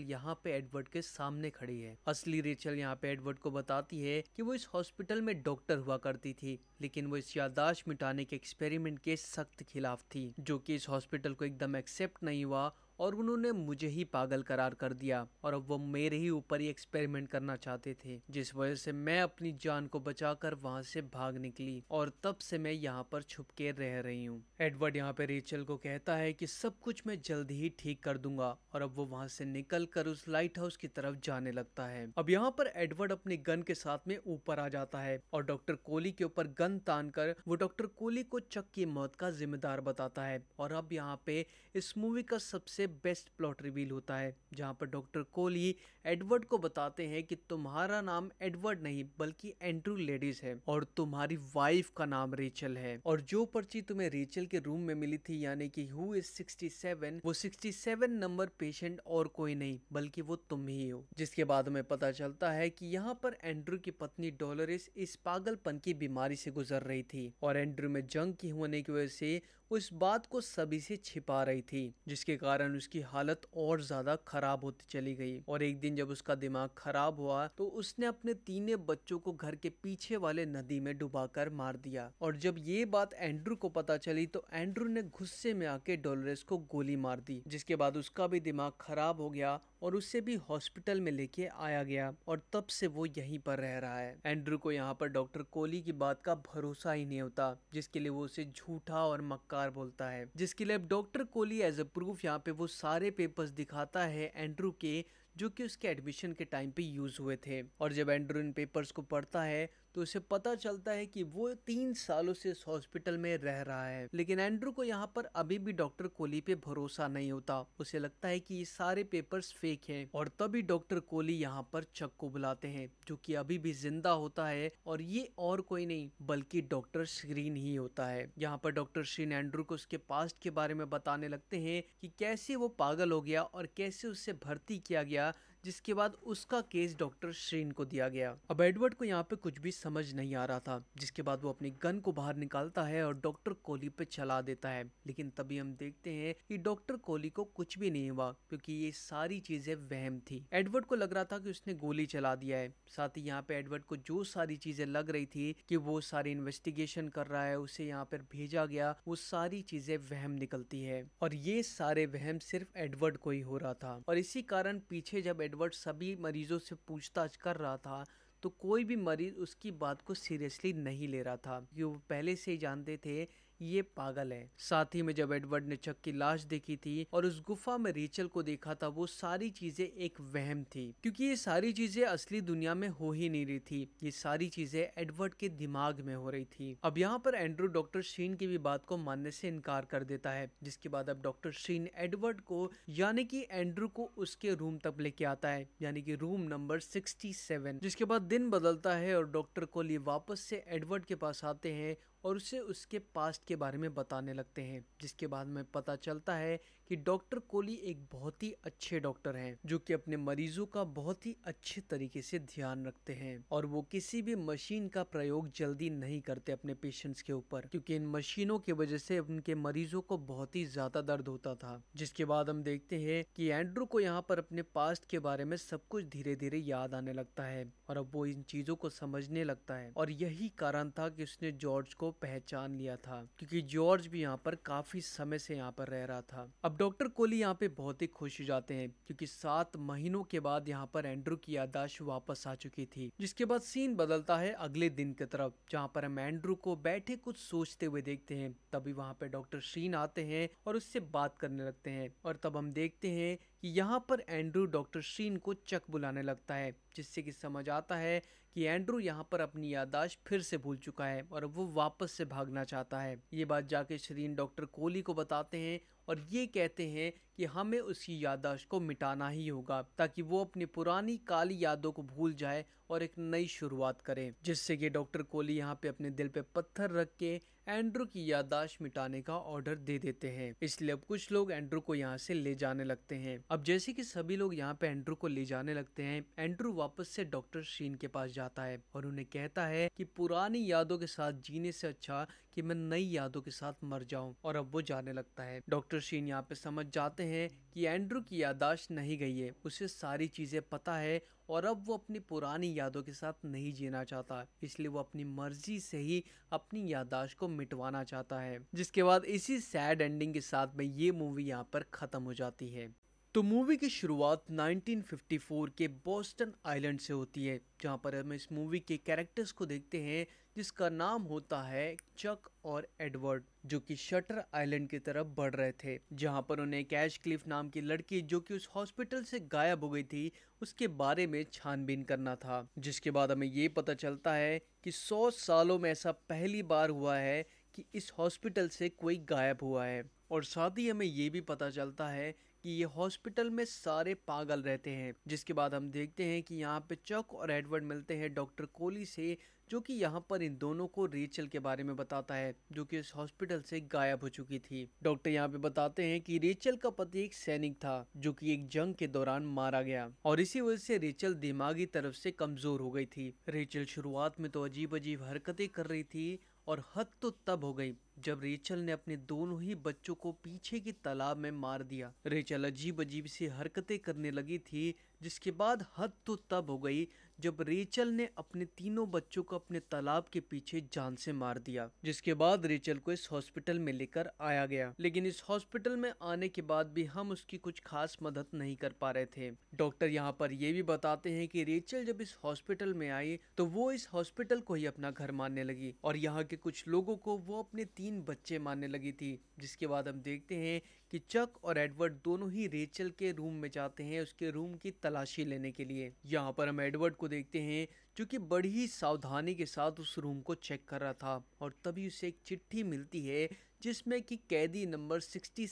यहाँ पे एडवर्ड के सामने खड़ी है असली रेचल यहाँ पे एडवर्ड को बताती है कि वो इस हॉस्पिटल में डॉक्टर हुआ करती थी लेकिन वो इस यादाश्त मिटाने के एक्सपेरिमेंट के सख्त खिलाफ थी जो कि इस हॉस्पिटल को एकदम एक्सेप्ट नहीं हुआ और उन्होंने मुझे ही पागल करार कर दिया और अब वो मेरे ही ऊपर ही एक्सपेरिमेंट करना चाहते थे जिस वजह से मैं अपनी जान को बचाकर वहां से भाग निकली और तब से मैं यहाँ पर छुप के रह रही हूँ एडवर्ड यहाँ पे रेचल को कहता है कि सब कुछ मैं जल्द ही ठीक कर दूंगा और अब वो वहां से निकल कर उस लाइट हाउस की तरफ जाने लगता है अब यहाँ पर एडवर्ड अपने गन के साथ में ऊपर आ जाता है और डॉक्टर कोहली के ऊपर गन तान कर वो डॉक्टर कोहली को चक की मौत का जिम्मेदार बताता है और अब यहाँ पे इस मूवी का सबसे बेस्ट प्लॉट रिवील होता है जहाँ पर डॉक्टर कोली एडवर्ड को बताते हैं कि तुम्हारा नाम एडवर्ड नहीं बल्कि एंड्रू लेडीज है और तुम्हारी वाइफ का नाम रेचल है और जो पर्ची तुम्हें रेचल के रूम में मिली थी यानी कि हु इज 67 वो 67 नंबर पेशेंट और कोई नहीं बल्कि वो तुम ही हो जिसके बाद हमें पता चलता है की यहाँ पर एंड्रू की पत्नी डॉलरिस इस पागलपन की बीमारी से गुजर रही थी और एंड्रू में जंग की होने की वजह से वो इस बात को सभी से छिपा रही थी जिसके कारण उसकी हालत और ज्यादा खराब होती चली गई और एक दिन जब उसका दिमाग खराब हुआ तो उसने अपने तीनों बच्चों को घर के पीछे वाले नदी में डुबाकर मार दिया और जब ये बात एंड्रू को पता चली तो एंड्रू ने गुस्से में आके डोलरेस को गोली मार दी जिसके बाद उसका भी दिमाग खराब हो गया और उसे भी हॉस्पिटल में लेके आया गया और तब से वो यहीं पर रह रहा है एंड्रू को यहाँ पर डॉक्टर कोहली की बात का भरोसा ही नहीं होता जिसके लिए वो उसे झूठा और मक्कार बोलता है जिसके लिए अब doctor Kohli as a proof यहाँ पे वो सारे पेपर्स दिखाता है एंड्रू के जो कि उसके एडमिशन के टाइम पे यूज हुए थे और जब एंड्रू इन पेपर्स को पढ़ता है तो उसे पता चलता है कि वो तीन सालों से इस हॉस्पिटल में रह रहा है लेकिन एंड्रू को यहाँ पर अभी भी डॉक्टर कोहली पे भरोसा नहीं होता उसे लगता है कि ये सारे पेपर्स फेक हैं और तभी डॉक्टर कोहली यहाँ पर चक को बुलाते हैं जो कि अभी भी जिंदा होता है और ये और कोई नहीं बल्कि डॉक्टर श्रीन ही होता है यहाँ पर डॉक्टर श्रीन एंड्रू को उसके पास्ट के बारे में बताने लगते हैं कि कैसे वो पागल हो गया और कैसे उससे भर्ती किया गया जिसके बाद उसका केस डॉक्टर श्रीन को दिया गया अब एडवर्ड को यहाँ पे कुछ भी समझ नहीं आ रहा था जिसके बाद वो अपनी गन को बाहर निकालता है और डॉक्टर कोहली पे चला देता है लेकिन तभी हम देखते हैं कि डॉक्टर कोहली को कुछ भी नहीं हुआ क्योंकि ये सारी चीजें वहम थी एडवर्ड को लग रहा था कि उसने गोली चला दिया है साथ ही यहाँ पे एडवर्ड को जो सारी चीजें लग रही थी कि वो सारी इन्वेस्टिगेशन कर रहा है उसे यहाँ पर भेजा गया वो सारी चीजें वहम निकलती है और ये सारे वहम सिर्फ एडवर्ड को ही हो रहा था और इसी कारण पीछे जब एडवर्ड सभी मरीज़ों से पूछताछ कर रहा था तो कोई भी मरीज़ उसकी बात को सीरियसली नहीं ले रहा था क्योंकि वो पहले से ही जानते थे ये पागल है साथ ही में जब एडवर्ड ने चक की लाश देखी थी और उस गुफा में रेचल को देखा था वो सारी चीजें एक वहम थी क्योंकि ये सारी चीजें असली दुनिया में हो ही नहीं रही थी ये सारी चीजें एडवर्ड के दिमाग में हो रही थी अब यहाँ पर एंड्रू डॉक्टर शीन की भी बात को मानने से इनकार कर देता है जिसके बाद अब डॉक्टर शीन एडवर्ड को यानी कि एंड्रू को उसके रूम तक लेके आता है यानी कि रूम नंबर सिक्सटी जिसके बाद दिन बदलता है और डॉक्टर कोली वापस से एडवर्ड के पास आते हैं और उसे उसके पास्ट के बारे में बताने लगते हैं जिसके बाद में पता चलता है कि डॉक्टर कोहली एक बहुत ही अच्छे डॉक्टर हैं जो कि अपने मरीजों का बहुत ही अच्छे तरीके से ध्यान रखते हैं और वो किसी भी मशीन का प्रयोग जल्दी नहीं करते अपने पेशेंट्स के ऊपर क्योंकि इन मशीनों की वजह से उनके मरीजों को बहुत ही ज्यादा दर्द होता था जिसके बाद हम देखते हैं कि एंड्रू को यहाँ पर अपने पास्ट के बारे में सब कुछ धीरे धीरे याद आने लगता है और अब वो इन चीजों को समझने लगता है और यही कारण था कि उसने जॉर्ज को पहचान लिया था क्योंकि जॉर्ज भी यहाँ पर काफी समय से यहाँ पर रह रहा था अब डॉक्टर कोहली यहाँ पे बहुत ही खुश हो जाते हैं क्योंकि सात महीनों के बाद यहाँ पर एंड्रू की यादाश्त वापस आ चुकी थी जिसके बाद सीन बदलता है अगले दिन की तरफ जहाँ पर हम एंड्रू को बैठे कुछ सोचते हुए देखते हैं तभी वहाँ पे डॉक्टर शीन आते हैं और उससे बात करने लगते हैं और तब हम देखते हैं कि यहाँ पर एंड्रू डॉक्टर शीन को चक बुलाने लगता है जिससे कि समझ आता है कि एंड्रू यहाँ पर अपनी यादाश्त फिर से भूल चुका है और वो वापस से भागना चाहता है ये बात जाके शरीन डॉक्टर कोहली को बताते हैं और ये कहते हैं कि हमें उसकी याददाश्त को मिटाना ही होगा ताकि वो अपनी पुरानी काली यादों को भूल जाए और एक नई शुरुआत करें जिससे कि डॉक्टर कोहली यहाँ पे अपने दिल पे पत्थर रख के एंड्रू की यादाश्त मिटाने का ऑर्डर दे देते हैं इसलिए अब कुछ लोग एंड्रू को यहाँ से ले जाने लगते हैं अब जैसे कि सभी लोग यहाँ पे एंड्रू को ले जाने लगते हैं एंड्रू वापस से डॉक्टर शीन के पास जाता है और उन्हें कहता है कि पुरानी यादों के साथ जीने से अच्छा कि मैं नई यादों के साथ मर जाऊं और अब वो जाने लगता है डॉक्टर शीन यहाँ पे समझ जाते हैं कि एंड्रू की यादाश्त नहीं गई है उसे सारी चीज़ें पता है और अब वो अपनी पुरानी यादों के साथ नहीं जीना चाहता इसलिए वो अपनी मर्जी से ही अपनी यादाश्त को मिटवाना चाहता है जिसके बाद इसी सैड एंडिंग के साथ में ये मूवी यहाँ पर ख़त्म हो जाती है तो मूवी की शुरुआत 1954 के बोस्टन आइलैंड से होती है जहां पर हम इस मूवी के कैरेक्टर्स को देखते हैं जिसका नाम होता है चक और एडवर्ड जो कि शटर आइलैंड की तरफ बढ़ रहे थे जहां पर उन्हें कैश क्लिफ नाम की लड़की जो कि उस हॉस्पिटल से गायब हो गई थी उसके बारे में छानबीन करना था जिसके बाद हमें ये पता चलता है कि सौ सालों में ऐसा पहली बार हुआ है कि इस हॉस्पिटल से कोई गायब हुआ है और साथ ही हमें ये भी पता चलता है कि ये हॉस्पिटल में सारे पागल रहते हैं जिसके बाद हम देखते हैं कि यहाँ पे चक और एडवर्ड मिलते हैं डॉक्टर कोली से जो कि यहाँ पर इन दोनों को रेचल के बारे में बताता है जो कि इस हॉस्पिटल से गायब हो चुकी थी डॉक्टर यहाँ पे बताते हैं कि रेचल का पति एक सैनिक था जो कि एक जंग के दौरान मारा गया और इसी वजह से रेचल दिमागी तरफ से कमजोर हो गई थी रेचल शुरुआत में तो अजीब अजीब हरकतें कर रही थी और हद तो तब हो गई जब रेचल ने अपने दोनों ही बच्चों को पीछे की तालाब में मार दिया रेचल अजीब अजीब सी हरकतें करने लगी थी जिसके बाद हद तो तब हो गई जब रेचल ने अपने तीनों बच्चों को अपने तालाब के पीछे जान से मार दिया जिसके बाद रेचल को इस हॉस्पिटल में लेकर आया गया लेकिन इस हॉस्पिटल में आने के बाद भी हम उसकी कुछ खास मदद नहीं कर पा रहे थे डॉक्टर यहाँ पर यह भी बताते हैं कि रेचल जब इस हॉस्पिटल में आई तो वो इस हॉस्पिटल को ही अपना घर मानने लगी और यहाँ के कुछ लोगों को वो अपने तीन तीन बच्चे मारने लगी थी जिसके बाद हम देखते हैं कि चक और एडवर्ड दोनों ही रेचल के रूम में जाते हैं उसके रूम की तलाशी लेने के लिए यहाँ पर हम एडवर्ड को देखते हैं जो कि बड़ी ही सावधानी के साथ उस रूम को चेक कर रहा था और तभी उसे एक चिट्ठी मिलती है जिसमें कि कैदी नंबर 67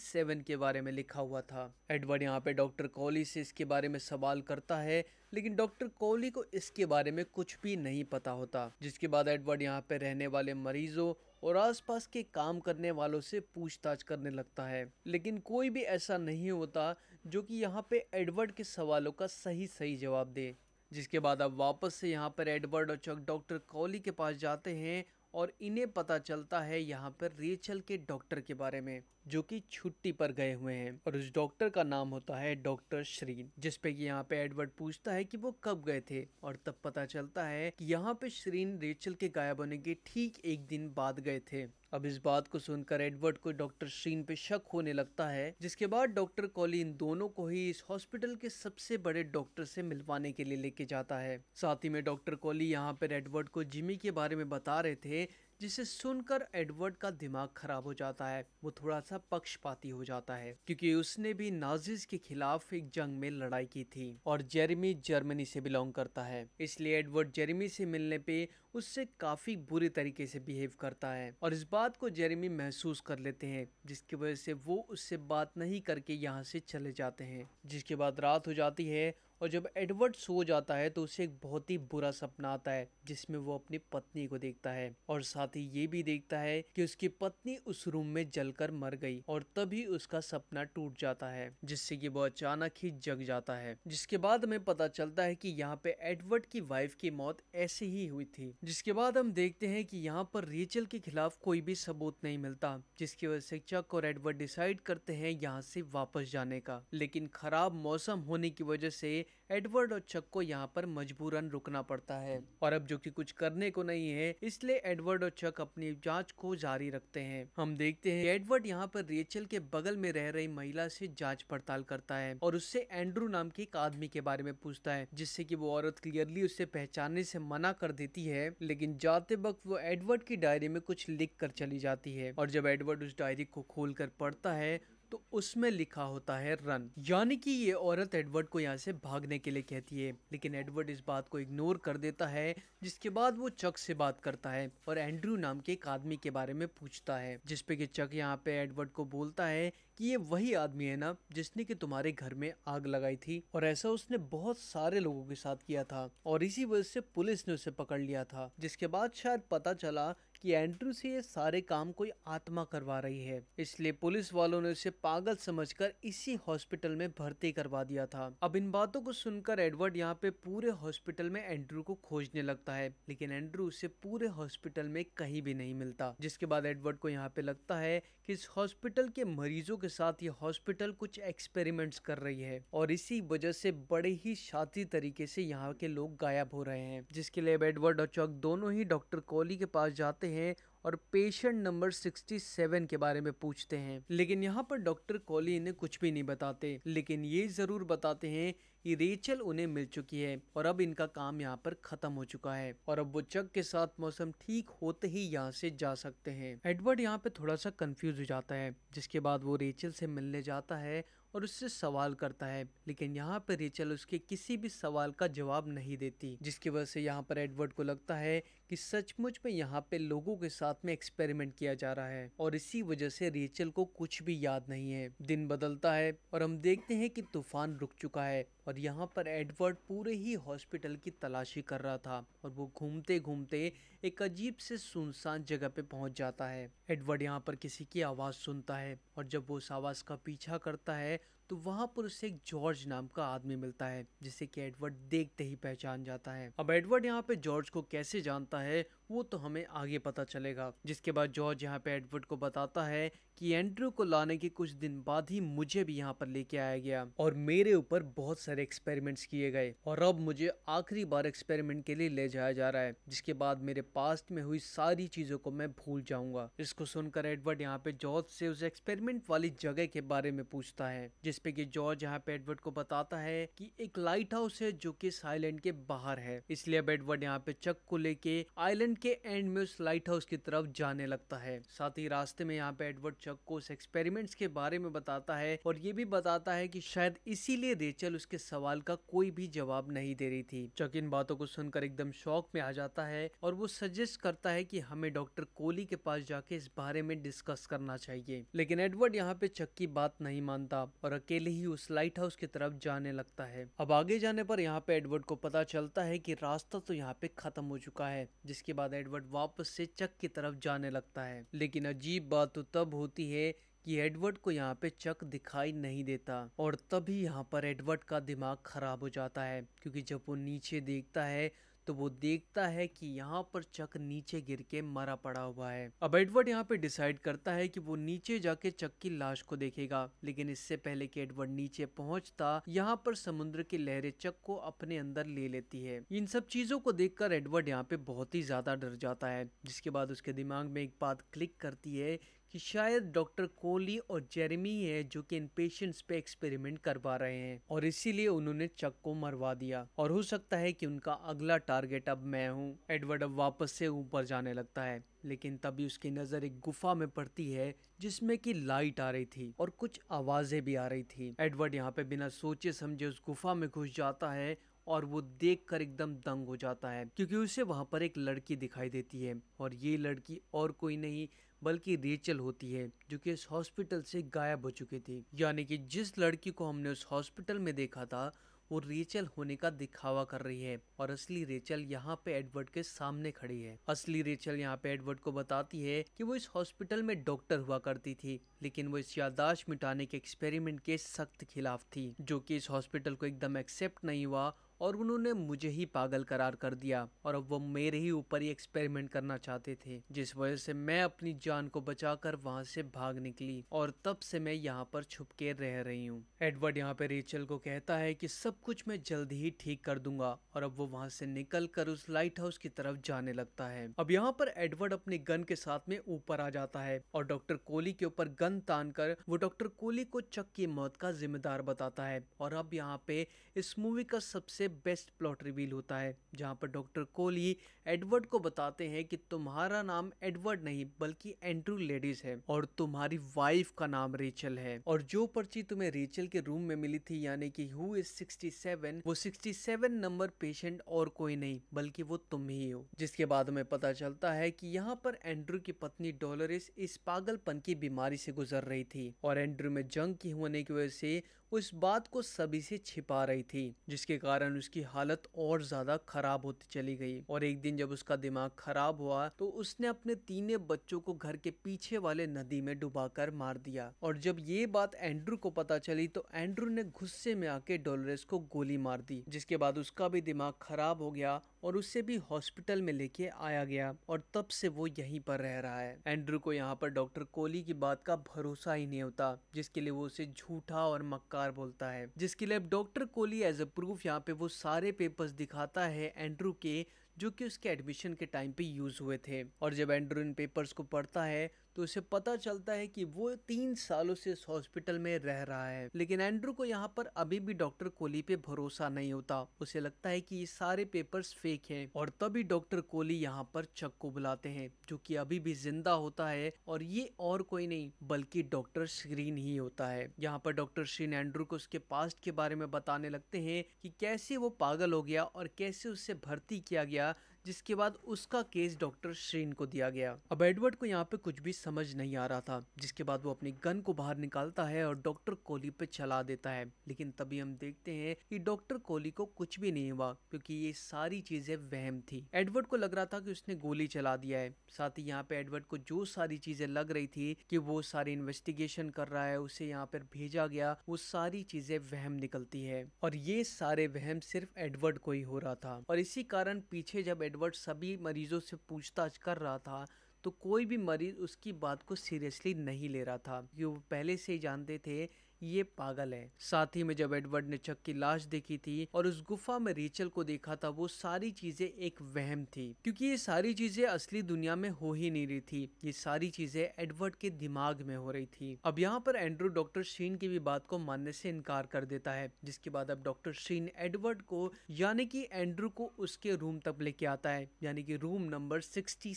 के बारे में लिखा हुआ था एडवर्ड यहाँ पे डॉक्टर कोहली से इसके बारे में सवाल करता है लेकिन डॉक्टर कोहली को इसके बारे में कुछ भी नहीं पता होता जिसके बाद एडवर्ड यहाँ पे रहने वाले मरीजों और आसपास के काम करने वालों से पूछताछ करने लगता है लेकिन कोई भी ऐसा नहीं होता जो कि यहाँ पे एडवर्ड के सवालों का सही सही जवाब दे जिसके बाद अब वापस से यहाँ पर एडवर्ड और चक डॉक्टर कॉली के पास जाते हैं और इन्हें पता चलता है यहाँ पर रेचल के डॉक्टर के बारे में जो कि छुट्टी पर गए हुए हैं और उस डॉक्टर का नाम होता है डॉक्टर श्रीन जिसपे कि यहाँ पे एडवर्ड पूछता है कि वो कब गए थे और तब पता चलता है कि यहाँ पे श्रीन रेचल के गायब होने के ठीक एक दिन बाद गए थे अब इस बात को सुनकर एडवर्ड को डॉक्टर श्रीन पे शक होने लगता है जिसके बाद डॉक्टर कॉली इन दोनों को ही इस हॉस्पिटल के सबसे बड़े डॉक्टर से मिलवाने के लिए लेके जाता है साथ ही में डॉक्टर कॉली यहाँ पर एडवर्ड को जिमी के बारे में बता रहे थे जिसे सुनकर एडवर्ड का दिमाग खराब हो जाता है वो थोड़ा सा पक्षपाती हो जाता है क्योंकि उसने भी नाजिज के खिलाफ एक जंग में लड़ाई की थी और जेरेमी जर्मनी से बिलोंग करता है इसलिए एडवर्ड जेरेमी से मिलने पे उससे काफी बुरे तरीके से बिहेव करता है और इस बात को जेरेमी महसूस कर लेते हैं जिसकी वजह से वो उससे बात नहीं करके यहाँ से चले जाते हैं जिसके बाद रात हो जाती है और जब एडवर्ड सो जाता है तो उसे एक बहुत ही बुरा सपना आता है जिसमें वो अपनी पत्नी को देखता है और साथ ही ये भी देखता है कि उसकी पत्नी उस रूम में जलकर मर गई और तभी उसका सपना टूट जाता है जिससे कि वो अचानक ही जग जाता है जिसके बाद हमें पता चलता है कि यहाँ पे एडवर्ड की वाइफ की मौत ऐसे ही हुई थी जिसके बाद हम देखते हैं कि यहाँ पर रेचल के खिलाफ कोई भी सबूत नहीं मिलता जिसकी वजह से चक और एडवर्ड डिसाइड करते हैं यहाँ से वापस जाने का लेकिन खराब मौसम होने की वजह से एडवर्ड और चक को यहाँ पर मजबूरन रुकना पड़ता है और अब जो कि कुछ करने को नहीं है इसलिए एडवर्ड और चक अपनी जांच को जारी रखते हैं हम देखते हैं एडवर्ड यहाँ पर रेचल के बगल में रह रही महिला से जांच पड़ताल करता है और उससे एंड्रू नाम के एक आदमी के बारे में पूछता है जिससे की वो औरत क्लियरली उसे पहचानने से मना कर देती है लेकिन जाते वक्त वो एडवर्ड की डायरी में कुछ लिख कर चली जाती है और जब एडवर्ड उस डायरी को खोल कर पढ़ता है तो उसमें लिखा होता है रन यानी कि ये औरत एडवर्ड को यहाँ से भागने के लिए कहती है लेकिन एडवर्ड इस बात को इग्नोर कर देता है जिसके बाद वो चक से बात करता है और एंड्रू नाम के एक आदमी के बारे में पूछता है जिसपे की चक यहाँ पे एडवर्ड को बोलता है कि ये वही आदमी है ना जिसने कि तुम्हारे घर में आग लगाई थी और ऐसा उसने बहुत सारे लोगों के साथ किया था और इसी वजह से पुलिस ने उसे पकड़ लिया था जिसके बाद शायद पता चला कि एंड्रू से ये सारे काम कोई आत्मा करवा रही है इसलिए पुलिस वालों ने उसे पागल समझकर इसी हॉस्पिटल में भर्ती करवा दिया था अब इन बातों को सुनकर एडवर्ड यहाँ पे पूरे हॉस्पिटल में एंड्रू को खोजने लगता है लेकिन एंड्रू उसे पूरे हॉस्पिटल में कहीं भी नहीं मिलता जिसके बाद एडवर्ड को यहाँ पे लगता है कि इस हॉस्पिटल के मरीजों के साथ ये हॉस्पिटल कुछ एक्सपेरिमेंट्स कर रही है और इसी वजह से बड़े ही शाती तरीके से यहाँ के लोग गायब हो रहे हैं जिसके लिए एडवर्ड और चौक दोनों ही डॉक्टर कोहली के पास जाते हैं और पेशेंट नंबर 67 के बारे में पूछते हैं लेकिन यहाँ पर डॉक्टर कॉली इन्हें कुछ भी नहीं बताते लेकिन ये जरूर बताते हैं कि रेचल उन्हें मिल चुकी है और अब इनका काम यहाँ पर खत्म हो चुका है और अब वो चक के साथ मौसम ठीक होते ही यहाँ से जा सकते हैं एडवर्ड यहाँ पे थोड़ा सा कंफ्यूज हो जाता है जिसके बाद वो रेचल से मिलने जाता है और उससे सवाल करता है लेकिन यहाँ पर रेचल उसके किसी भी सवाल का जवाब नहीं देती जिसकी वजह से यहाँ पर एडवर्ड को लगता है कि सचमुच में यहाँ पे लोगों के साथ में एक्सपेरिमेंट किया जा रहा है और इसी वजह से रेचल को कुछ भी याद नहीं है दिन बदलता है और हम देखते हैं कि तूफान रुक चुका है और यहाँ पर एडवर्ड पूरे ही हॉस्पिटल की तलाशी कर रहा था और वो घूमते घूमते एक अजीब से सुनसान जगह पे पहुंच जाता है एडवर्ड यहाँ पर किसी की आवाज़ सुनता है और जब वो उस आवाज़ का पीछा करता है तो वहाँ पर उसे एक जॉर्ज नाम का आदमी मिलता है जिसे कि एडवर्ड देखते ही पहचान जाता है अब एडवर्ड यहाँ पे जॉर्ज को कैसे जानता है वो तो हमें आगे पता चलेगा जिसके बाद जॉर्ज यहाँ पे एडवर्ड को बताता है कि एंड्रू को लाने के कुछ दिन बाद ही मुझे भी यहाँ पर लेके आया गया और मेरे ऊपर बहुत सारे एक्सपेरिमेंट्स किए गए और अब मुझे आखिरी बार एक्सपेरिमेंट के लिए ले जाया जा रहा है जिसके बाद मेरे पास्ट में हुई सारी चीजों को मैं भूल जाऊंगा इसको सुनकर एडवर्ड यहाँ पे जॉर्ज से उस एक्सपेरिमेंट वाली जगह के बारे में पूछता है जिसपे की जॉर्ज यहाँ पे एडवर्ड को बताता है की एक लाइट हाउस है जो की साइलैंड के बाहर है इसलिए अब एडवर्ड यहाँ पे चक को लेके आईलैंड के एंड में उस लाइट हाउस की तरफ जाने लगता है साथ ही रास्ते में यहाँ पे एडवर्ड चक को उस एक्सपेरिमेंट्स के बारे में बताता है और ये भी बताता है कि शायद इसीलिए रेचल उसके सवाल का कोई भी जवाब नहीं दे रही थी चक इन बातों को सुनकर एकदम शौक में आ जाता है और वो सजेस्ट करता है की हमें डॉक्टर कोहली के पास जाके इस बारे में डिस्कस करना चाहिए लेकिन एडवर्ड यहाँ पे चक की बात नहीं मानता और अकेले ही उस लाइट हाउस की तरफ जाने लगता है अब आगे जाने पर यहाँ पे एडवर्ड को पता चलता है की रास्ता तो यहाँ पे खत्म हो चुका है जिसके बाद बाद एडवर्ड वापस से चक की तरफ जाने लगता है लेकिन अजीब बात तो तब होती है कि एडवर्ड को यहाँ पे चक दिखाई नहीं देता और तभी यहाँ पर एडवर्ड का दिमाग खराब हो जाता है क्योंकि जब वो नीचे देखता है तो वो देखता है कि यहाँ पर चक नीचे गिर के मरा पड़ा हुआ है अब एडवर्ड यहाँ पे डिसाइड करता है कि वो नीचे जाके चक की लाश को देखेगा लेकिन इससे पहले कि एडवर्ड नीचे पहुंचता यहाँ पर समुद्र की लहरें चक को अपने अंदर ले लेती है इन सब चीजों को देख एडवर्ड यहाँ पे बहुत ही ज्यादा डर जाता है जिसके बाद उसके दिमाग में एक बात क्लिक करती है कि शायद डॉक्टर कोहली और जेरेमी है जो कि इन पेशेंट्स पे एक्सपेरिमेंट करवा रहे हैं और इसीलिए उन्होंने चक को मरवा दिया और हो सकता है कि उनका अगला टारगेट अब मैं हूँ एडवर्ड अब वापस से ऊपर जाने लगता है लेकिन तभी उसकी नज़र एक गुफा में पड़ती है जिसमें कि लाइट आ रही थी और कुछ आवाज़ें भी आ रही थी एडवर्ड यहाँ पे बिना सोचे समझे उस गुफा में घुस जाता है और वो देखकर एकदम दंग हो जाता है क्योंकि उसे वहां पर एक लड़की दिखाई देती है और ये लड़की और कोई नहीं बल्कि रेचल होती है जो कि इस हॉस्पिटल से गायब हो चुकी थी यानी कि जिस लड़की को हमने उस हॉस्पिटल में देखा था वो रेचल होने का दिखावा कर रही है और असली रेचल यहाँ पे एडवर्ड के सामने खड़ी है असली रेचल यहाँ पे एडवर्ड को बताती है कि वो इस हॉस्पिटल में डॉक्टर हुआ करती थी लेकिन वो इस यादाश्त मिटाने के एक्सपेरिमेंट के सख्त खिलाफ थी जो कि इस हॉस्पिटल को एकदम एक्सेप्ट नहीं हुआ और उन्होंने मुझे ही पागल करार कर दिया और अब वो मेरे ही ऊपर ही एक्सपेरिमेंट करना चाहते थे जिस वजह से मैं अपनी जान को बचाकर वहां से भाग निकली और तब से मैं यहाँ पर छुप के रह रही हूँ एडवर्ड यहाँ पे रेचल को कहता है कि सब कुछ मैं जल्द ही ठीक कर दूंगा और अब वो वहां से निकल कर उस लाइट हाउस की तरफ जाने लगता है अब यहाँ पर एडवर्ड अपने गन के साथ में ऊपर आ जाता है और डॉक्टर कोहली के ऊपर गन तान कर वो डॉक्टर कोहली को चक की मौत का जिम्मेदार बताता है और अब यहाँ पे इस मूवी का सबसे बेस्ट प्लॉट रिवील होता है जहाँ पर डॉक्टर कोली एडवर्ड को बताते हैं कि तुम्हारा नाम एडवर्ड नहीं बल्कि एंड्रू लेडीज है और तुम्हारी वाइफ का नाम रेचल है और जो पर्ची तुम्हें रेचल के रूम में मिली थी यानी कि हु इज 67 वो 67 नंबर पेशेंट और कोई नहीं बल्कि वो तुम ही हो जिसके बाद हमें पता चलता है कि यहाँ पर एंड्रू की पत्नी डॉलरिस इस पागलपन की बीमारी से गुजर रही थी और एंड्रू में जंग की होने की वजह से वो इस बात को सभी से छिपा रही थी जिसके कारण उसकी हालत और ज्यादा खराब होती चली गई और एक दिन जब उसका दिमाग खराब हुआ तो उसने अपने तीनों बच्चों को घर के पीछे वाले नदी में डुबाकर मार दिया और जब ये बात एंड्रू को पता चली तो एंड्रू ने गुस्से में आके डोलरेस को गोली मार दी जिसके बाद उसका भी दिमाग खराब हो गया और उसे भी हॉस्पिटल में लेके आया गया और तब से वो यहीं पर रह रहा है एंड्रू को यहाँ पर डॉक्टर कोहली की बात का भरोसा ही नहीं होता जिसके लिए वो उसे झूठा और मक्कार बोलता है जिसके लिए अब doctor Kohli as a proof यहाँ पे वो सारे पेपर्स दिखाता है एंड्रू के जो कि उसके एडमिशन के टाइम पे यूज हुए थे और जब एंड्रू इन पेपर्स को पढ़ता है तो उसे पता चलता है कि वो तीन सालों से इस हॉस्पिटल में रह रहा है लेकिन एंड्रू को यहाँ पर अभी भी डॉक्टर कोहली पे भरोसा नहीं होता उसे लगता है कि ये सारे पेपर्स फेक हैं और तभी डॉक्टर कोहली यहाँ पर चक को बुलाते हैं जो कि अभी भी जिंदा होता है और ये और कोई नहीं बल्कि डॉक्टर श्रीन ही होता है यहाँ पर डॉक्टर श्रीन एंड्रू को उसके पास्ट के बारे में बताने लगते हैं कि कैसे वो पागल हो गया और कैसे उससे भर्ती किया गया जिसके बाद उसका केस डॉक्टर श्रीन को दिया गया अब एडवर्ड को यहाँ पे कुछ भी समझ नहीं आ रहा था जिसके बाद वो अपनी गन को बाहर निकालता है और डॉक्टर कोहली पे चला देता है लेकिन तभी हम देखते हैं कि डॉक्टर कोहली को कुछ भी नहीं हुआ क्योंकि ये सारी चीजें वहम थी एडवर्ड को लग रहा था कि उसने गोली चला दिया है साथ ही यहाँ पे एडवर्ड को जो सारी चीजें लग रही थी कि वो सारी इन्वेस्टिगेशन कर रहा है उसे यहाँ पर भेजा गया वो सारी चीजें वहम निकलती है और ये सारे वहम सिर्फ एडवर्ड को ही हो रहा था और इसी कारण पीछे जब एडवर्ड एडवर्ड सभी मरीज़ों से पूछताछ कर रहा था तो कोई भी मरीज़ उसकी बात को सीरियसली नहीं ले रहा था क्योंकि वो पहले से ही जानते थे ये पागल है साथ ही में जब एडवर्ड ने चक की लाश देखी थी और उस गुफा में रेचल को देखा था वो सारी चीजें एक वहम थी क्योंकि ये सारी चीजें असली दुनिया में हो ही नहीं रही थी ये सारी चीजें एडवर्ड के दिमाग में हो रही थी अब यहाँ पर एंड्रू डॉक्टर शीन की भी बात को मानने से इनकार कर देता है जिसके बाद अब डॉक्टर शीन एडवर्ड को यानी कि एंड्रू को उसके रूम तक लेके आता है यानी कि रूम नंबर सिक्सटी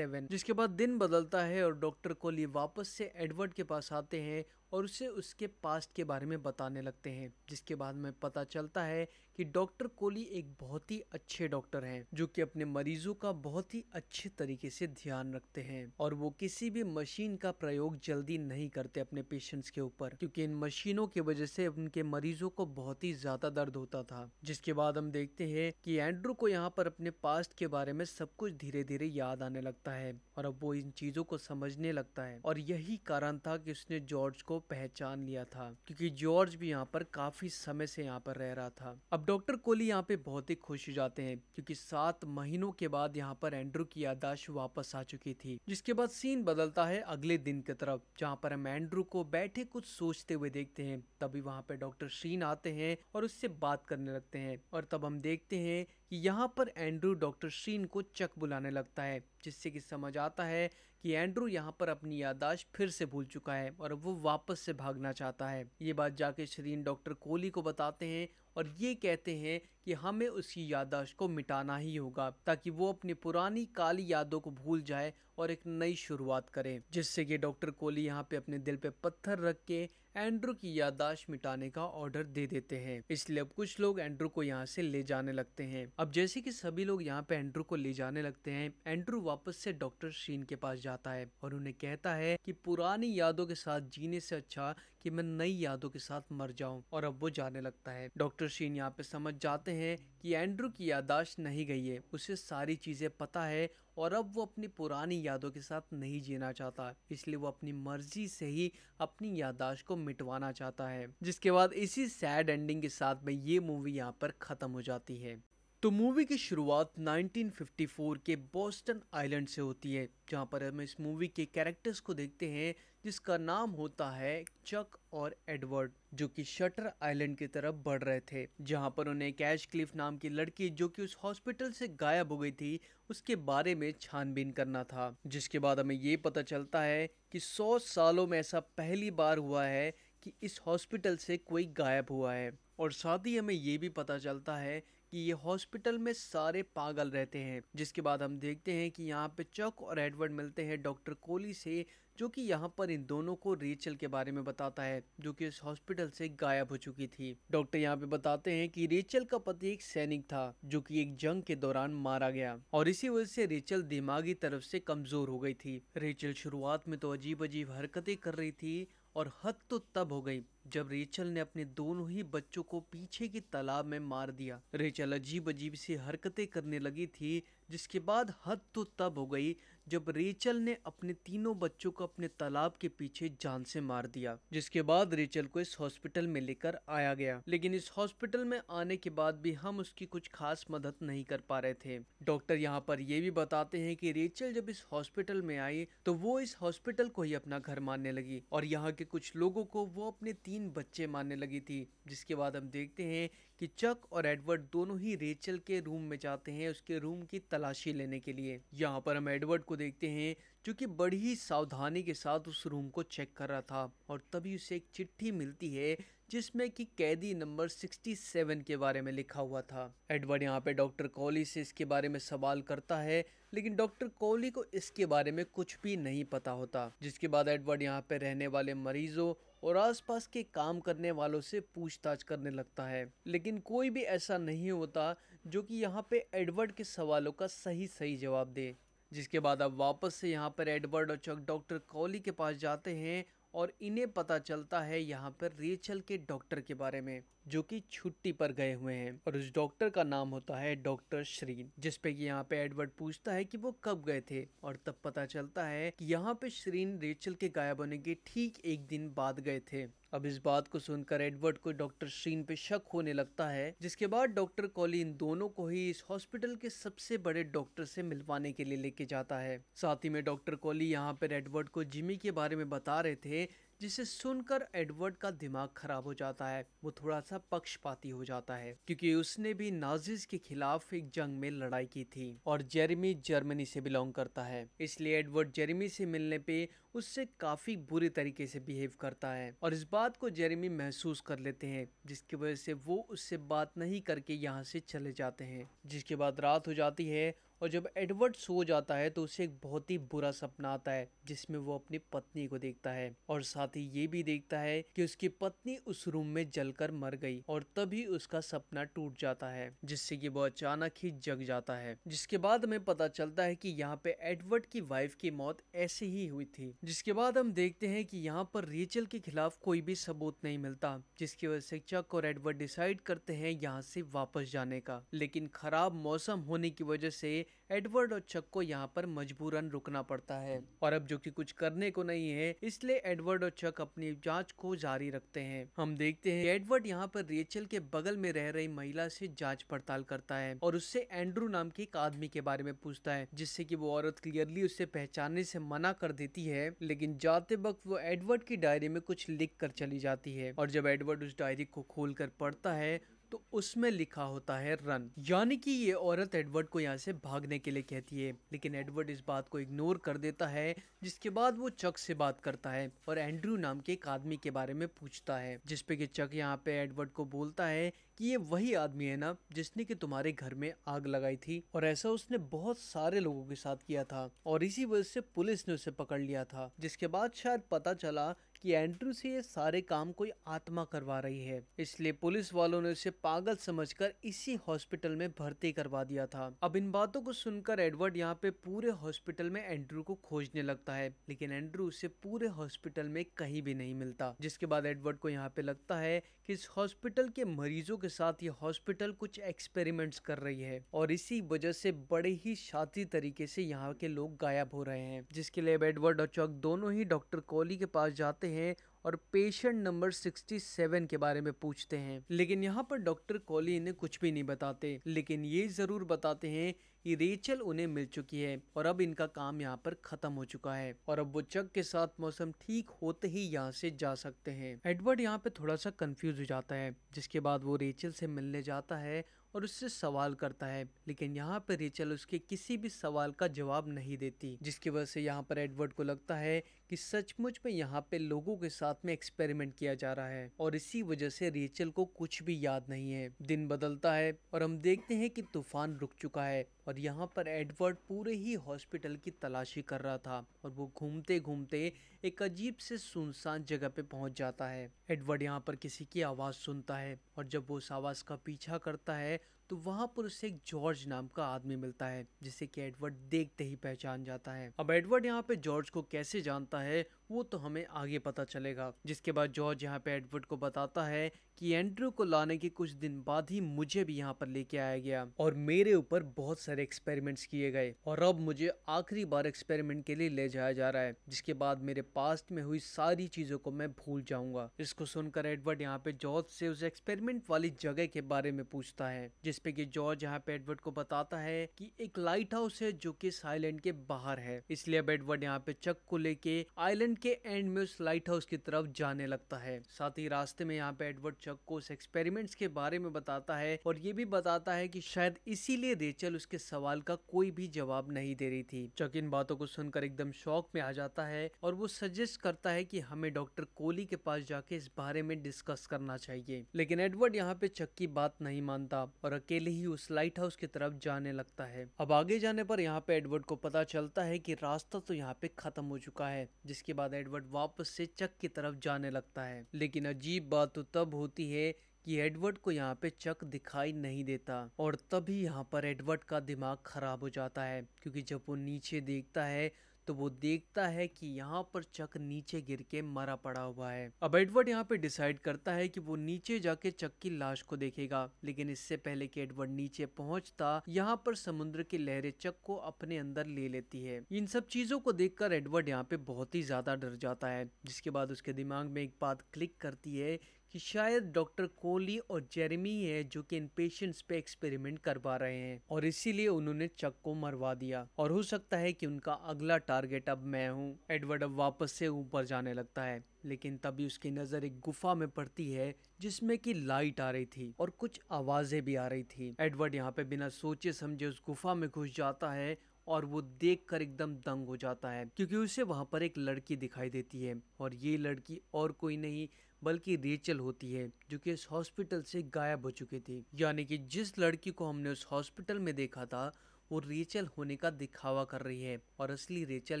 जिसके बाद दिन बदलता है और डॉक्टर कोली वापस से एडवर्ड के पास आते हैं और उसे उसके पास्ट के बारे में बताने लगते हैं जिसके बाद में पता चलता है कि डॉक्टर कोहली एक बहुत ही अच्छे डॉक्टर हैं जो कि अपने मरीजों का बहुत ही अच्छे तरीके से ध्यान रखते हैं और वो किसी भी मशीन का प्रयोग जल्दी नहीं करते अपने पेशेंट्स के ऊपर क्योंकि इन मशीनों की वजह से उनके मरीजों को बहुत ही ज्यादा दर्द होता था जिसके बाद हम देखते हैं कि एंड्रू को यहाँ पर अपने पास्ट के बारे में सब कुछ धीरे धीरे याद आने लगता है और अब वो इन चीजों को समझने लगता है और यही कारण था कि उसने जॉर्ज को पहचान लिया था क्योंकि जॉर्ज भी यहाँ पर काफी समय से यहाँ पर रह रहा था अब डॉक्टर कोहली यहाँ पे बहुत ही खुश हो जाते हैं क्योंकि सात महीनों के बाद यहाँ पर एंड्रू की यादाश्त वापस आ चुकी थी जिसके बाद सीन बदलता है अगले दिन की तरफ जहाँ पर हम एंड्रू को बैठे कुछ सोचते हुए देखते हैं तभी वहाँ पे डॉक्टर शीन आते हैं और उससे बात करने लगते हैं और तब हम देखते हैं कि यहाँ पर एंड्रू डॉक्टर शीन को चक बुलाने लगता है जिससे कि समझ आता है कि एंड्रू यहाँ पर अपनी यादाश्त फिर से भूल चुका है और वो वापस से भागना चाहता है ये बात जाके शरीन डॉक्टर कोहली को बताते हैं और ये कहते हैं कि हमें उसकी याददाश्त को मिटाना ही होगा ताकि वो अपनी पुरानी काली यादों को भूल जाए और एक नई शुरुआत करें जिससे कि डॉक्टर कोहली यहाँ पे अपने दिल पे पत्थर रख के एंड्रू की याददाश्त मिटाने का ऑर्डर दे देते हैं इसलिए अब कुछ लोग एंड्रू को यहाँ से ले जाने लगते हैं अब जैसे कि सभी लोग यहाँ पे एंड्रू को ले जाने लगते हैं एंड्रू वापस से डॉक्टर शीन के पास जाता है और उन्हें कहता है कि पुरानी यादों के साथ जीने से अच्छा कि मैं नई यादों के साथ मर जाऊं और अब वो जाने लगता है डॉक्टर शीन यहाँ पे समझ जाते हैं कि एंड्रू की यादाश्त नहीं गई है उसे सारी चीजें पता है और अब वो अपनी पुरानी यादों के साथ नहीं जीना चाहता इसलिए वो अपनी मर्जी से ही अपनी यादाश्त को मिटवाना चाहता है जिसके बाद इसी सैड एंडिंग के साथ में ये मूवी यहाँ पर खत्म हो जाती है तो मूवी की शुरुआत 1954 के बोस्टन आइलैंड से होती है जहां पर हम इस मूवी के कैरेक्टर्स को देखते हैं जिसका नाम होता है चक और एडवर्ड जो कि शटर आइलैंड की तरफ बढ़ रहे थे जहां पर उन्हें कैश क्लिफ नाम की लड़की जो कि उस हॉस्पिटल से गायब हो गई थी उसके बारे में छानबीन करना था जिसके बाद हमें ये पता चलता है कि सौ सालों में ऐसा पहली बार हुआ है कि इस हॉस्पिटल से कोई गायब हुआ है और साथ ही हमें ये भी पता चलता है कि ये हॉस्पिटल में सारे पागल रहते हैं जिसके बाद हम देखते हैं कि यहाँ पे चक और एडवर्ड मिलते हैं डॉक्टर कोहली से जो कि यहाँ पर इन दोनों को रेचल के बारे में बताता है जो कि इस हॉस्पिटल से गायब हो चुकी थी डॉक्टर यहाँ पे बताते हैं कि रेचल का पति एक सैनिक था जो कि एक जंग के दौरान मारा गया और इसी वजह से रेचल दिमागी तरफ से कमजोर हो गई थी रेचल शुरुआत में तो अजीब अजीब हरकतें कर रही थी और हद तो तब हो गई जब रेचल ने अपने दोनों ही बच्चों को पीछे की तालाब में मार दिया रेचल अजीब अजीब सी हरकतें करने लगी थी जिसके बाद हद तो तब हो गई जब रेचल ने अपने तीनों बच्चों को अपने तालाब के पीछे जान से मार दिया जिसके बाद रेचल को इस हॉस्पिटल में लेकर आया गया लेकिन इस हॉस्पिटल में आने के बाद भी हम उसकी कुछ खास मदद नहीं कर पा रहे थे डॉक्टर यहाँ पर यह भी बताते हैं कि रेचल जब इस हॉस्पिटल में आई तो वो इस हॉस्पिटल को ही अपना घर मानने लगी और यहाँ के कुछ लोगों को वो अपने तीन तीन बच्चे मारने लगी थी जिसके बाद हम देखते हैं कि चक और एडवर्ड दोनों ही रेचल के रूम में जाते हैं उसके रूम की तलाशी लेने के लिए यहाँ पर हम एडवर्ड को देखते हैं जो कि बड़ी ही सावधानी के साथ उस रूम को चेक कर रहा था और तभी उसे एक चिट्ठी मिलती है जिसमें कि कैदी नंबर 67 के बारे में लिखा हुआ था एडवर्ड यहाँ पे डॉक्टर कोहली से इसके बारे में सवाल करता है लेकिन डॉक्टर कोहली को इसके बारे में कुछ भी नहीं पता होता जिसके बाद एडवर्ड यहाँ पे रहने वाले मरीजों और आसपास के काम करने वालों से पूछताछ करने लगता है लेकिन कोई भी ऐसा नहीं होता जो कि यहाँ पे एडवर्ड के सवालों का सही सही जवाब दे जिसके बाद अब वापस से यहाँ पर एडवर्ड और चक डॉक्टर कॉली के पास जाते हैं और इन्हें पता चलता है यहाँ पर रेचल के डॉक्टर के बारे में जो कि छुट्टी पर गए हुए हैं और उस डॉक्टर का नाम होता है डॉक्टर श्रीन जिसपे की यहाँ पे एडवर्ड पूछता है कि वो कब गए थे और तब पता चलता है कि यहाँ पे श्रीन रेचल के गायब होने के ठीक एक दिन बाद गए थे अब इस बात को सुनकर एडवर्ड को डॉक्टर श्रीन पे शक होने लगता है जिसके बाद डॉक्टर कॉली इन दोनों को ही इस हॉस्पिटल के सबसे बड़े डॉक्टर से मिलवाने के लिए लेके जाता है साथ ही में डॉक्टर कॉली यहाँ पर एडवर्ड को जिमी के बारे में बता रहे थे जिसे सुनकर एडवर्ड का दिमाग खराब हो जाता है वो थोड़ा सा पक्षपाती हो जाता है क्योंकि उसने भी नाजिज के खिलाफ एक जंग में लड़ाई की थी और जेरेमी जर्मनी से बिलोंग करता है इसलिए एडवर्ड जेरेमी से मिलने पे उससे काफी बुरे तरीके से बिहेव करता है और इस बात को जेरेमी महसूस कर लेते हैं जिसकी वजह से वो उससे बात नहीं करके यहाँ से चले जाते हैं जिसके बाद रात हो जाती है और जब एडवर्ड सो जाता है तो उसे एक बहुत ही बुरा सपना आता है जिसमें वो अपनी पत्नी को देखता है और साथ ही ये भी देखता है कि उसकी पत्नी उस रूम में जलकर मर गई और तभी उसका सपना टूट जाता है जिससे कि वो अचानक ही जग जाता है जिसके बाद हमें पता चलता है कि यहाँ पे एडवर्ड की वाइफ की मौत ऐसे ही हुई थी जिसके बाद हम देखते हैं कि यहाँ पर रेचल के खिलाफ कोई भी सबूत नहीं मिलता जिसकी वजह से चक और एडवर्ड डिसाइड करते हैं यहाँ से वापस जाने का लेकिन खराब मौसम होने की वजह से एडवर्ड और चक को यहाँ पर मजबूरन रुकना पड़ता है और अब जो कि कुछ करने को नहीं है इसलिए एडवर्ड और चक अपनी जांच को जारी रखते हैं हम देखते हैं एडवर्ड यहाँ पर रेचल के बगल में रह रही महिला से जांच पड़ताल करता है और उससे एंड्रू नाम के एक आदमी के बारे में पूछता है जिससे की वो औरत क्लियरली उसे पहचानने से मना कर देती है लेकिन जाते वक्त वो एडवर्ड की डायरी में कुछ लिख कर चली जाती है और जब एडवर्ड उस डायरी को खोल कर पढ़ता है तो उसमें लिखा होता है रन यानी कि ये औरत एडवर्ड को यहाँ से भागने के लिए कहती है लेकिन एडवर्ड इस बात को इग्नोर कर देता है जिसके बाद वो चक से बात करता है और एंड्रू नाम के एक आदमी के बारे में पूछता है जिसपे की चक यहाँ पे एडवर्ड को बोलता है कि ये वही आदमी है ना जिसने कि तुम्हारे घर में आग लगाई थी और ऐसा उसने बहुत सारे लोगों के साथ किया था और इसी वजह से पुलिस ने उसे पकड़ लिया था जिसके बाद शायद पता चला कि एंड्रू से ये सारे काम कोई आत्मा करवा रही है इसलिए पुलिस वालों ने उसे पागल समझकर इसी हॉस्पिटल में भर्ती करवा दिया था अब इन बातों को सुनकर एडवर्ड यहाँ पे पूरे हॉस्पिटल में एंड्रू को खोजने लगता है लेकिन एंड्रू उसे पूरे हॉस्पिटल में कहीं भी नहीं मिलता जिसके बाद एडवर्ड को यहाँ पे लगता है कि इस हॉस्पिटल के मरीजों के साथ ये हॉस्पिटल कुछ एक्सपेरिमेंट्स कर रही है और इसी वजह से बड़े ही शाती तरीके से यहाँ के लोग गायब हो रहे हैं जिसके लिए एडवर्ड और चौक दोनों ही डॉक्टर कोहली के पास जाते करते हैं और पेशेंट नंबर 67 के बारे में पूछते हैं लेकिन यहाँ पर डॉक्टर कॉली इन्हें कुछ भी नहीं बताते लेकिन ये जरूर बताते हैं कि रेचल उन्हें मिल चुकी है और अब इनका काम यहाँ पर खत्म हो चुका है और अब वो चक के साथ मौसम ठीक होते ही यहाँ से जा सकते हैं एडवर्ड यहाँ पे थोड़ा सा कंफ्यूज हो जाता है जिसके बाद वो रेचल से मिलने जाता है और उससे सवाल करता है लेकिन यहाँ पर रेचल उसके किसी भी सवाल का जवाब नहीं देती जिसकी वजह से यहाँ पर एडवर्ड को लगता है कि सचमुच में यहाँ पे लोगों के साथ में एक्सपेरिमेंट किया जा रहा है और इसी वजह से रेचल को कुछ भी याद नहीं है दिन बदलता है और हम देखते हैं कि तूफान रुक चुका है और यहाँ पर एडवर्ड पूरे ही हॉस्पिटल की तलाशी कर रहा था और वो घूमते घूमते एक अजीब से सुनसान जगह पे पहुंच जाता है एडवर्ड यहाँ पर किसी की आवाज़ सुनता है और जब वो उस आवाज़ का पीछा करता है तो वहाँ पर उसे एक जॉर्ज नाम का आदमी मिलता है जिसे कि एडवर्ड देखते ही पहचान जाता है अब एडवर्ड यहाँ पे जॉर्ज को कैसे जानता है वो तो हमें आगे पता चलेगा जिसके बाद जॉर्ज यहाँ पे एडवर्ड को बताता है कि एंड्रू को लाने के कुछ दिन बाद ही मुझे भी यहाँ पर लेके आया गया और मेरे ऊपर बहुत सारे एक्सपेरिमेंट्स किए गए और अब मुझे आखिरी बार एक्सपेरिमेंट के लिए ले जाया जा रहा है जिसके बाद मेरे पास्ट में हुई सारी चीजों को मैं भूल जाऊंगा इसको सुनकर एडवर्ड यहाँ पे जॉर्ज से उस एक्सपेरिमेंट वाली जगह के बारे में पूछता है जिसपे की जॉर्ज यहाँ पे एडवर्ड को बताता है की एक लाइट हाउस है जो की आइलैंड के बाहर है इसलिए अब एडवर्ड यहाँ पे चक को लेके आईलैंड के एंड में उस लाइट हाउस की तरफ जाने लगता है साथ ही रास्ते में यहाँ पे एडवर्ड चक को उस एक्सपेरिमेंट्स के बारे में बताता है और ये भी बताता है कि शायद इसीलिए रेचल उसके सवाल का कोई भी जवाब नहीं दे रही थी चक इन बातों को सुनकर एकदम शौक में आ जाता है और वो सजेस्ट करता है की हमें डॉक्टर कोहली के पास जाके इस बारे में डिस्कस करना चाहिए लेकिन एडवर्ड यहाँ पे चक की बात नहीं मानता और अकेले ही उस लाइट हाउस की तरफ जाने लगता है अब आगे जाने पर यहाँ पे एडवर्ड को पता चलता है की रास्ता तो यहाँ पे खत्म हो चुका है जिसके बाद बाद एडवर्ड वापस से चक की तरफ जाने लगता है लेकिन अजीब बात तो तब होती है कि एडवर्ड को यहाँ पे चक दिखाई नहीं देता और तभी यहाँ पर एडवर्ड का दिमाग खराब हो जाता है क्योंकि जब वो नीचे देखता है तो वो देखता है कि यहाँ पर चक नीचे गिर के मरा पड़ा हुआ है अब एडवर्ड यहाँ पे डिसाइड करता है कि वो नीचे जाके चक की लाश को देखेगा लेकिन इससे पहले कि एडवर्ड नीचे पहुंचता यहाँ पर समुद्र की लहरें चक को अपने अंदर ले लेती है इन सब चीजों को देख एडवर्ड यहाँ पे बहुत ही ज्यादा डर जाता है जिसके बाद उसके दिमाग में एक बात क्लिक करती है कि शायद डॉक्टर कोहली और जेरेमी है जो कि इन पेशेंट्स पे एक्सपेरिमेंट करवा रहे हैं और इसीलिए उन्होंने चक को मरवा दिया और हो सकता है कि उनका अगला टारगेट अब मैं हूँ एडवर्ड अब वापस से ऊपर जाने लगता है लेकिन तभी उसकी नज़र एक गुफा में पड़ती है जिसमें कि लाइट आ रही थी और कुछ आवाज़ें भी आ रही थी एडवर्ड यहाँ पे बिना सोचे समझे उस गुफा में घुस जाता है और वो देख कर एकदम दंग हो जाता है क्योंकि उसे वहां पर एक लड़की दिखाई देती है और ये लड़की और कोई नहीं बल्कि रेचल होती है जो कि इस हॉस्पिटल से गायब हो चुकी थी यानी कि जिस लड़की को हमने उस हॉस्पिटल में देखा था वो रेचल होने का दिखावा कर रही है और असली रेचल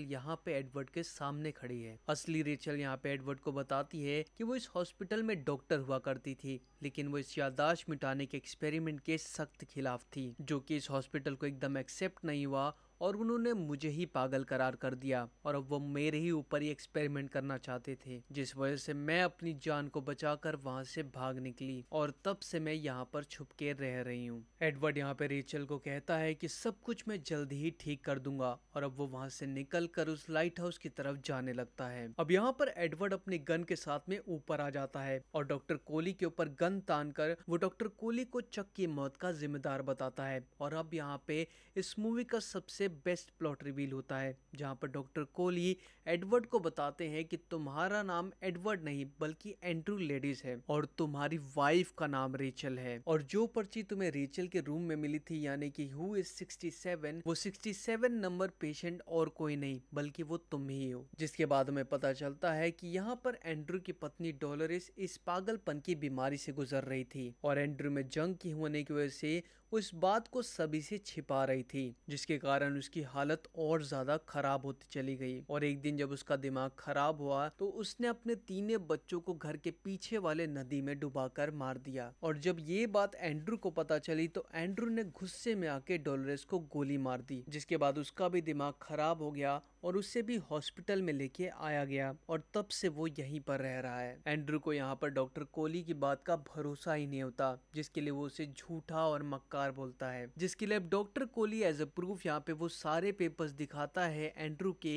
यहाँ पे एडवर्ड के सामने खड़ी है असली रेचल यहाँ पे एडवर्ड को बताती है कि वो इस हॉस्पिटल में डॉक्टर हुआ करती थी लेकिन वो इस यादाश्त मिटाने के एक्सपेरिमेंट के सख्त खिलाफ थी जो कि इस हॉस्पिटल को एकदम एक्सेप्ट नहीं हुआ और उन्होंने मुझे ही पागल करार कर दिया और अब वो मेरे ही ऊपर ही एक्सपेरिमेंट करना चाहते थे जिस वजह से मैं अपनी जान को बचाकर वहां से भाग निकली और तब से मैं यहाँ पर छुप के रह रही हूँ एडवर्ड यहाँ पे रेचल को कहता है कि सब कुछ मैं जल्द ही ठीक कर दूंगा और अब वो वहां से निकल कर उस लाइट हाउस की तरफ जाने लगता है अब यहाँ पर एडवर्ड अपने गन के साथ में ऊपर आ जाता है और डॉक्टर कोहली के ऊपर गन तान कर वो डॉक्टर कोहली को चक की मौत का जिम्मेदार बताता है और अब यहाँ पे इस मूवी का सबसे सबसे बेस्ट प्लॉट रिवील होता है जहाँ पर डॉक्टर कोली एडवर्ड को बताते हैं कि तुम्हारा नाम एडवर्ड नहीं बल्कि एंड्रू लेडीज है और तुम्हारी वाइफ का नाम रेचल है और जो पर्ची तुम्हें रेचल के रूम में मिली थी यानी कि हु इज 67 वो 67 नंबर पेशेंट और कोई नहीं बल्कि वो तुम ही हो जिसके बाद हमें पता चलता है की यहाँ पर एंड्रू की पत्नी डॉलरिस इस पागलपन की बीमारी से गुजर रही थी और एंड्रू में जंग की होने की वजह से वो इस बात को सभी से छिपा रही थी जिसके कारण उसकी हालत और ज्यादा खराब होती चली गई और एक दिन जब उसका दिमाग खराब हुआ तो उसने अपने तीनों बच्चों को घर के पीछे वाले नदी में डुबाकर मार दिया और जब ये बात एंड्रू को पता चली तो एंड्रू ने गुस्से में आके डोलरेस को गोली मार दी जिसके बाद उसका भी दिमाग खराब हो गया और उससे भी हॉस्पिटल में लेके आया गया और तब से वो यहीं पर रह रहा है एंड्रू को यहाँ पर डॉक्टर कोहली की बात का भरोसा ही नहीं होता जिसके लिए वो उसे झूठा और मक्का बेकार बोलता है जिसके लिए अब doctor Kohli as a proof यहाँ पे वो सारे पेपर्स दिखाता है एंड्रू के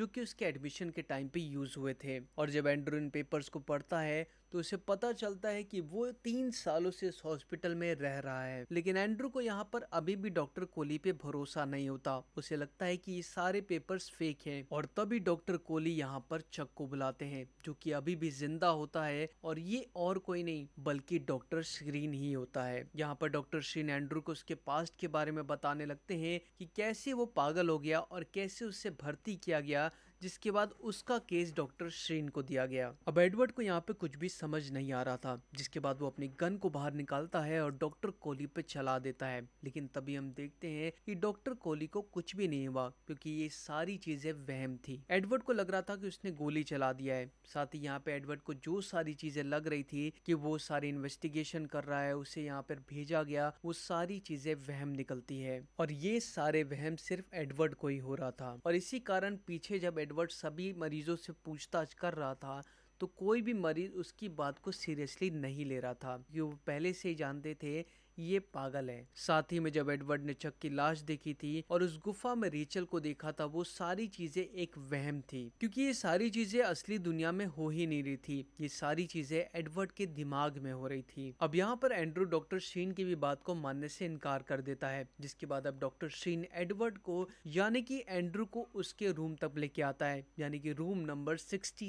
जो कि उसके एडमिशन के टाइम पे यूज हुए थे और जब एंड्रू इन पेपर्स को पढ़ता है तो उसे पता चलता है कि वो तीन सालों से इस हॉस्पिटल में रह रहा है लेकिन एंड्रू को यहाँ पर अभी भी डॉक्टर कोहली पे भरोसा नहीं होता उसे लगता है की ये सारे पेपर फेक है और तभी डॉक्टर कोहली यहाँ पर चक को बुलाते हैं जो की अभी भी जिंदा होता है और ये और कोई नहीं बल्कि डॉक्टर श्रीन ही होता है यहाँ पर डॉक्टर श्रीन एंड्रू को उसके पास्ट के बारे में बताने लगते हैं कि कैसे वो पागल हो गया और कैसे उससे भर्ती किया गया जिसके बाद उसका केस डॉक्टर श्रीन को दिया गया अब एडवर्ड को यहाँ पे कुछ भी समझ नहीं आ रहा था जिसके बाद वो अपनी गन को बाहर निकालता है और डॉक्टर कोहली पे चला देता है लेकिन तभी हम देखते हैं कि डॉक्टर कोहली को कुछ भी नहीं हुआ क्योंकि ये सारी चीजें वहम थी एडवर्ड को लग रहा था कि उसने गोली चला दिया है साथ ही यहाँ पे एडवर्ड को जो सारी चीजें लग रही थी कि वो सारी इन्वेस्टिगेशन कर रहा है उसे यहाँ पर भेजा गया वो सारी चीजें वहम निकलती है और ये सारे वहम सिर्फ एडवर्ड को ही हो रहा था और इसी कारण पीछे जब एडवर्ड एडवर्ड सभी मरीज़ों से पूछताछ कर रहा था तो कोई भी मरीज़ उसकी बात को सीरियसली नहीं ले रहा था क्योंकि वो पहले से ही जानते थे ये पागल है साथ ही में जब एडवर्ड ने चक की लाश देखी थी और उस गुफा में रिचल को देखा था वो सारी चीजें एक वहम थी क्योंकि ये सारी चीजें असली दुनिया में हो ही नहीं रही थी ये सारी चीजें एडवर्ड के दिमाग में हो रही थी अब यहाँ पर एंड्रू डॉक्टर शीन की भी बात को मानने से इनकार कर देता है जिसके बाद अब डॉक्टर शीन एडवर्ड को यानी की एंड्रू को उसके रूम तक लेके आता है यानी की रूम नंबर सिक्सटी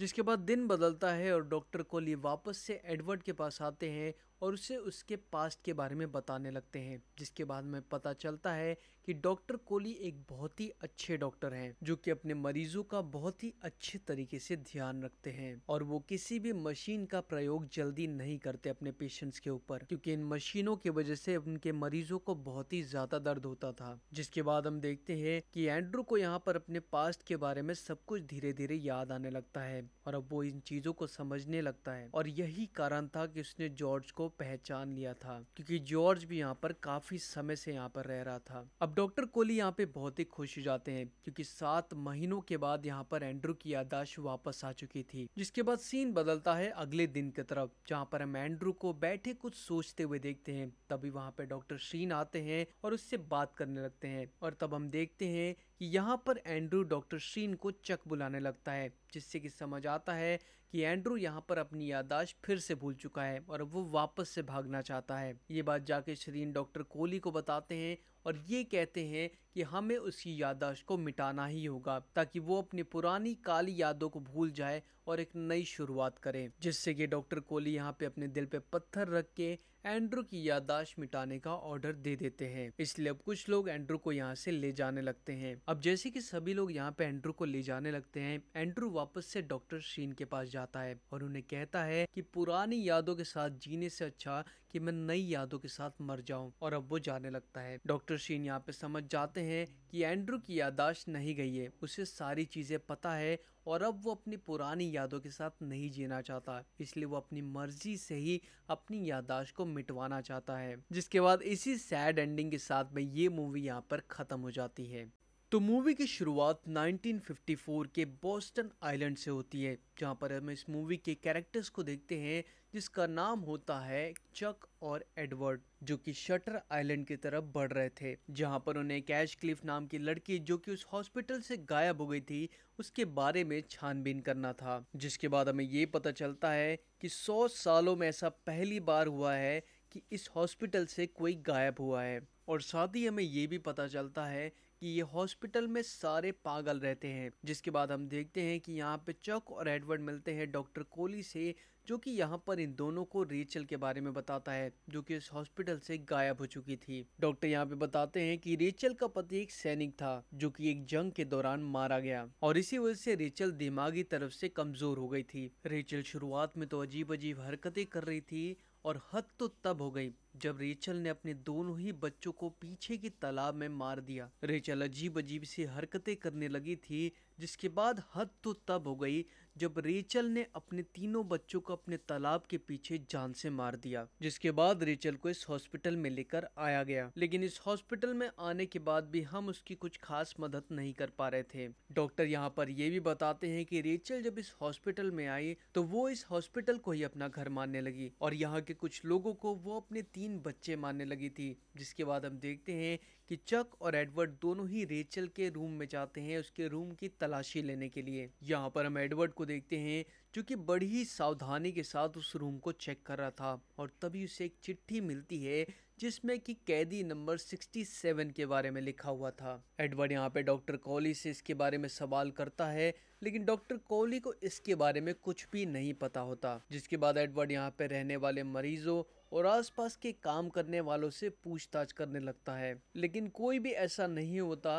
जिसके बाद दिन बदलता है और डॉक्टर कोली वापस से एडवर्ड के पास आते हैं और उसे उसके पास्ट के बारे में बताने लगते हैं जिसके बाद में पता चलता है कि डॉक्टर कोहली एक बहुत ही अच्छे डॉक्टर हैं जो कि अपने मरीजों का बहुत ही अच्छे तरीके से ध्यान रखते हैं और वो किसी भी मशीन का प्रयोग जल्दी नहीं करते अपने पेशेंट्स के ऊपर क्योंकि इन मशीनों की वजह से उनके मरीजों को बहुत ही ज्यादा दर्द होता था जिसके बाद हम देखते हैं कि एंड्रू को यहाँ पर अपने पास्ट के बारे में सब कुछ धीरे धीरे याद आने लगता है और अब वो इन चीजों को समझने लगता है और यही कारण था कि उसने जॉर्ज को पहचान लिया था क्योंकि जॉर्ज भी यहाँ पर काफी समय से यहाँ पर रह रहा था अब डॉक्टर कोहली यहाँ पे बहुत ही खुश हो जाते हैं क्योंकि सात महीनों के बाद यहाँ पर एंड्रू की यादाश्त वापस आ चुकी थी जिसके बाद सीन बदलता है अगले दिन की तरफ जहाँ पर हम एंड्रू को बैठे कुछ सोचते हुए देखते हैं तभी वहाँ पे डॉक्टर शीन आते हैं और उससे बात करने लगते हैं और तब हम देखते हैं कि यहाँ पर एंड्रू डॉक्टर शीन को चक बुलाने लगता है जिससे कि समझ आता है कि एंड्रू यहाँ पर अपनी यादाश्त फिर से भूल चुका है और वो वापस से भागना चाहता है ये बात जाके शरीन डॉक्टर कोहली को बताते हैं और ये कहते हैं कि हमें उसकी यादाश्त को मिटाना ही होगा ताकि वो अपनी पुरानी काली यादों को भूल जाए और एक नई शुरुआत करे जिससे कि डॉक्टर कोहली यहाँ पे अपने दिल पे पत्थर रख के एंड्रू की याददाश्त मिटाने का ऑर्डर दे देते हैं इसलिए अब कुछ लोग एंड्रू को यहाँ से ले जाने लगते हैं अब जैसे कि सभी लोग यहाँ पे एंड्रू को ले जाने लगते हैं एंड्रू वापस से डॉक्टर शीन के पास जाता है और उन्हें कहता है कि पुरानी यादों के साथ जीने से अच्छा कि मैं नई यादों के साथ मर जाऊं और अब वो जाने लगता है डॉक्टर शीन यहाँ पे समझ जाते हैं कि एंड्रू की यादाश्त नहीं गई है उसे सारी चीजें पता है और अब वो अपनी पुरानी यादों के साथ नहीं जीना चाहता इसलिए वो अपनी मर्जी से ही अपनी यादाश्त को मिटवाना चाहता है जिसके बाद इसी सैड एंडिंग के साथ में ये मूवी यहाँ पर खत्म हो जाती है तो मूवी की शुरुआत 1954 के बोस्टन आइलैंड से होती है जहाँ पर हम इस मूवी के कैरेक्टर्स को देखते हैं जिसका नाम होता है चक और एडवर्ड जो कि शटर आइलैंड की तरफ बढ़ रहे थे जहां पर उन्हें कैश क्लिफ नाम की लड़की जो कि उस हॉस्पिटल से गायब हो गई थी उसके बारे में छानबीन करना था जिसके बाद हमें ये पता चलता है कि 100 सालों में ऐसा पहली बार हुआ है कि इस हॉस्पिटल से कोई गायब हुआ है और साथ ही हमें ये भी पता चलता है कि ये हॉस्पिटल में सारे पागल रहते हैं जिसके बाद हम देखते हैं कि यहाँ पे चक और एडवर्ड मिलते हैं डॉक्टर कोहली से जो कि यहाँ पर इन दोनों को रेचल के बारे में बताता है जो कि इस हॉस्पिटल से गायब हो चुकी थी डॉक्टर यहाँ पे बताते हैं कि रेचल का पति एक सैनिक था जो कि एक जंग के दौरान मारा गया और इसी वजह से रेचल दिमागी तरफ से कमजोर हो गई थी रेचल शुरुआत में तो अजीब अजीब हरकतें कर रही थी और हद तो तब हो गई जब रेचल ने अपने दोनों ही बच्चों को पीछे की तालाब में मार दिया रेचल अजीब अजीब सी हरकतें करने लगी थी जिसके बाद हद तो तब हो गई जब रेचल ने अपने तीनों बच्चों को अपने तालाब के पीछे जान से मार दिया जिसके बाद रेचल को इस हॉस्पिटल में लेकर आया गया लेकिन इस हॉस्पिटल में आने के बाद भी हम उसकी कुछ खास मदद नहीं कर पा रहे थे डॉक्टर यहाँ पर यह भी बताते हैं कि रेचल जब इस हॉस्पिटल में आई तो वो इस हॉस्पिटल को ही अपना घर मानने लगी और यहाँ के कुछ लोगों को वो अपने तीन बच्चे मानने लगी थी जिसके बाद हम देखते हैं कि चक और एडवर्ड दोनों ही रेचल के रूम में जाते हैं उसके रूम की तलाशी लेने के लिए यहाँ पर हम एडवर्ड को देखते हैं जो कि बड़ी ही सावधानी के साथ उस रूम को चेक कर रहा था और तभी उसे एक चिट्ठी मिलती है जिसमें कि कैदी नंबर 67 के बारे में लिखा हुआ था एडवर्ड यहाँ पे डॉक्टर कोहली से इसके बारे में सवाल करता है लेकिन डॉक्टर कोहली को इसके बारे में कुछ भी नहीं पता होता जिसके बाद एडवर्ड यहाँ पे रहने वाले मरीजों और आसपास के काम करने वालों से पूछताछ करने लगता है लेकिन कोई भी ऐसा नहीं होता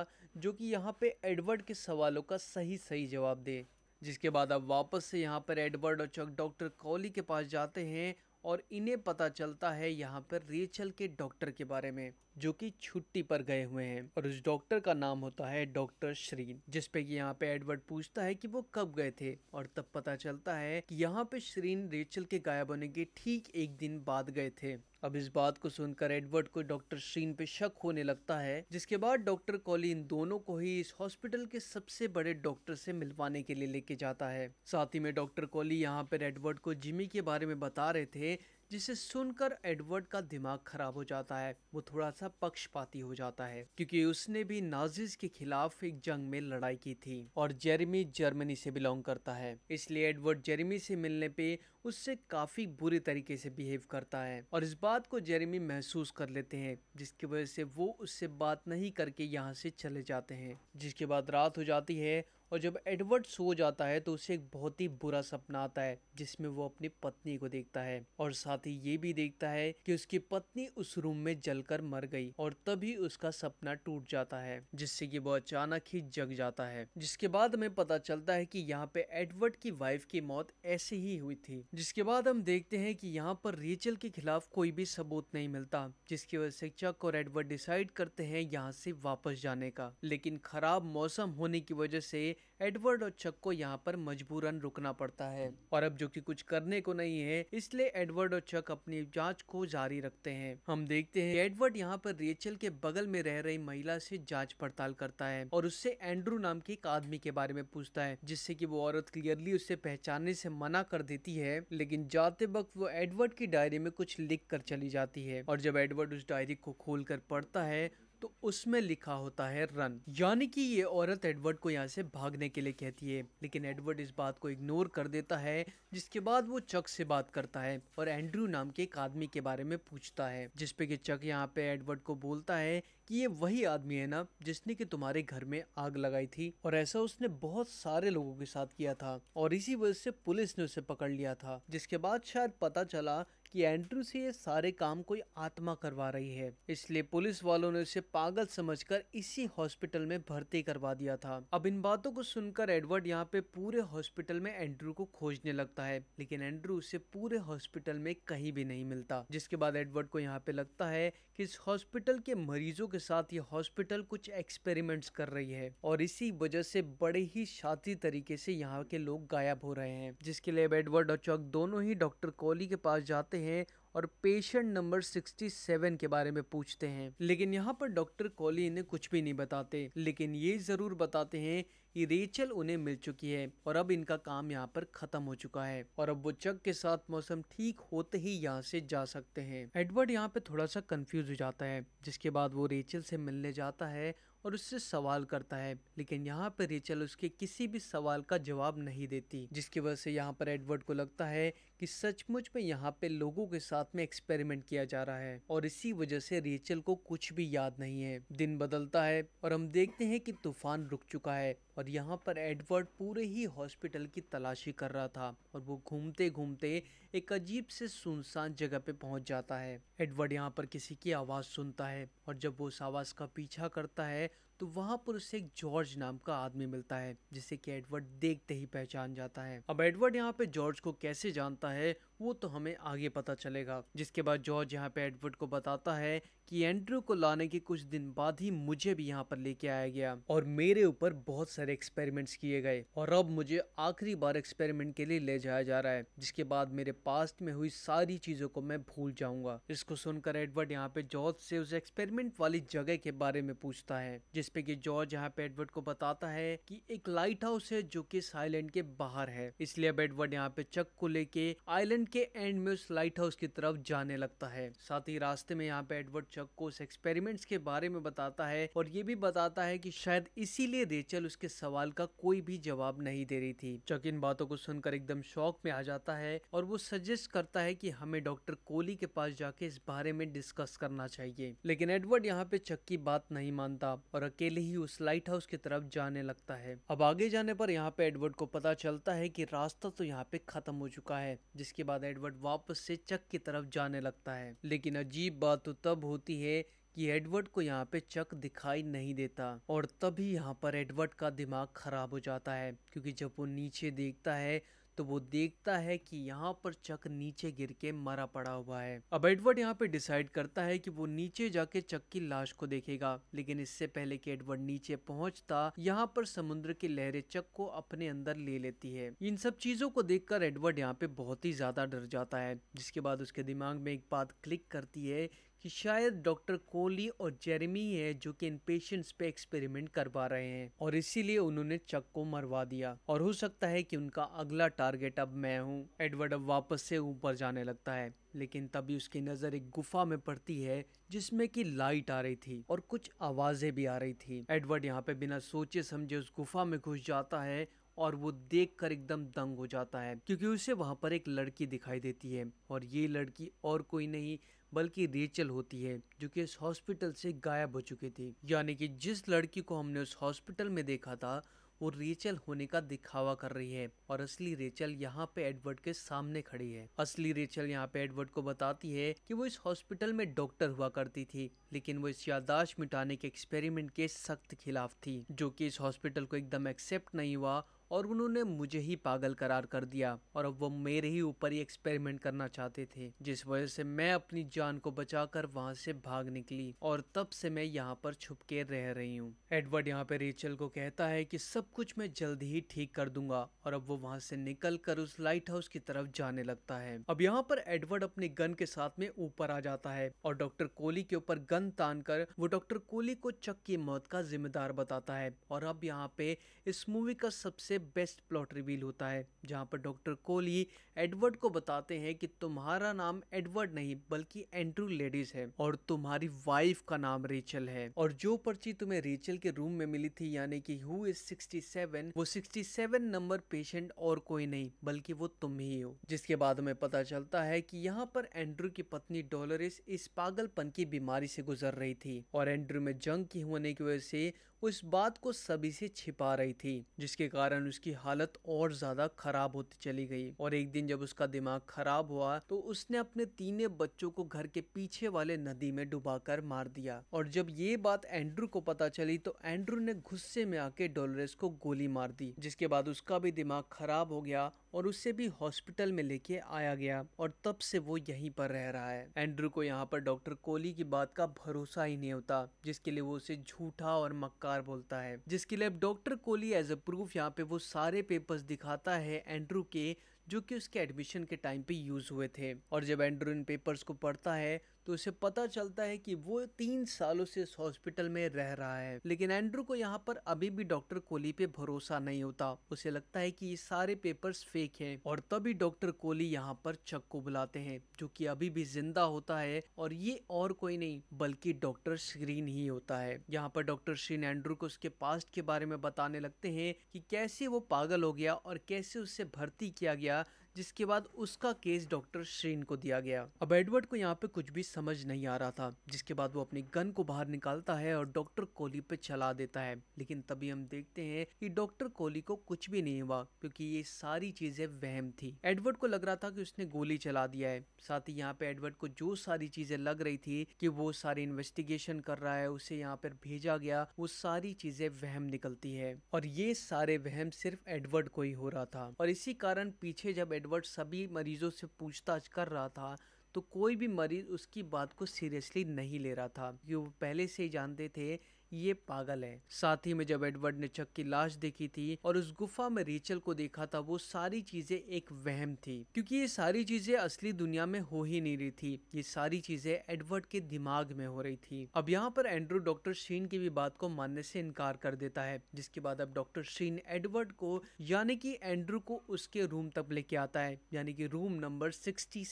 जो कि यहाँ पे एडवर्ड के सवालों का सही सही जवाब दे जिसके बाद अब वापस से यहाँ पर एडवर्ड और चक डॉक्टर कॉली के पास जाते हैं और इन्हें पता चलता है यहाँ पर रेचल के डॉक्टर के बारे में जो कि छुट्टी पर गए हुए हैं और उस डॉक्टर का नाम होता है डॉक्टर श्रीन जिसपे कि यहाँ पे एडवर्ड पूछता है कि वो कब गए थे और तब पता चलता है कि यहाँ पे श्रीन रेचल के गायब होने के ठीक एक दिन बाद गए थे अब इस बात को सुनकर एडवर्ड को डॉक्टर शीन पे शक होने लगता है जिसके बाद डॉक्टर कॉली इन दोनों को ही इस हॉस्पिटल के सबसे बड़े डॉक्टर से मिलवाने के लिए लेके जाता है साथ ही में डॉक्टर कॉली यहाँ पर एडवर्ड को जिमी के बारे में बता रहे थे जिसे सुनकर एडवर्ड का दिमाग खराब हो जाता है वो थोड़ा सा पक्षपाती हो जाता है क्योंकि उसने भी नाजिस के खिलाफ एक जंग में लड़ाई की थी और जेरेमी जर्मनी से बिलोंग करता है इसलिए एडवर्ड जेरेमी से मिलने पे उससे काफी बुरे तरीके से बिहेव करता है और इस बात को जेरेमी महसूस कर लेते हैं जिसकी वजह से वो उससे बात नहीं करके यहाँ से चले जाते हैं जिसके बाद रात हो जाती है और जब एडवर्ड सो जाता है तो उसे एक बहुत ही बुरा सपना आता है जिसमें वो अपनी पत्नी को देखता है और साथ ही ये भी देखता है कि उसकी पत्नी उस रूम में जलकर मर गई और तभी उसका सपना टूट जाता है जिससे कि वो अचानक ही जग जाता है जिसके बाद हमें पता चलता है कि यहाँ पे एडवर्ड की वाइफ की मौत ऐसे ही हुई थी जिसके बाद हम देखते हैं कि यहाँ पर रेचल के खिलाफ कोई भी सबूत नहीं मिलता जिसकी वजह से चक और एडवर्ड डिसाइड करते हैं यहाँ से वापस जाने का लेकिन खराब मौसम होने की वजह से एडवर्ड और चक को यहाँ पर मजबूरन रुकना पड़ता है और अब जो कि कुछ करने को नहीं है इसलिए एडवर्ड और चक अपनी जांच को जारी रखते हैं हम देखते हैं एडवर्ड यहाँ पर रेचल के बगल में रह रही महिला से जांच पड़ताल करता है और उससे एंड्रू नाम के एक आदमी के बारे में पूछता है जिससे की वो औरत क्लियरली उससे पहचानने से मना कर देती है लेकिन जाते वक्त वो एडवर्ड की डायरी में कुछ लिख कर चली जाती है और जब एडवर्ड उस डायरी को खोल कर पढ़ता है तो उसमें लिखा होता है रन यानी कि ये औरत एडवर्ड को यहाँ से भागने के लिए कहती है लेकिन एडवर्ड इस बात को इग्नोर कर देता है जिसके बाद वो चक से बात करता है और एंड्रू नाम के एक आदमी के बारे में पूछता है जिसपे की चक यहाँ पे एडवर्ड को बोलता है कि ये वही आदमी है ना जिसने कि तुम्हारे घर में आग लगाई थी और ऐसा उसने बहुत सारे लोगों के साथ किया था और इसी वजह से पुलिस ने उसे पकड़ लिया था जिसके बाद शायद पता चला कि एंड्रू से ये सारे काम कोई आत्मा करवा रही है इसलिए पुलिस वालों ने उसे पागल समझकर इसी हॉस्पिटल में भर्ती करवा दिया था अब इन बातों को सुनकर एडवर्ड यहाँ पे पूरे हॉस्पिटल में एंड्रू को खोजने लगता है लेकिन एंड्रू उसे पूरे हॉस्पिटल में कहीं भी नहीं मिलता जिसके बाद एडवर्ड को यहाँ पे लगता है कि इस हॉस्पिटल के मरीजों के साथ ये हॉस्पिटल कुछ एक्सपेरिमेंट्स कर रही है और इसी वजह से बड़े ही शाती तरीके से यहाँ के लोग गायब हो रहे हैं जिसके लिए एडवर्ड और चौक दोनों ही डॉक्टर कोहली के पास जाते हैं हैं और पेशेंट नंबर 67 के बारे में पूछते हैं लेकिन यहाँ पर डॉक्टर कॉली इन्हें कुछ भी नहीं बताते लेकिन ये जरूर बताते हैं कि रेचल उन्हें मिल चुकी है और अब इनका काम यहाँ पर खत्म हो चुका है और अब वो चक के साथ मौसम ठीक होते ही यहाँ से जा सकते हैं एडवर्ड यहाँ पे थोड़ा सा कंफ्यूज हो जाता है जिसके बाद वो रेचल से मिलने जाता है और उससे सवाल करता है लेकिन यहाँ पर रेचल उसके किसी भी सवाल का जवाब नहीं देती जिसकी वजह से यहाँ पर एडवर्ड को लगता है कि सचमुच में यहाँ पे लोगों के साथ में एक्सपेरिमेंट किया जा रहा है और इसी वजह से रेचल को कुछ भी याद नहीं है दिन बदलता है और हम देखते हैं कि तूफान रुक चुका है और यहाँ पर एडवर्ड पूरे ही हॉस्पिटल की तलाशी कर रहा था और वो घूमते घूमते एक अजीब से सुनसान जगह पे पहुंच जाता है एडवर्ड यहाँ पर किसी की आवाज़ सुनता है और जब वो उस आवाज़ का पीछा करता है तो वहाँ पर उसे एक जॉर्ज नाम का आदमी मिलता है जिसे कि एडवर्ड देखते ही पहचान जाता है अब एडवर्ड यहाँ पे जॉर्ज को कैसे जानता है वो तो हमें आगे पता चलेगा जिसके बाद जॉर्ज यहाँ पे एडवर्ड को बताता है कि एंड्रू को लाने के कुछ दिन बाद ही मुझे भी यहाँ पर लेके आया गया और मेरे ऊपर बहुत सारे एक्सपेरिमेंट्स किए गए और अब मुझे आखिरी बार एक्सपेरिमेंट के लिए ले जाया जा रहा है जिसके बाद मेरे पास्ट में हुई सारी चीजों को मैं भूल जाऊंगा इसको सुनकर एडवर्ड यहाँ पे जॉर्ज से उस एक्सपेरिमेंट वाली जगह के बारे में पूछता है जिसपे की जॉर्ज यहाँ पे एडवर्ड को बताता है की एक लाइट हाउस है जो की आइलैंड के बाहर है इसलिए अब एडवर्ड यहाँ पे चक को लेके आईलैंड के एंड में उस लाइट हाउस की तरफ जाने लगता है साथ ही रास्ते में यहाँ पे एडवर्ड चक को उस एक्सपेरिमेंट्स के बारे में बताता है और ये भी बताता है कि शायद इसीलिए रेचल उसके सवाल का कोई भी जवाब नहीं दे रही थी चक इन बातों को सुनकर एकदम शौक में आ जाता है और वो सजेस्ट करता है कि हमें डॉक्टर कोहली के पास जाके इस बारे में डिस्कस करना चाहिए लेकिन एडवर्ड यहाँ पे चक की बात नहीं मानता और अकेले ही उस लाइट हाउस की तरफ जाने लगता है अब आगे जाने पर यहाँ पे एडवर्ड को पता चलता है कि रास्ता तो यहाँ पे खत्म हो चुका है जिसके बाद एडवर्ड वापस से चक की तरफ जाने लगता है लेकिन अजीब बात तो तब होती होती है कि एडवर्ड को यहाँ पे चक दिखाई नहीं देता और तभी यहाँ पर एडवर्ड का दिमाग खराब हो जाता है क्योंकि जब वो नीचे देखता है तो वो देखता है कि यहाँ पर चक नीचे गिर के मरा पड़ा हुआ है अब एडवर्ड यहाँ पे डिसाइड करता है कि वो नीचे जाके चक की लाश को देखेगा लेकिन इससे पहले कि एडवर्ड नीचे पहुंचता यहाँ पर समुद्र की लहरें चक को अपने अंदर ले लेती है इन सब चीजों को देखकर एडवर्ड यहाँ पे बहुत ही ज्यादा डर जाता है जिसके बाद उसके दिमाग में एक बात क्लिक करती है कि शायद डॉक्टर कोहली और जेरेमी है जो कि इन पेशेंट्स पे एक्सपेरिमेंट करवा रहे हैं और इसीलिए उन्होंने चक को मरवा दिया और हो सकता है कि उनका अगला टारगेट अब मैं हूँ एडवर्ड अब वापस से ऊपर जाने लगता है लेकिन तभी उसकी नजर एक गुफा में पड़ती है जिसमें की लाइट आ रही थी और कुछ आवाजें भी आ रही थी एडवर्ड यहाँ पे बिना सोचे समझे उस गुफा में घुस जाता है और वो देखकर एकदम दंग हो जाता है क्योंकि उसे वहां पर एक लड़की दिखाई देती है और ये लड़की और कोई नहीं बल्कि रेचल होती है जो कि इस हॉस्पिटल से गायब हो चुके थी यानी कि जिस लड़की को हमने उस हॉस्पिटल में देखा था वो रेचल होने का दिखावा कर रही है और असली रेचल यहाँ पे एडवर्ड के सामने खड़ी है असली रेचल यहाँ पे एडवर्ड को बताती है कि वो इस हॉस्पिटल में डॉक्टर हुआ करती थी लेकिन वो इस यादाश्त मिटाने के एक्सपेरिमेंट के सख्त खिलाफ थी जो कि इस हॉस्पिटल को एकदम एक्सेप्ट नहीं हुआ और उन्होंने मुझे ही पागल करार कर दिया और अब वो मेरे ही ऊपर ही एक्सपेरिमेंट करना चाहते थे जिस वजह से मैं अपनी जान को बचाकर वहां से भाग निकली और तब से मैं यहाँ पर छुप के रह रही हूँ एडवर्ड यहाँ पे रेचल को कहता है कि सब कुछ मैं जल्द ही ठीक कर दूंगा और अब वो वहां से निकल कर उस लाइट हाउस की तरफ जाने लगता है अब यहाँ पर एडवर्ड अपने गन के साथ में ऊपर आ जाता है और डॉक्टर कोहली के ऊपर गन तान कर वो डॉक्टर कोहली को चक की मौत का जिम्मेदार बताता है और अब यहाँ पे इस मूवी का सबसे बेस्ट प्लॉट रिवील होता है जहाँ पर डॉक्टर कोली एडवर्ड को बताते हैं कि तुम्हारा नाम एडवर्ड नहीं बल्कि एंड्रू लेडीज है और तुम्हारी वाइफ का नाम रेचल है और जो पर्ची तुम्हें रेचल के रूम में मिली थी यानी कि हु इज 67 वो 67 नंबर पेशेंट और कोई नहीं बल्कि वो तुम ही हो जिसके बाद हमें पता चलता है कि यहाँ पर एंड्रू की पत्नी डॉलरिस इस पागलपन की बीमारी से गुजर रही थी और एंड्रू में जंग की होने की वजह से वो इस बात को सभी से छिपा रही थी जिसके कारण उसकी हालत और ज्यादा खराब होती चली गई और एक दिन जब उसका दिमाग खराब हुआ तो उसने अपने तीनों बच्चों को घर के पीछे वाले नदी में डुबाकर मार दिया और जब ये बात एंड्रू को पता चली तो एंड्रू ने गुस्से में आके डोलरेस को गोली मार दी जिसके बाद उसका भी दिमाग खराब हो गया और उसे भी हॉस्पिटल में लेके आया गया और तब से वो यहीं पर रह रहा है एंड्रू को यहाँ पर डॉक्टर कोहली की बात का भरोसा ही नहीं होता जिसके लिए वो उसे झूठा और मक्का इनकार बोलता है जिसके लिए doctor Kohli as a proof यहाँ पे वो सारे पेपर्स दिखाता है एंड्रू के जो कि उसके एडमिशन के टाइम पे यूज हुए थे और जब एंड्रू इन पेपर्स को पढ़ता है तो उसे पता चलता है कि वो तीन सालों से इस हॉस्पिटल में रह रहा है लेकिन एंड्रू को यहाँ पर अभी भी डॉक्टर कोहली पे भरोसा नहीं होता उसे लगता है कि ये सारे पेपर्स फेक हैं और तभी डॉक्टर कोहली यहाँ पर चक को बुलाते हैं जो कि अभी भी जिंदा होता है और ये और कोई नहीं बल्कि डॉक्टर श्रीन ही होता है यहाँ पर डॉक्टर श्रीन एंड्रू को उसके पास्ट के बारे में बताने लगते है की कैसे वो पागल हो गया और कैसे उससे भर्ती किया गया जिसके बाद उसका केस डॉक्टर श्रीन को दिया गया अब एडवर्ड को यहाँ पे कुछ भी समझ नहीं आ रहा था जिसके बाद वो अपनी गन को बाहर निकालता है और डॉक्टर कोहली पे चला देता है लेकिन तभी हम देखते हैं कि डॉक्टर कोहली को कुछ भी नहीं हुआ क्योंकि ये सारी चीजें वहम थी एडवर्ड को लग रहा था कि उसने गोली चला दिया है साथ ही यहाँ पे एडवर्ड को जो सारी चीजें लग रही थी कि वो सारी इन्वेस्टिगेशन कर रहा है उसे यहाँ पर भेजा गया वो सारी चीजें वहम निकलती है और ये सारे वहम सिर्फ एडवर्ड को ही हो रहा था और इसी कारण पीछे जब एडवर्ड सभी मरीज़ों से पूछताछ कर रहा था तो कोई भी मरीज़ उसकी बात को सीरियसली नहीं ले रहा था क्योंकि वो पहले से ही जानते थे ये पागल है साथ ही में जब एडवर्ड ने चक की लाश देखी थी और उस गुफा में रेचल को देखा था वो सारी चीजें एक वहम थी क्योंकि ये सारी चीजें असली दुनिया में हो ही नहीं रही थी ये सारी चीजें एडवर्ड के दिमाग में हो रही थी अब यहाँ पर एंड्रू डॉक्टर शीन की भी बात को मानने से इनकार कर देता है जिसके बाद अब डॉक्टर शीन एडवर्ड को यानी कि एंड्रू को उसके रूम तक लेके आता है यानी कि रूम नंबर सिक्सटी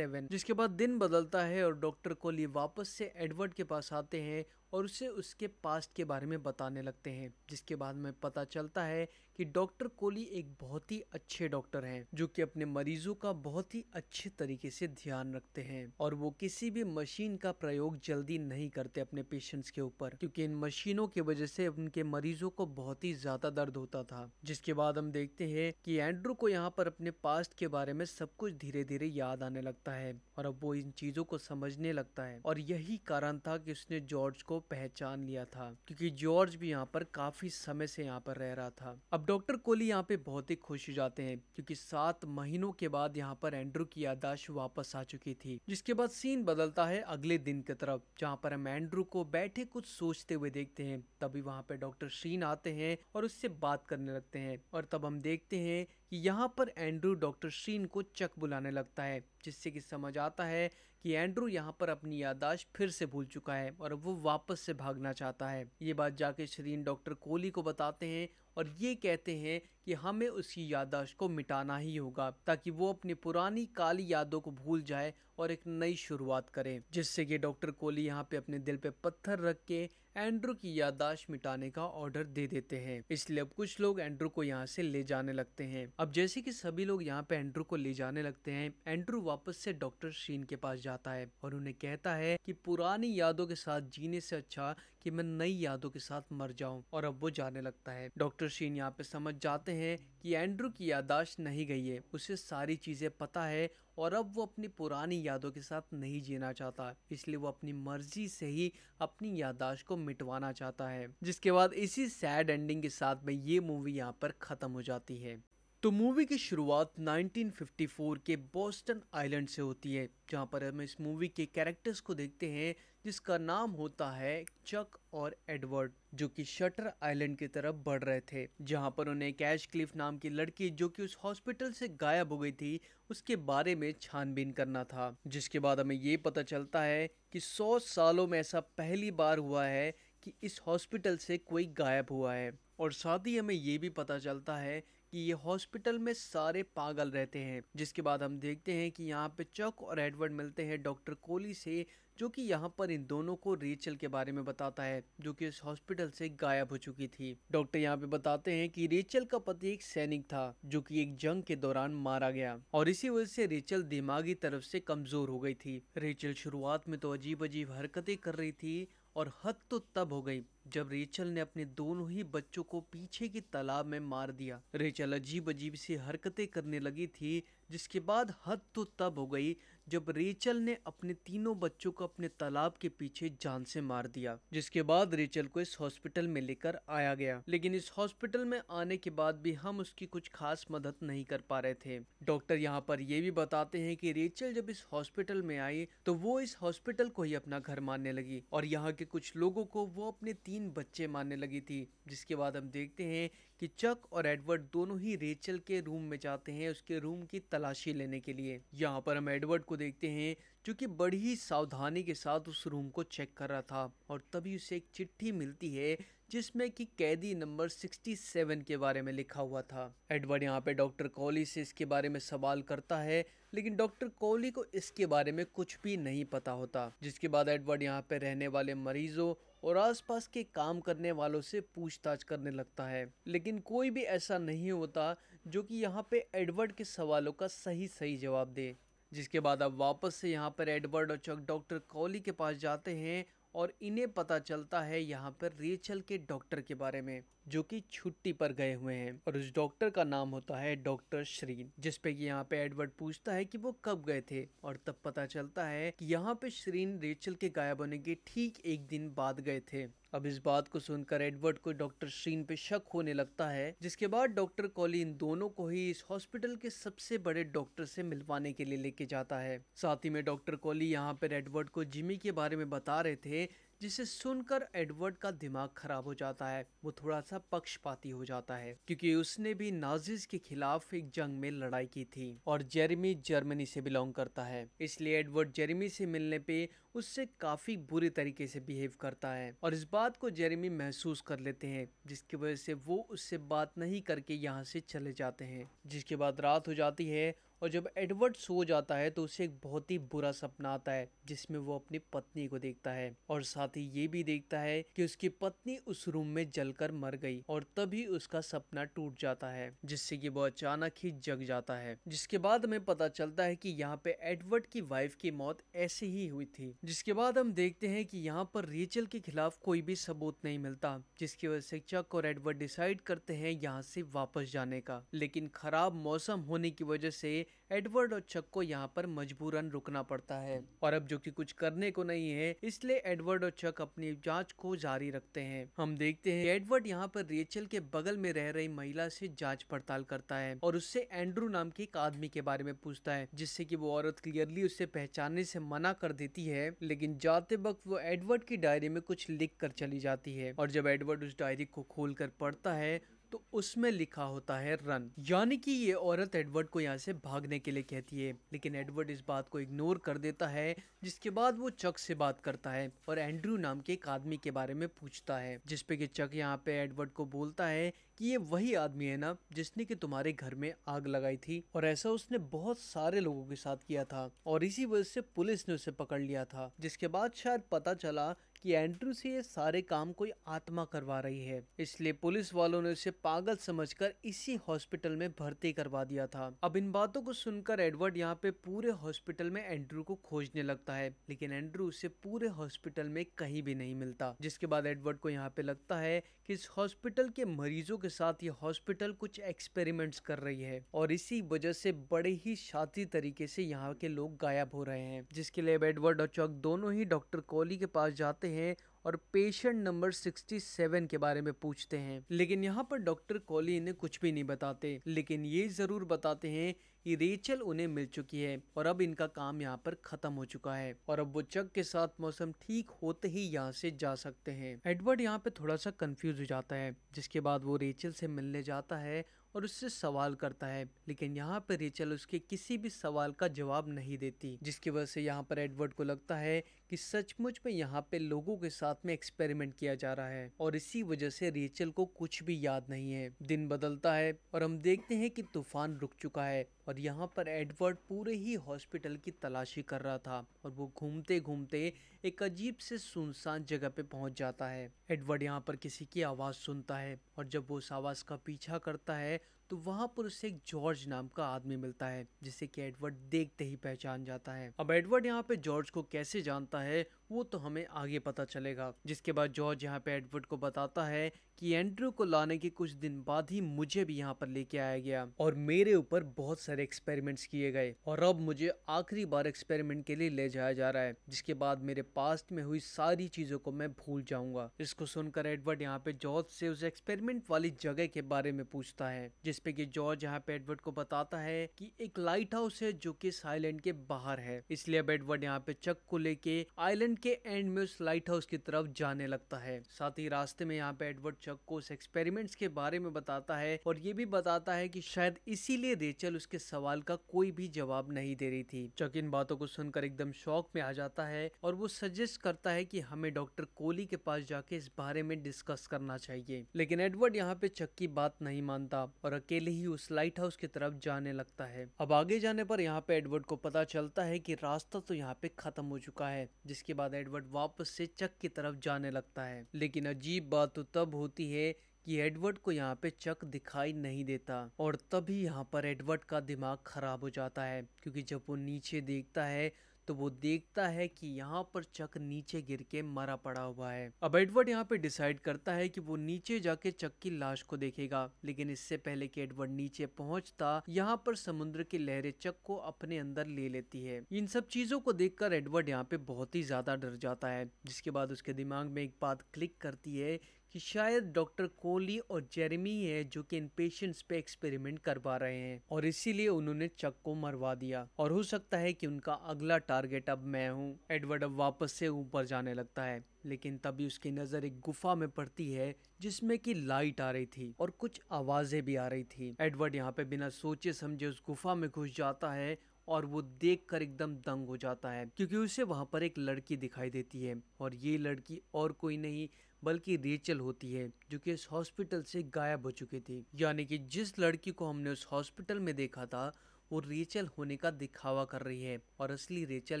जिसके बाद दिन बदलता है और डॉक्टर कोली वापस से एडवर्ड के पास आते हैं और उसे उसके पास्ट के बारे में बताने लगते हैं जिसके बाद में पता चलता है कि डॉक्टर कोहली एक बहुत ही अच्छे डॉक्टर हैं जो कि अपने मरीजों का बहुत ही अच्छे तरीके से ध्यान रखते हैं और वो किसी भी मशीन का प्रयोग जल्दी नहीं करते अपने पेशेंट्स के ऊपर क्योंकि इन मशीनों की वजह से उनके मरीजों को बहुत ही ज्यादा दर्द होता था जिसके बाद हम देखते हैं कि एंड्रू को यहाँ पर अपने पास्ट के बारे में सब कुछ धीरे धीरे याद आने लगता है और अब वो इन चीजों को समझने लगता है और यही कारण था कि उसने जॉर्ज को पहचान लिया था क्योंकि जॉर्ज भी यहाँ पर काफी समय से यहाँ पर रह रहा था अब डॉक्टर कोहली यहाँ पे बहुत ही खुश हो जाते हैं क्योंकि सात महीनों के बाद यहाँ पर एंड्रू की यादाश्त वापस आ चुकी थी जिसके बाद सीन बदलता है अगले दिन की तरफ जहाँ पर हम एंड्रू को बैठे कुछ सोचते हुए देखते हैं तभी वहाँ पे डॉक्टर शीन आते हैं और उससे बात करने लगते हैं और तब हम देखते हैं कि यहाँ पर एंड्रू डॉक्टर शीन को चक बुलाने लगता है जिससे कि समझ आता है कि एंड्रू यहाँ पर अपनी यादाश्त फिर से भूल चुका है और वो वापस से भागना चाहता है ये बात जाके शरीन डॉक्टर कोहली को बताते हैं और ये कहते हैं कि हमें उसकी यादाश्त को मिटाना ही होगा ताकि वो अपनी पुरानी काली यादों को भूल जाए और एक नई शुरुआत करे जिससे कि डॉक्टर कोहली यहाँ पे अपने दिल पे पत्थर रख के एंड्रू की याददाश्त मिटाने का ऑर्डर दे देते हैं इसलिए अब कुछ लोग एंड्रू को यहाँ से ले जाने लगते हैं अब जैसे कि सभी लोग यहाँ पे एंड्रू को ले जाने लगते हैं एंड्रू वापस से डॉक्टर शीन के पास जाता है और उन्हें कहता है कि पुरानी यादों के साथ जीने से अच्छा कि मैं नई यादों के साथ मर जाऊं और अब वो जाने लगता है डॉक्टर शीन यहाँ पे समझ जाते हैं कि एंड्रू की यादाश्त नहीं गई है उसे सारी चीजें पता है और अब वो अपनी पुरानी यादों के साथ नहीं जीना चाहता इसलिए वो अपनी मर्जी से ही अपनी यादाश्त को मिटवाना चाहता है जिसके बाद इसी सैड एंडिंग के साथ में ये मूवी यहाँ पर ख़त्म हो जाती है तो मूवी की शुरुआत 1954 के बोस्टन आइलैंड से होती है जहाँ पर हम इस मूवी के कैरेक्टर्स को देखते हैं जिसका नाम होता है चक और एडवर्ड जो कि शटर आइलैंड की तरफ बढ़ रहे थे जहां पर उन्हें कैश क्लिफ नाम की लड़की जो कि उस हॉस्पिटल से गायब हो गई थी उसके बारे में छानबीन करना था जिसके बाद हमें ये पता चलता है कि 100 सालों में ऐसा पहली बार हुआ है कि इस हॉस्पिटल से कोई गायब हुआ है और साथ ही हमें ये भी पता चलता है कि ये हॉस्पिटल में सारे पागल रहते हैं जिसके बाद हम देखते हैं कि यहाँ पे चक और एडवर्ड मिलते हैं डॉक्टर कोहली से जो कि यहाँ पर इन दोनों को रेचल के बारे में बताता है जो कि इस हॉस्पिटल से गायब हो चुकी थी डॉक्टर यहाँ पे बताते हैं कि रेचल का पति एक सैनिक था जो कि एक जंग के दौरान मारा गया और इसी वजह से रेचल दिमागी तरफ से कमजोर हो गई थी रेचल शुरुआत में तो अजीब अजीब हरकतें कर रही थी और हद तो तब हो गई जब रेचल ने अपने दोनों ही बच्चों को पीछे की तालाब में मार दिया रेचल अजीब अजीब सी हरकतें करने लगी थी जिसके बाद हद तो तब हो गई जब रेचल ने अपने तीनों बच्चों को अपने तालाब के पीछे जान से मार दिया जिसके बाद रेचल को इस हॉस्पिटल में लेकर आया गया लेकिन इस हॉस्पिटल में आने के बाद भी हम उसकी कुछ खास मदद नहीं कर पा रहे थे डॉक्टर यहाँ पर यह भी बताते हैं कि रेचल जब इस हॉस्पिटल में आई तो वो इस हॉस्पिटल को ही अपना घर मानने लगी और यहाँ के कुछ लोगों को वो अपने तीन बच्चे मानने लगी थी जिसके बाद हम देखते हैं कि चक और एडवर्ड दोनों ही रेचल के रूम में जाते हैं उसके रूम की तलाशी लेने के लिए यहाँ पर हम एडवर्ड को देखते हैं जो कि बड़ी ही सावधानी के साथ उस रूम को चेक कर रहा था और तभी उसे एक चिट्ठी मिलती है जिसमें कि कैदी नंबर 67 के बारे में लिखा हुआ था एडवर्ड यहाँ पे डॉक्टर कोहली से इसके बारे में सवाल करता है लेकिन डॉक्टर कोहली को इसके बारे में कुछ भी नहीं पता होता जिसके बाद एडवर्ड यहाँ पे रहने वाले मरीजों और आसपास के काम करने वालों से पूछताछ करने लगता है लेकिन कोई भी ऐसा नहीं होता जो कि यहाँ पे एडवर्ड के सवालों का सही सही जवाब दे जिसके बाद अब वापस से यहाँ पर एडवर्ड और चक डॉक्टर कॉली के पास जाते हैं और इन्हें पता चलता है यहाँ पर रेचल के डॉक्टर के बारे में जो कि छुट्टी पर गए हुए हैं और उस डॉक्टर का नाम होता है डॉक्टर श्रीन जिसपे कि यहाँ पे एडवर्ड पूछता है कि वो कब गए थे और तब पता चलता है कि यहाँ पे श्रीन रेचल के गायब होने के ठीक एक दिन बाद गए थे अब इस बात को सुनकर एडवर्ड को डॉक्टर श्रीन पे शक होने लगता है जिसके बाद डॉक्टर कॉली इन दोनों को ही इस हॉस्पिटल के सबसे बड़े डॉक्टर से मिलवाने के लिए लेके जाता है साथ ही में डॉक्टर कॉली यहाँ पर एडवर्ड को जिमी के बारे में बता रहे थे जिसे सुनकर एडवर्ड का दिमाग खराब हो जाता है वो थोड़ा सा पक्षपाती हो जाता है क्योंकि उसने भी नाजिज के खिलाफ एक जंग में लड़ाई की थी और जेरेमी जर्मनी से बिलोंग करता है इसलिए एडवर्ड जेरेमी से मिलने पे उससे काफी बुरे तरीके से बिहेव करता है और इस बात को जेरेमी महसूस कर लेते हैं जिसकी वजह से वो उससे बात नहीं करके यहाँ से चले जाते हैं जिसके बाद रात हो जाती है और जब एडवर्ड सो जाता है तो उसे एक बहुत ही बुरा सपना आता है जिसमें वो अपनी पत्नी को देखता है और साथ ही ये भी देखता है कि उसकी पत्नी उस रूम में जलकर मर गई और तभी उसका सपना टूट जाता है जिससे कि वो अचानक ही जग जाता है जिसके बाद हमें पता चलता है की यहाँ पे एडवर्ड की वाइफ की मौत ऐसे ही हुई थी जिसके बाद हम देखते हैं कि यहाँ पर रेचल के खिलाफ कोई भी सबूत नहीं मिलता जिसकी वजह से चक और एडवर्ड डिसाइड करते हैं यहाँ से वापस जाने का लेकिन खराब मौसम होने की वजह से एडवर्ड और चक को यहाँ पर मजबूरन रुकना पड़ता है और अब जो कि कुछ करने को नहीं है इसलिए एडवर्ड और चक अपनी जांच को जारी रखते हैं हम देखते हैं एडवर्ड यहाँ पर रेचल के बगल में रह रही महिला से जांच पड़ताल करता है और उससे एंड्रू नाम के एक आदमी के बारे में पूछता है जिससे की वो औरत क्लियरली उसे पहचानने से मना कर देती है लेकिन जाते वक्त वो एडवर्ड की डायरी में कुछ लिख कर चली जाती है और जब एडवर्ड उस डायरी को खोल कर पढ़ता है तो उसमें लिखा होता है रन यानी कि ये औरत एडवर्ड को यहाँ से भागने के लिए कहती है लेकिन एडवर्ड इस बात को इग्नोर कर देता है जिसके बाद वो चक से बात करता है और एंड्रू नाम के एक आदमी के बारे में पूछता है जिसपे की चक यहाँ पे एडवर्ड को बोलता है कि ये वही आदमी है ना जिसने कि तुम्हारे घर में आग लगाई थी और ऐसा उसने बहुत सारे लोगों के साथ किया था और इसी वजह से पुलिस ने उसे पकड़ लिया था जिसके बाद शायद पता चला कि एंड्रू से ये सारे काम कोई आत्मा करवा रही है इसलिए पुलिस वालों ने उसे पागल समझकर इसी हॉस्पिटल में भर्ती करवा दिया था अब इन बातों को सुनकर एडवर्ड यहाँ पे पूरे हॉस्पिटल में एंड्रू को खोजने लगता है लेकिन एंड्रू उसे पूरे हॉस्पिटल में कहीं भी नहीं मिलता जिसके बाद एडवर्ड को यहाँ पे लगता है की इस हॉस्पिटल के मरीजों के साथ ये हॉस्पिटल कुछ एक्सपेरिमेंट्स कर रही है और इसी वजह से बड़े ही शातिर तरीके से यहाँ के लोग गायब हो रहे हैं जिसके लिए एडवर्ड और चौक दोनों ही डॉक्टर कोहली के पास जाते हैं और पेशेंट नंबर 67 के बारे में पूछते हैं लेकिन यहाँ पर डॉक्टर कॉली इन्हें कुछ भी नहीं बताते लेकिन ये जरूर बताते हैं कि रेचल उन्हें मिल चुकी है और अब इनका काम यहाँ पर खत्म हो चुका है और अब वो चक के साथ मौसम ठीक होते ही यहाँ से जा सकते हैं एडवर्ड यहाँ पे थोड़ा सा कंफ्यूज हो जाता है जिसके बाद वो रेचल से मिलने जाता है और उससे सवाल करता है लेकिन यहाँ पर रेचल उसके किसी भी सवाल का जवाब नहीं देती जिसकी वजह से यहाँ पर एडवर्ड को लगता है कि सचमुच में यहाँ पे लोगों के साथ में एक्सपेरिमेंट किया जा रहा है और इसी वजह से रेचल को कुछ भी याद नहीं है दिन बदलता है और हम देखते हैं कि तूफान रुक चुका है और यहाँ पर एडवर्ड पूरे ही हॉस्पिटल की तलाशी कर रहा था और वो घूमते घूमते एक अजीब से सुनसान जगह पे पहुंच जाता है एडवर्ड यहाँ पर किसी की आवाज़ सुनता है और जब वो उस आवाज़ का पीछा करता है तो वहाँ पर उसे एक जॉर्ज नाम का आदमी मिलता है जिसे कि एडवर्ड देखते ही पहचान जाता है अब एडवर्ड यहाँ पे जॉर्ज को कैसे जानता है वो तो हमें आगे पता चलेगा जिसके बाद जॉर्ज यहाँ पे एडवर्ड को बताता है कि एंड्रू को लाने के कुछ दिन बाद ही मुझे भी यहाँ पर लेके आया गया और मेरे ऊपर बहुत सारे एक्सपेरिमेंट्स किए गए और अब मुझे आखिरी बार एक्सपेरिमेंट के लिए ले जाया जा रहा है जिसके बाद मेरे पास्ट में हुई सारी चीजों को मैं भूल जाऊंगा इसको सुनकर एडवर्ड यहाँ पे जॉर्ज से उस एक्सपेरिमेंट वाली जगह के बारे में पूछता है जिसपे की जॉर्ज यहाँ पे एडवर्ड को बताता है की एक लाइट हाउस है जो की आइलैंड के बाहर है इसलिए अब एडवर्ड यहाँ पे चक को लेके आईलैंड के एंड में उस लाइट हाउस की तरफ जाने लगता है साथ ही रास्ते में यहाँ पे एडवर्ड चक को उस एक्सपेरिमेंट्स के बारे में बताता है और ये भी बताता है कि शायद इसीलिए रेचल उसके सवाल का कोई भी जवाब नहीं दे रही थी चक इन बातों को सुनकर एकदम शौक में आ जाता है और वो सजेस्ट करता है की हमें डॉक्टर कोहली के पास जाके इस बारे में डिस्कस करना चाहिए लेकिन एडवर्ड यहाँ पे चक की बात नहीं मानता और अकेले ही उस लाइट हाउस की तरफ जाने लगता है अब आगे जाने पर यहाँ पे एडवर्ड को पता चलता है की रास्ता तो यहाँ पे खत्म हो चुका है जिसके बाद बाद एडवर्ड वापस से चक की तरफ जाने लगता है लेकिन अजीब बात तो तब होती है कि एडवर्ड को यहाँ पे चक दिखाई नहीं देता और तभी यहाँ पर एडवर्ड का दिमाग खराब हो जाता है क्योंकि जब वो नीचे देखता है तो वो देखता है कि यहाँ पर चक नीचे गिर के मरा पड़ा हुआ है अब एडवर्ड यहाँ पे डिसाइड करता है कि वो नीचे जाके चक की लाश को देखेगा लेकिन इससे पहले कि एडवर्ड नीचे पहुंचता यहाँ पर समुद्र की लहरें चक को अपने अंदर ले लेती है इन सब चीजों को देख एडवर्ड यहाँ पे बहुत ही ज्यादा डर जाता है जिसके बाद उसके दिमाग में एक बात क्लिक करती है कि शायद डॉक्टर कोहली और जेरेमी है जो कि इन पेशेंट्स पे एक्सपेरिमेंट करवा रहे हैं और इसीलिए उन्होंने चक को मरवा दिया और हो सकता है कि उनका अगला टारगेट अब मैं हूँ एडवर्ड अब वापस से ऊपर जाने लगता है लेकिन तभी उसकी नज़र एक गुफा में पड़ती है जिसमें कि लाइट आ रही थी और कुछ आवाज़ें भी आ रही थी एडवर्ड यहाँ पे बिना सोचे समझे उस गुफा में घुस जाता है और वो देखकर एकदम दंग हो जाता है क्योंकि उसे वहां पर एक लड़की दिखाई देती है और ये लड़की और कोई नहीं बल्कि रेचल होती है जो कि इस हॉस्पिटल से गायब हो चुकी थी यानी कि जिस लड़की को हमने उस हॉस्पिटल में देखा था वो रेचल होने का दिखावा कर रही है और असली रेचल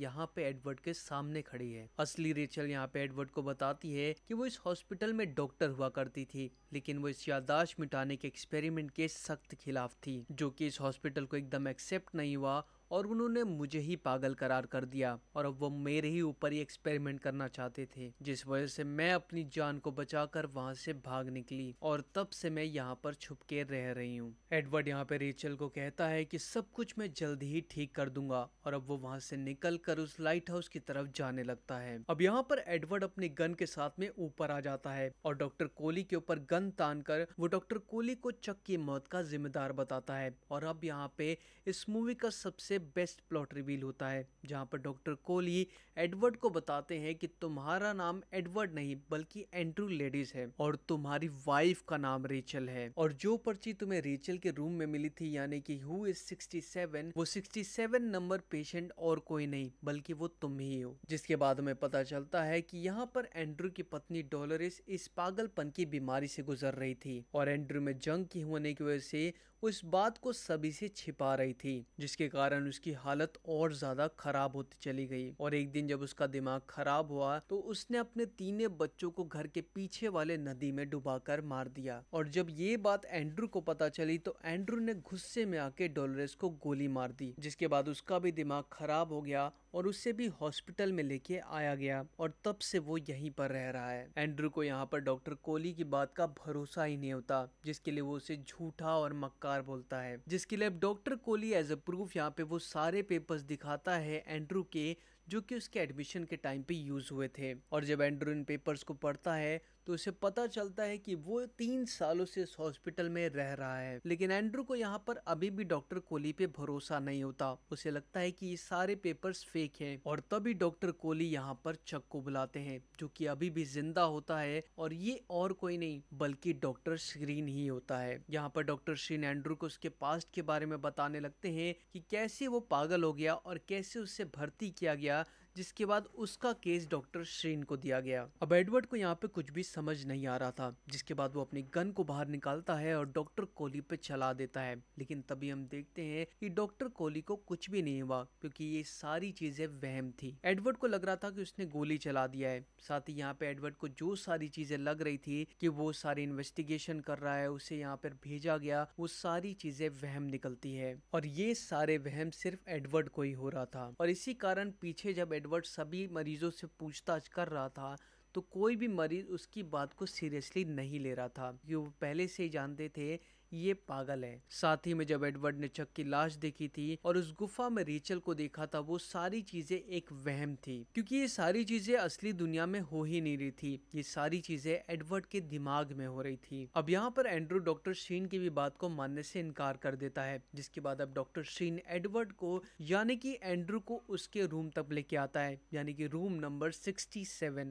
यहाँ पे एडवर्ड के सामने खड़ी है असली रेचल यहाँ पे एडवर्ड को बताती है कि वो इस हॉस्पिटल में डॉक्टर हुआ करती थी लेकिन वो इस यादाश्त मिटाने के एक्सपेरिमेंट के सख्त खिलाफ थी जो कि इस हॉस्पिटल को एकदम एक्सेप्ट नहीं हुआ और उन्होंने मुझे ही पागल करार कर दिया और अब वो मेरे ही ऊपर ही एक्सपेरिमेंट करना चाहते थे जिस वजह से मैं अपनी जान को बचाकर वहां से भाग निकली और तब से मैं यहाँ पर छुप के रह रही हूँ एडवर्ड यहाँ पे रेचल को कहता है कि सब कुछ मैं जल्द ही ठीक कर दूंगा और अब वो वहां से निकल कर उस लाइट हाउस की तरफ जाने लगता है अब यहाँ पर एडवर्ड अपने गन के साथ में ऊपर आ जाता है और डॉक्टर कोहली के ऊपर गन तान कर वो डॉक्टर कोहली को चक की मौत का जिम्मेदार बताता है और अब यहाँ पे इस मूवी का सबसे बेस्ट प्लॉट रिवील होता है जहाँ पर डॉक्टर कोली एडवर्ड को बताते हैं कि तुम्हारा नाम एडवर्ड नहीं बल्कि एंड्रू लेडीज है और तुम्हारी वाइफ का नाम रेचल है और जो पर्ची तुम्हें रेचल के रूम में मिली थी यानी कि हु इज 67 वो 67 नंबर पेशेंट और कोई नहीं बल्कि वो तुम ही हो जिसके बाद हमें पता चलता है कि यहाँ पर एंड्रू की पत्नी डॉलरिस इस पागलपन की बीमारी से गुजर रही थी और एंड्रू में जंग की होने की वजह से वो इस बात को सभी से छिपा रही थी जिसके कारण उसकी हालत और ज्यादा खराब होती चली गई और एक दिन जब उसका दिमाग खराब हुआ तो उसने अपने तीनों बच्चों को घर के पीछे वाले नदी में डुबाकर मार दिया और जब ये बात एंड्रू को पता चली तो एंड्रू ने गुस्से में आके डोलरेस को गोली मार दी जिसके बाद उसका भी दिमाग खराब हो गया और उसे भी हॉस्पिटल में लेके आया गया और तब से वो यहीं पर रह रहा है एंड्रू को यहाँ पर डॉक्टर कोहली की बात का भरोसा ही नहीं होता जिसके लिए वो उसे झूठा और मक्का बेकार बोलता है जिसके लिए doctor Kohli as a proof यहाँ पे वो सारे पेपर्स दिखाता है एंड्रू के जो कि उसके एडमिशन के टाइम पे यूज हुए थे और जब एंड्रू इन पेपर्स को पढ़ता है तो उसे पता चलता है कि वो तीन सालों से इस हॉस्पिटल में रह रहा है लेकिन एंड्रू को यहाँ पर अभी भी डॉक्टर कोहली पे भरोसा नहीं होता उसे लगता है कि ये सारे पेपर्स फेक हैं और तभी डॉक्टर कोहली यहाँ पर चक को बुलाते हैं जो कि अभी भी जिंदा होता है और ये और कोई नहीं बल्कि डॉक्टर श्रीन ही होता है यहाँ पर डॉक्टर श्रीन एंड्रू को उसके पास्ट के बारे में बताने लगते है की कैसे वो पागल हो गया और कैसे उससे भर्ती किया गया जिसके बाद उसका केस डॉक्टर श्रीन को दिया गया अब एडवर्ड को यहाँ पे कुछ भी समझ नहीं आ रहा था जिसके बाद वो अपनी गन को बाहर निकालता है और डॉक्टर कोहली पे चला देता है लेकिन तभी हम देखते हैं कि डॉक्टर कोहली को कुछ भी नहीं हुआ क्योंकि ये सारी चीजें वहम थी एडवर्ड को लग रहा था कि उसने गोली चला दिया है साथ ही यहाँ पे एडवर्ड को जो सारी चीजें लग रही थी कि वो सारी इन्वेस्टिगेशन कर रहा है उसे यहाँ पर भेजा गया वो सारी चीजें वहम निकलती है और ये सारे वहम सिर्फ एडवर्ड को ही हो रहा था और इसी कारण पीछे जब एडवर्ड सभी मरीजों से पूछताछ कर रहा था तो कोई भी मरीज उसकी बात को सीरियसली नहीं ले रहा था क्योंकि वो पहले से ही जानते थे ये पागल है साथ ही में जब एडवर्ड ने चक की लाश देखी थी और उस गुफा में रेचल को देखा था वो सारी चीजें एक वहम थी क्योंकि ये सारी चीजें असली दुनिया में हो ही नहीं रही थी ये सारी चीजें एडवर्ड के दिमाग में हो रही थी अब यहाँ पर एंड्रू डॉक्टर शीन की भी बात को मानने से इनकार कर देता है जिसके बाद अब डॉक्टर शीन एडवर्ड को यानी कि एंड्रू को उसके रूम तक लेके आता है यानी कि रूम नंबर सिक्सटी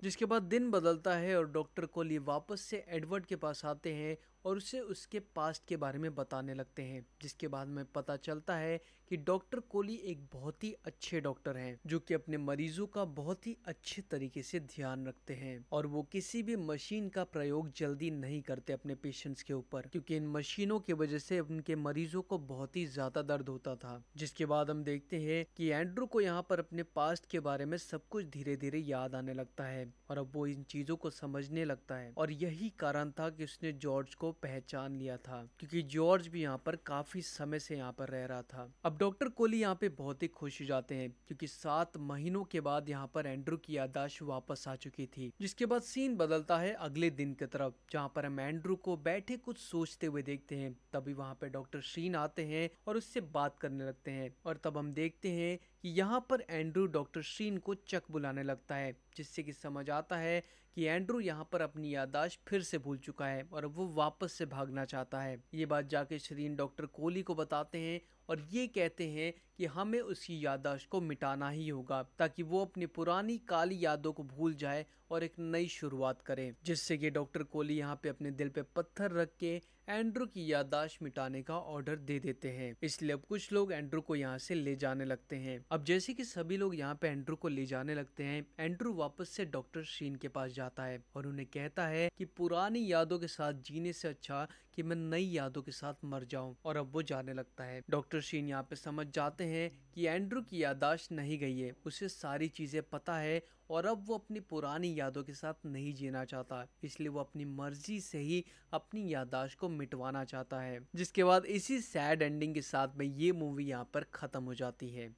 जिसके बाद दिन बदलता है और डॉक्टर कोली वापस से एडवर्ड के पास आते हैं और उसे उसके पास्ट के बारे में बताने लगते हैं जिसके बाद में पता चलता है कि डॉक्टर कोहली एक बहुत ही अच्छे डॉक्टर हैं जो कि अपने मरीजों का बहुत ही अच्छे तरीके से ध्यान रखते हैं और वो किसी भी मशीन का प्रयोग जल्दी नहीं करते अपने पेशेंट्स के ऊपर क्योंकि इन मशीनों की वजह से उनके मरीजों को बहुत ही ज्यादा दर्द होता था जिसके बाद हम देखते हैं कि एंड्रू को यहाँ पर अपने पास्ट के बारे में सब कुछ धीरे धीरे याद आने लगता है और अब वो इन चीजों को समझने लगता है और यही कारण था कि उसने जॉर्ज को पहचान लिया था क्योंकि जॉर्ज भी यहाँ पर काफी समय से यहाँ पर रह रहा था अब डॉक्टर कोहली यहाँ पे बहुत ही खुश हो जाते हैं क्योंकि सात महीनों के बाद यहाँ पर एंड्रू की यादाश्त वापस आ चुकी थी जिसके बाद सीन बदलता है अगले दिन की तरफ जहाँ पर हम एंड्रू को बैठे कुछ सोचते हुए देखते हैं तभी वहाँ पे डॉक्टर शीन आते हैं और उससे बात करने लगते हैं और तब हम देखते हैं कि यहाँ पर एंड्रू डॉक्टर शीन को चक बुलाने लगता है जिससे कि समझ आता है कि एंड्रू यहाँ पर अपनी यादाश्त फिर से भूल चुका है और वो वापस से भागना चाहता है ये बात जाके शरीन डॉक्टर कोहली को बताते हैं और ये कहते हैं कि हमें उसकी याददाश्त को मिटाना ही होगा ताकि वो अपनी पुरानी काली यादों को भूल जाए और एक नई शुरुआत करें जिससे कि डॉक्टर कोहली यहाँ पे अपने दिल पे पत्थर रख के एंड्रू की याददाश्त मिटाने का ऑर्डर दे देते हैं इसलिए अब कुछ लोग एंड्रू को यहाँ से ले जाने लगते हैं अब जैसे कि सभी लोग यहाँ पे एंड्रू को ले जाने लगते हैं एंड्रू वापस से डॉक्टर शीन के पास जाता है और उन्हें कहता है कि पुरानी यादों के साथ जीने से अच्छा कि मैं नई यादों के साथ मर जाऊं और अब वो जाने लगता है डॉक्टर शीन यहाँ पे समझ जाते हैं कि एंड्रू की यादाश्त नहीं गई है उसे सारी चीजें पता है और अब वो अपनी पुरानी यादों के साथ नहीं जीना चाहता इसलिए वो अपनी मर्जी से ही अपनी यादाश्त को मिटवाना चाहता है जिसके बाद इसी सैड एंडिंग के साथ में ये मूवी यहाँ पर ख़त्म हो जाती है